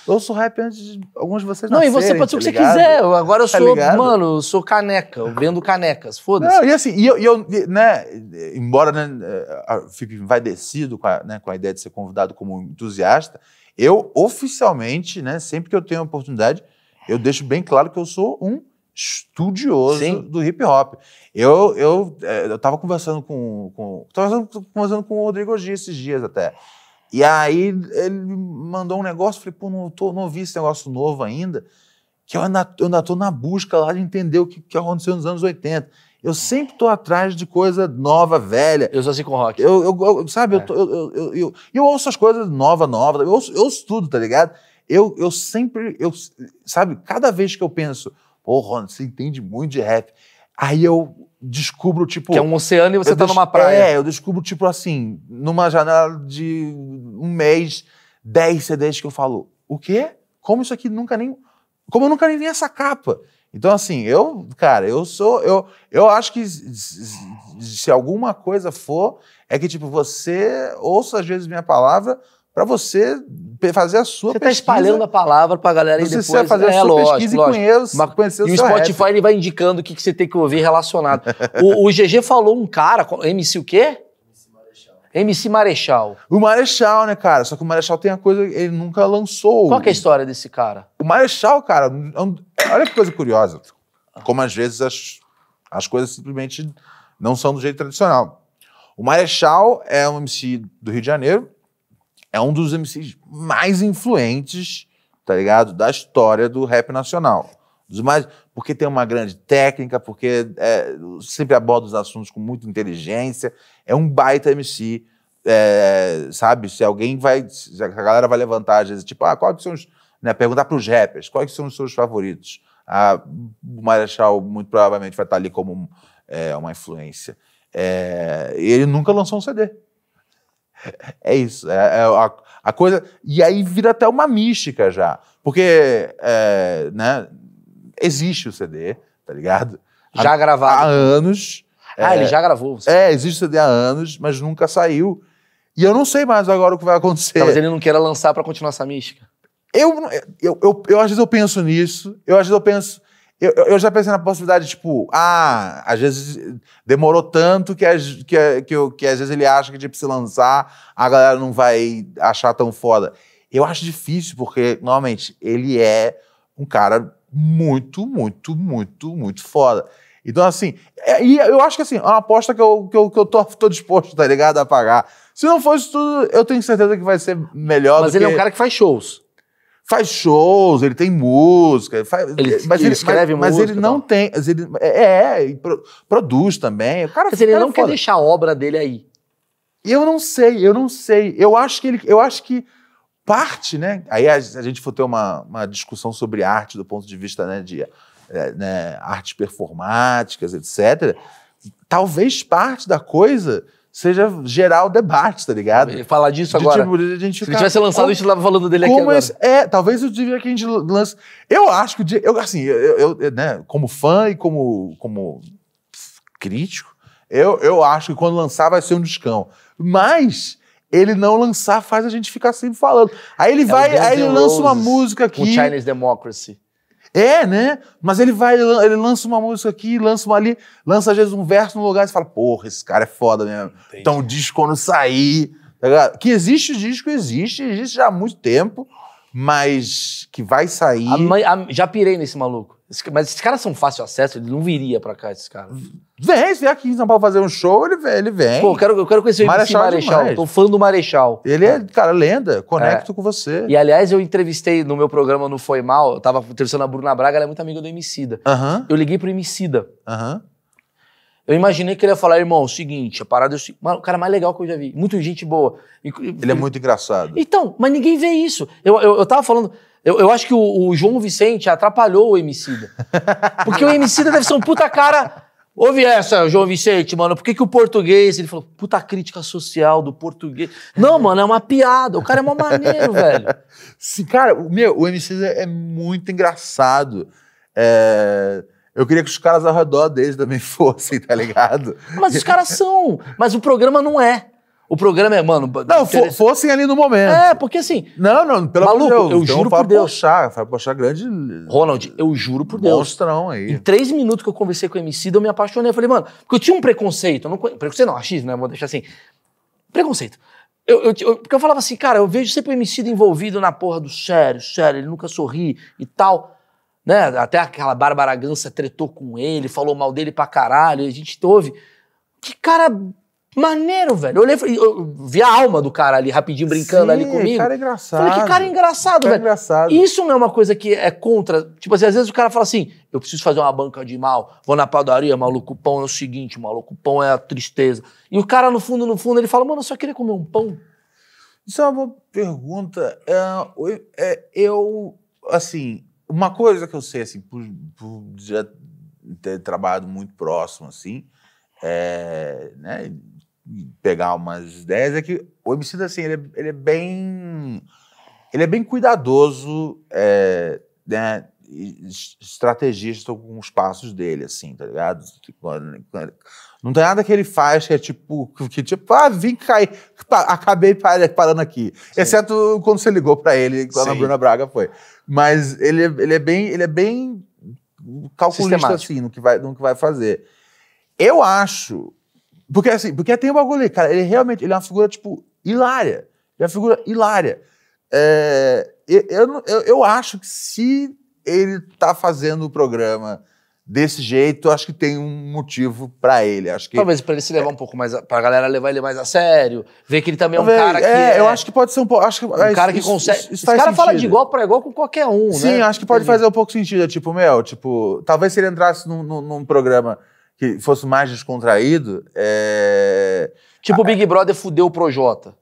S2: eu sou rap antes de alguns de vocês. Não, Não, e você pode ser tá o que você quiser. Agora eu tá sou, ligado?
S1: mano, eu sou caneca, eu vendo canecas, foda-se. E assim,
S2: e eu, e eu né, embora né, é, fique envaidecido com a, né, com a ideia de ser convidado como entusiasta, eu oficialmente, né, sempre que eu tenho a oportunidade, eu deixo bem claro que eu sou um estudioso Sim. do hip hop. Eu eu eh, eu tava conversando com, com tava conversando com o Rodrigo hoje esses dias até. E aí ele mandou um negócio, falei, pô, não, tô, não vi esse negócio novo ainda, que eu ainda, eu ainda tô na busca lá de entender o que, que aconteceu nos anos 80. Eu sempre tô atrás de coisa nova, velha. Eu sou assim com rock. Eu, eu, eu sabe, é. eu, tô, eu, eu, eu, eu, ouço as coisas nova, nova, eu ouço, eu ouço tudo, tá ligado? Eu, eu sempre, eu, sabe, cada vez que eu penso, pô, Ron, você entende muito de rap. Aí eu descubro, tipo. Que é um oceano e você tá numa praia. É, eu descubro, tipo assim, numa janela de um mês, 10 CDs que eu falo, o quê? Como isso aqui nunca nem. Como eu nunca nem vi essa capa? Então, assim, eu, cara, eu sou. Eu, eu acho que se alguma coisa for, é que, tipo, você ouça às vezes minha palavra para você fazer a sua você tá pesquisa. Você está espalhando a palavra para a galera e depois... Você fazer é, a sua pesquisa lógico. e conhecer, o E o Spotify
S1: ele vai indicando o que, que você tem que ouvir relacionado. o, o GG falou um cara, MC o quê? MC Marechal. O
S2: Marechal, né, cara? Só que o Marechal tem a coisa ele nunca lançou. Qual é a história desse cara? O Marechal, cara, é olha que coisa curiosa. Como às vezes as, as coisas simplesmente não são do jeito tradicional. O Marechal é um MC do Rio de Janeiro, é um dos MCs mais influentes, tá ligado? Da história do rap nacional. Dos mais, porque tem uma grande técnica, porque é, sempre aborda os assuntos com muita inteligência. É um baita MC, é, sabe? Se alguém vai. Se a galera vai levantar, às vezes, tipo, ah, quais são os. Né, perguntar para os rappers quais são os seus favoritos. Ah, o Marechal muito provavelmente vai estar ali como é, uma influência. É, ele nunca lançou um CD é isso. É, é a, a, coisa. E aí vira até uma mística já. Porque é, né, existe o CD, tá ligado? Já há, gravado. Há anos. Ah, é, ele já gravou. Sim. É, existe o CD há anos, mas nunca saiu. E eu não sei mais agora o que vai acontecer. Talvez ele
S1: não queira lançar para continuar essa mística.
S2: Eu, eu, eu, eu, às vezes eu penso nisso. Eu às vezes eu penso. Eu, eu já pensei na possibilidade, tipo, ah, às vezes demorou tanto que, que, que, que às vezes ele acha que, que tipo, se lançar, a galera não vai achar tão foda. Eu acho difícil, porque, normalmente, ele é um cara muito, muito, muito, muito foda. Então, assim, é, e eu acho que assim, é uma aposta que eu, que eu, que eu tô, tô disposto, tá ligado? A pagar. Se não fosse tudo, eu tenho certeza que vai ser melhor Mas ele é que... é um cara que faz shows faz shows, ele tem música, faz, ele, mas ele, escreve mas, música. Tá? Mas ele não tal. tem. Ele, é, é pro, produz também. O cara, mas ele cara não foda. quer deixar a obra dele aí. Eu não sei, eu não sei. Eu acho que ele. Eu acho que parte, né? Aí a, a gente for ter uma, uma discussão sobre arte do ponto de vista né, de é, né, artes performáticas, etc. Talvez parte da coisa seja gerar o debate, tá ligado? E falar disso de, agora. Tipo, de, de, Se tivesse lançado como, isso, tava falando dele aqui agora. Esse, é, talvez o dia que a gente lance. Eu acho que o dia. Eu, assim, eu, eu, né, como fã e como, como crítico, eu, eu acho que quando lançar vai ser um discão. Mas ele não lançar faz a gente ficar sempre falando. Aí ele é vai, aí ele lança uma música aqui. O Chinese
S1: Democracy.
S2: É, né? Mas ele vai, ele lança uma música aqui, lança uma ali, lança às vezes um verso num lugar e você fala, porra, esse cara é foda mesmo. Entendi. Então o disco quando sair. Tá que existe o disco, existe, existe já há muito tempo, mas que vai sair. A a,
S1: já pirei nesse maluco. Mas esses caras são fácil acesso, ele não viria pra cá, esses caras.
S2: Vem, se vier aqui em São Paulo fazer um show, ele vem. Ele vem. Pô, eu quero, eu quero conhecer o Marechal. Marechal. É Tô fã do Marechal. Ele é, é, cara, lenda. Conecto é. com você. E,
S1: aliás, eu entrevistei no meu programa Não Foi Mal, eu tava entrevistando a Bruna Braga, ela é muito amiga do Emicida.
S2: Uhum. Eu liguei pro Emicida. Aham. Eu
S1: imaginei que ele ia falar, irmão, seguinte, a parada é o cara mais legal que eu já vi. Muito gente boa. Ele é muito engraçado. Então, mas ninguém vê isso. Eu, eu, eu tava falando. Eu, eu acho que o, o, João Vicente atrapalhou o Emicida. Porque o Emicida deve ser um puta cara. Ouve essa, João Vicente, mano. Por que, que o português. Ele falou, puta crítica social do português. Não, mano, é uma
S2: piada. O cara é mó maneiro, velho. Sim, cara, meu, o Emicida é muito engraçado. É. Eu queria que os caras ao redor deles também fossem, tá ligado? Mas os caras
S1: são. Mas o programa não é. O programa é, mano. Não, fossem
S2: ali no momento. É, porque assim. Não, não, pelo amor de Deus. Eu então, juro por Deus. Pochá, Fábio grande.
S1: Ronald, eu juro por Deus. Mostrão aí. Em três minutos que eu conversei com o MC, eu me apaixonei. Eu falei, mano, porque eu tinha um preconceito. Não, preconceito não, achismo, né? Vou deixar assim. Preconceito. Eu, eu, eu, porque eu falava assim, cara, eu vejo sempre o MC envolvido na porra do sério, sério, ele nunca sorri e tal. Né? Até aquela Bárbara Gança tretou com ele, falou mal dele pra caralho, a gente teve. Que cara Maneiro, velho. Eu olhei eu vi a alma do cara ali, rapidinho, brincando Sim, ali comigo. cara engraçado. É Falei, que cara
S2: engraçado, cara é é velho. engraçado.
S1: Isso não é uma coisa que é contra. Tipo assim, às vezes o cara fala assim: eu preciso fazer uma banca de mal, vou na padaria, maluco, pão é o seguinte, maluco, pão é a tristeza. E o cara, no fundo, no fundo, ele fala: mano, eu só queria comer um pão.
S2: Isso é uma boa pergunta. É, eu, assim, uma coisa que eu sei, assim, por, por já ter trabalhado muito próximo, assim, é, né, pegar umas ideias, é que o MC assim, ele é, ele é bem... Ele é bem cuidadoso, é, né, estrategista com os passos dele, assim, tá ligado? Não tem nada que ele faz que é tipo, que tipo, ah, vim cair, acabei parando aqui. Sim. Exceto quando você ligou para ele, quando Sim. a Bruna Braga foi. Mas ele, é, ele é bem, ele é bem calculista assim no que vai, no que vai fazer. Eu acho porque assim, porque tem um bagulho, cara, ele realmente, ele é uma figura, tipo, hilária. Ele é uma figura hilária. É, eu, eu, eu acho que se ele tá fazendo o programa desse jeito, acho que tem um motivo para ele. Acho que talvez para ele se levar é. um pouco mais, a,
S1: pra galera levar ele mais a sério, ver que ele também é um cara que é, é, eu acho
S2: que pode ser um pouco, acho que um cara que isso, consegue. Isso, isso Esse cara fala de igual para igual com qualquer um, Sim, né? acho que pode Entendi. fazer um pouco sentido, é tipo, meu, tipo, talvez se ele entrasse num, num, num programa que fosse mais descontraído. É... Tipo o Big Brother fudeu o Projota.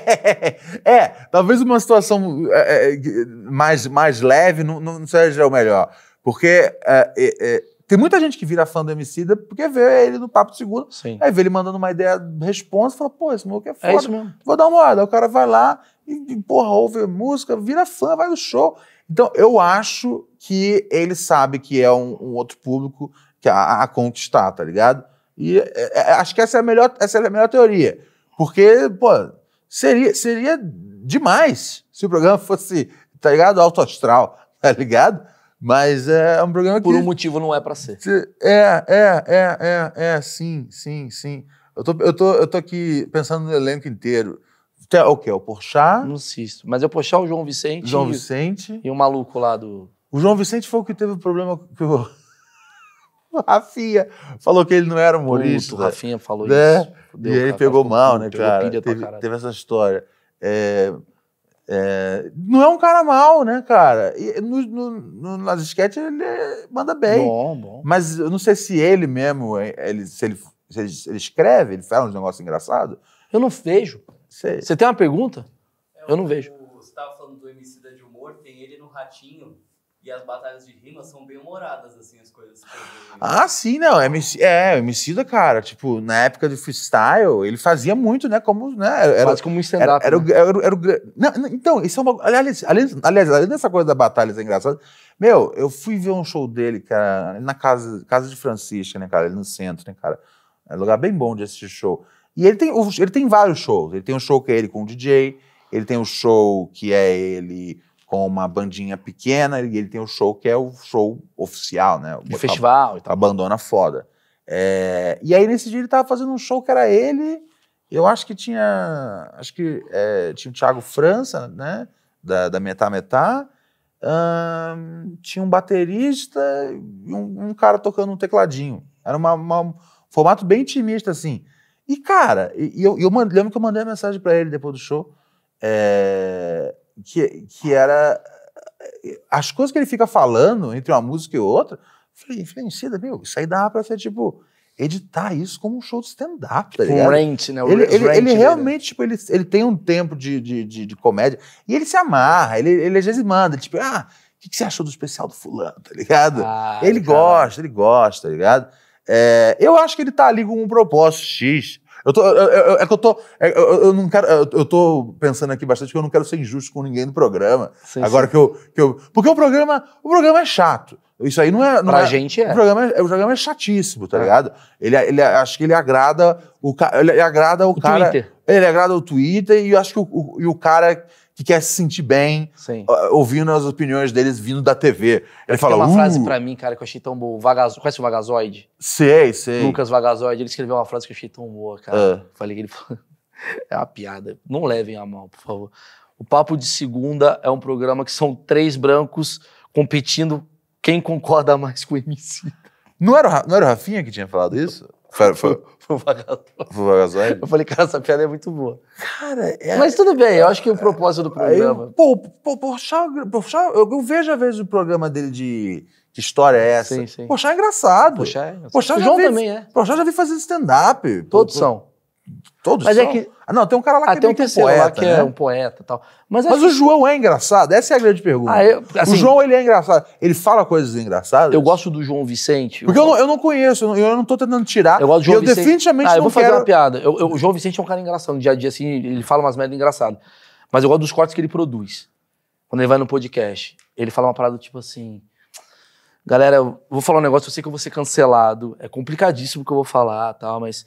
S2: é, talvez uma situação é, é, mais, mais leve não, não seja o melhor. Porque é, tem muita gente que vira fã do Emicida porque vê ele no Papo Seguro, Sim. aí vê ele mandando uma ideia, responsa, fala, pô, esse maluco é foda, é isso mesmo. vou dar uma olhada. Aí o cara vai lá e, porra, ouve a música, vira fã, vai no show. Então, eu acho que ele sabe que é um, um outro público, a, a conquistar, tá ligado? E é, é, é, acho que essa é a melhor, essa é a melhor teoria. Porque, pô, seria, seria demais se o programa fosse, tá ligado? Alto astral, tá ligado? Mas é um programa Por que. Por um motivo não é para ser. É, é, é, é, é, sim, sim, sim. Eu tô, eu tô, eu tô aqui pensando no elenco inteiro. Tem, o quê? O Porchat? Não insisto. Mas é o Porchat, o João Vicente. João Vicente. E o maluco lá do. O João Vicente foi o que teve o problema que eu o Rafinha falou que ele não era humorista. Puto, o Rafinha falou né? isso. Fudeu, e ele cara, pegou mal, né, cara? Teve, teve, essa história. É, é, não é um cara mal, né, cara? E no, no, no, nas sketches ele manda bem. Bom, bom. Mas eu não sei se ele mesmo, é, ele, se, ele, se ele, se ele escreve, ele fala uns negócios engraçados. Eu não vejo. Você tem uma pergunta? É, eu não vejo.
S1: O, você estava falando do MC da de humor, tem ele no Ratinho e as batalhas de rima são bem humoradas, assim, as coisas.
S2: Ah, sim, não. É MC, é, o da cara, tipo, na época do freestyle, ele fazia muito, né? Como, né? Era, Quase como um stand-up. Era, era, né? era, era, não, então, isso é uma. Aliás, aliás, aliás, além dessa coisa da batalha é engraçada. Meu, eu fui ver um show dele, cara, na casa, casa de Francisca, né, cara? Ali no centro, né, cara? É um lugar bem bom de assistir show. E ele tem, ele tem vários shows. Ele tem um show que é ele com o DJ, ele tem um show que é ele com uma bandinha pequena e ele tem um show que é o show oficial, né? De tá festival e tal. Abandona foda. É, e aí nesse dia ele tava fazendo um show que era ele, eu acho que tinha, acho que é, tinha o Thiago França, né? Da, da Metá Metá. Hum, tinha um baterista e um, um, cara tocando um tecladinho. Era uma, uma, um formato bem intimista, assim. E, cara, eu, eu, lembro que eu mandei uma mensagem para ele depois do show. É, que, que era. Eh, as coisas que ele fica falando entre uma música e outra, falei, influencia, meu, isso aí dava pra ser tipo. Editar isso como um show de stand-up, tá tipo ligado? Um rant, né? O ele, ele, ele realmente, tipo, ele, ele tem um tempo de, de, de, de comédia e ele se amarra, ele, ele às vezes manda, tipo, ah, o que, que, você achou do especial do fulano, tá ligado? Ah, ele cara. gosta, ele gosta, tá ligado? É, eu acho que ele tá ali com um propósito X eu tô, eu, eu, é que eu tô. É, eu, não quero. Eu, tô pensando aqui bastante que eu não quero ser injusto com ninguém no programa. Sim, agora sim. Que, eu, que eu. Porque o programa, o programa é chato. Isso aí não é. Não pra é, gente é. O programa é. O programa é chatíssimo, tá é. ligado? Ele, é, ele, é, acho que ele agrada o, ele agrada o, o cara. Twitter. Ele agrada o Twitter e acho que o, o, e o cara que quer se sentir bem, Sim. ouvindo as opiniões deles vindo da TV. Ele fala. uma uh, frase pra mim, cara, que eu achei tão boa. Vagazo... Conhece o Vagazoid? Sei, sei. Lucas Vagazoid,
S1: ele escreveu uma frase que eu achei tão boa, cara. Uh. Falei que ele. é uma piada. Não levem a mal, por favor. O Papo de Segunda é um programa que são três brancos competindo
S2: quem concorda mais com o MC. Não era, não era o Rafinha que tinha falado isso? Foi, foi, foi um Eu falei, cara, essa piada é muito boa. Cara, é... Mas tudo bem, eu acho que o propósito do programa... Aí, pô, pô, eu, eu vejo às vezes o programa dele de... Que história é essa? Sim, sim. é engraçado. Porchat é. Porchat João vi, também é. Porchat já vi fazer stand-up. Todos são. Todos Mas é são? É que... Ah, não, tem um cara lá ah, que é tem é né? um poeta, lá que né? é um
S1: poeta tal. Mas, Mas o
S2: João é engraçado? Essa é a grande pergunta. Ah, eu, assim, o João, ele é engraçado. Ele fala coisas engraçadas? Eu gosto do João Vicente. Porque eu, eu, não, eu não, conheço, eu não estou tentando tirar. Eu gosto do João eu Vicente. definitivamente ah, não eu vou fazer quero... uma
S1: piada. Eu, o João Vicente é um cara engraçado. No dia a dia, assim, ele fala umas merdas engraçadas. Mas eu gosto dos cortes que ele produz. Quando ele vai no podcast, ele fala uma parada tipo assim... Galera, vou falar um negócio, eu sei que eu vou ser cancelado. É complicadíssimo o que eu vou falar, tal, mas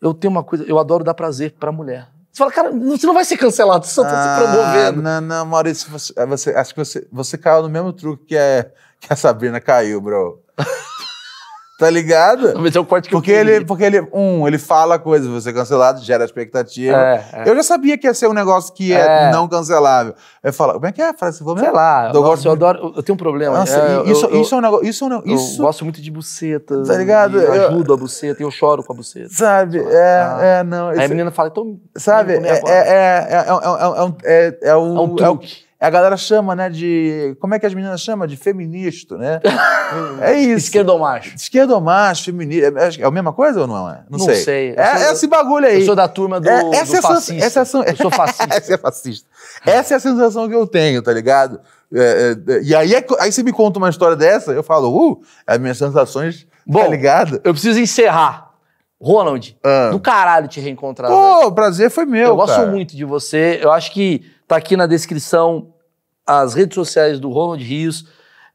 S2: eu tenho uma coisa, eu adoro dar prazer pra mulher.
S1: Você fala, cara, você não vai ser cancelado,
S2: você ah, tá se ah, promovendo. Não, não, Maurício, você, é, você, acho que você, você caiu no mesmo truque que, é, que a Sabrina caiu, bro. Tá ligado? Mas é o corte que porque eu ele, Porque ele, um, ele fala coisas, você cancelado, gera expectativa. É, é. Eu já sabia que ia ser um negócio que é, é. não cancelável. Eu falo, como é que é a frase? Vou Sei lá, eu, gosto eu adoro, eu tenho um problema. Nossa, isso, eu, isso é um negócio,
S1: isso, eu gosto muito de buceta. Tá ligado? Eu ajudo a buceta, eu choro com a buceta. Sabe,
S2: é, ah. é, não. Aí isso... a menina fala, então... Sabe, é, é, é, é, é, é, é, é, é, é, é, é um truque a galera chama, né, de. Como é que as meninas chamam? De feminista, né? é isso. Esquerdomacho. Esquerdomacho, feminista. É a é, mesma é coisa ou não é? Não, não sei. sei. É, sou, é, esse bagulho aí. Eu sou da turma do, é, essa do é fascista. É, essa, eu sou fascista. essa é fascista. Essa é a sensação que eu tenho, tá ligado? e aí, aí você me conta uma história dessa, eu falo, uh, as minhas sensações, tá Bom, tá ligado? Eu preciso encerrar. Ronald, ah. do caralho te reencontrar. Pô,
S1: o prazer foi meu. Eu gosto muito de você. Eu acho que tá aqui na descrição as redes sociais do Ronald Rios.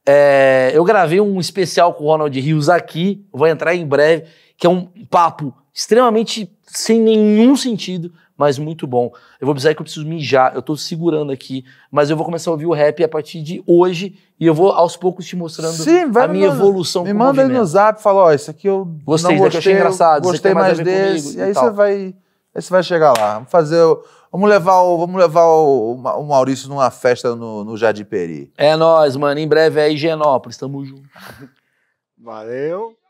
S1: É, eu gravei um especial com o Ronald Rios aqui, vou entrar em breve, que é um papo extremamente sem nenhum sentido, mas muito bom. Eu vou precisar que eu preciso mijar, eu tô segurando aqui, mas eu vou começar a ouvir o rap a partir de hoje e eu vou aos poucos te
S2: mostrando Sim, vai a minha manda, evolução Me manda aí no zap, fala, ó, isso aqui eu gostei, não gostei, eu achei engraçado, gostei mais, mais desse, comigo, e, e aí você vai, aí você vai chegar lá. Vamos fazer o Vamos levar o, vamos levar o, o Maurício numa festa no, no Jardim Peri.
S1: É nós, mano. Em breve é Higienópolis. Tamo junto. Valeu.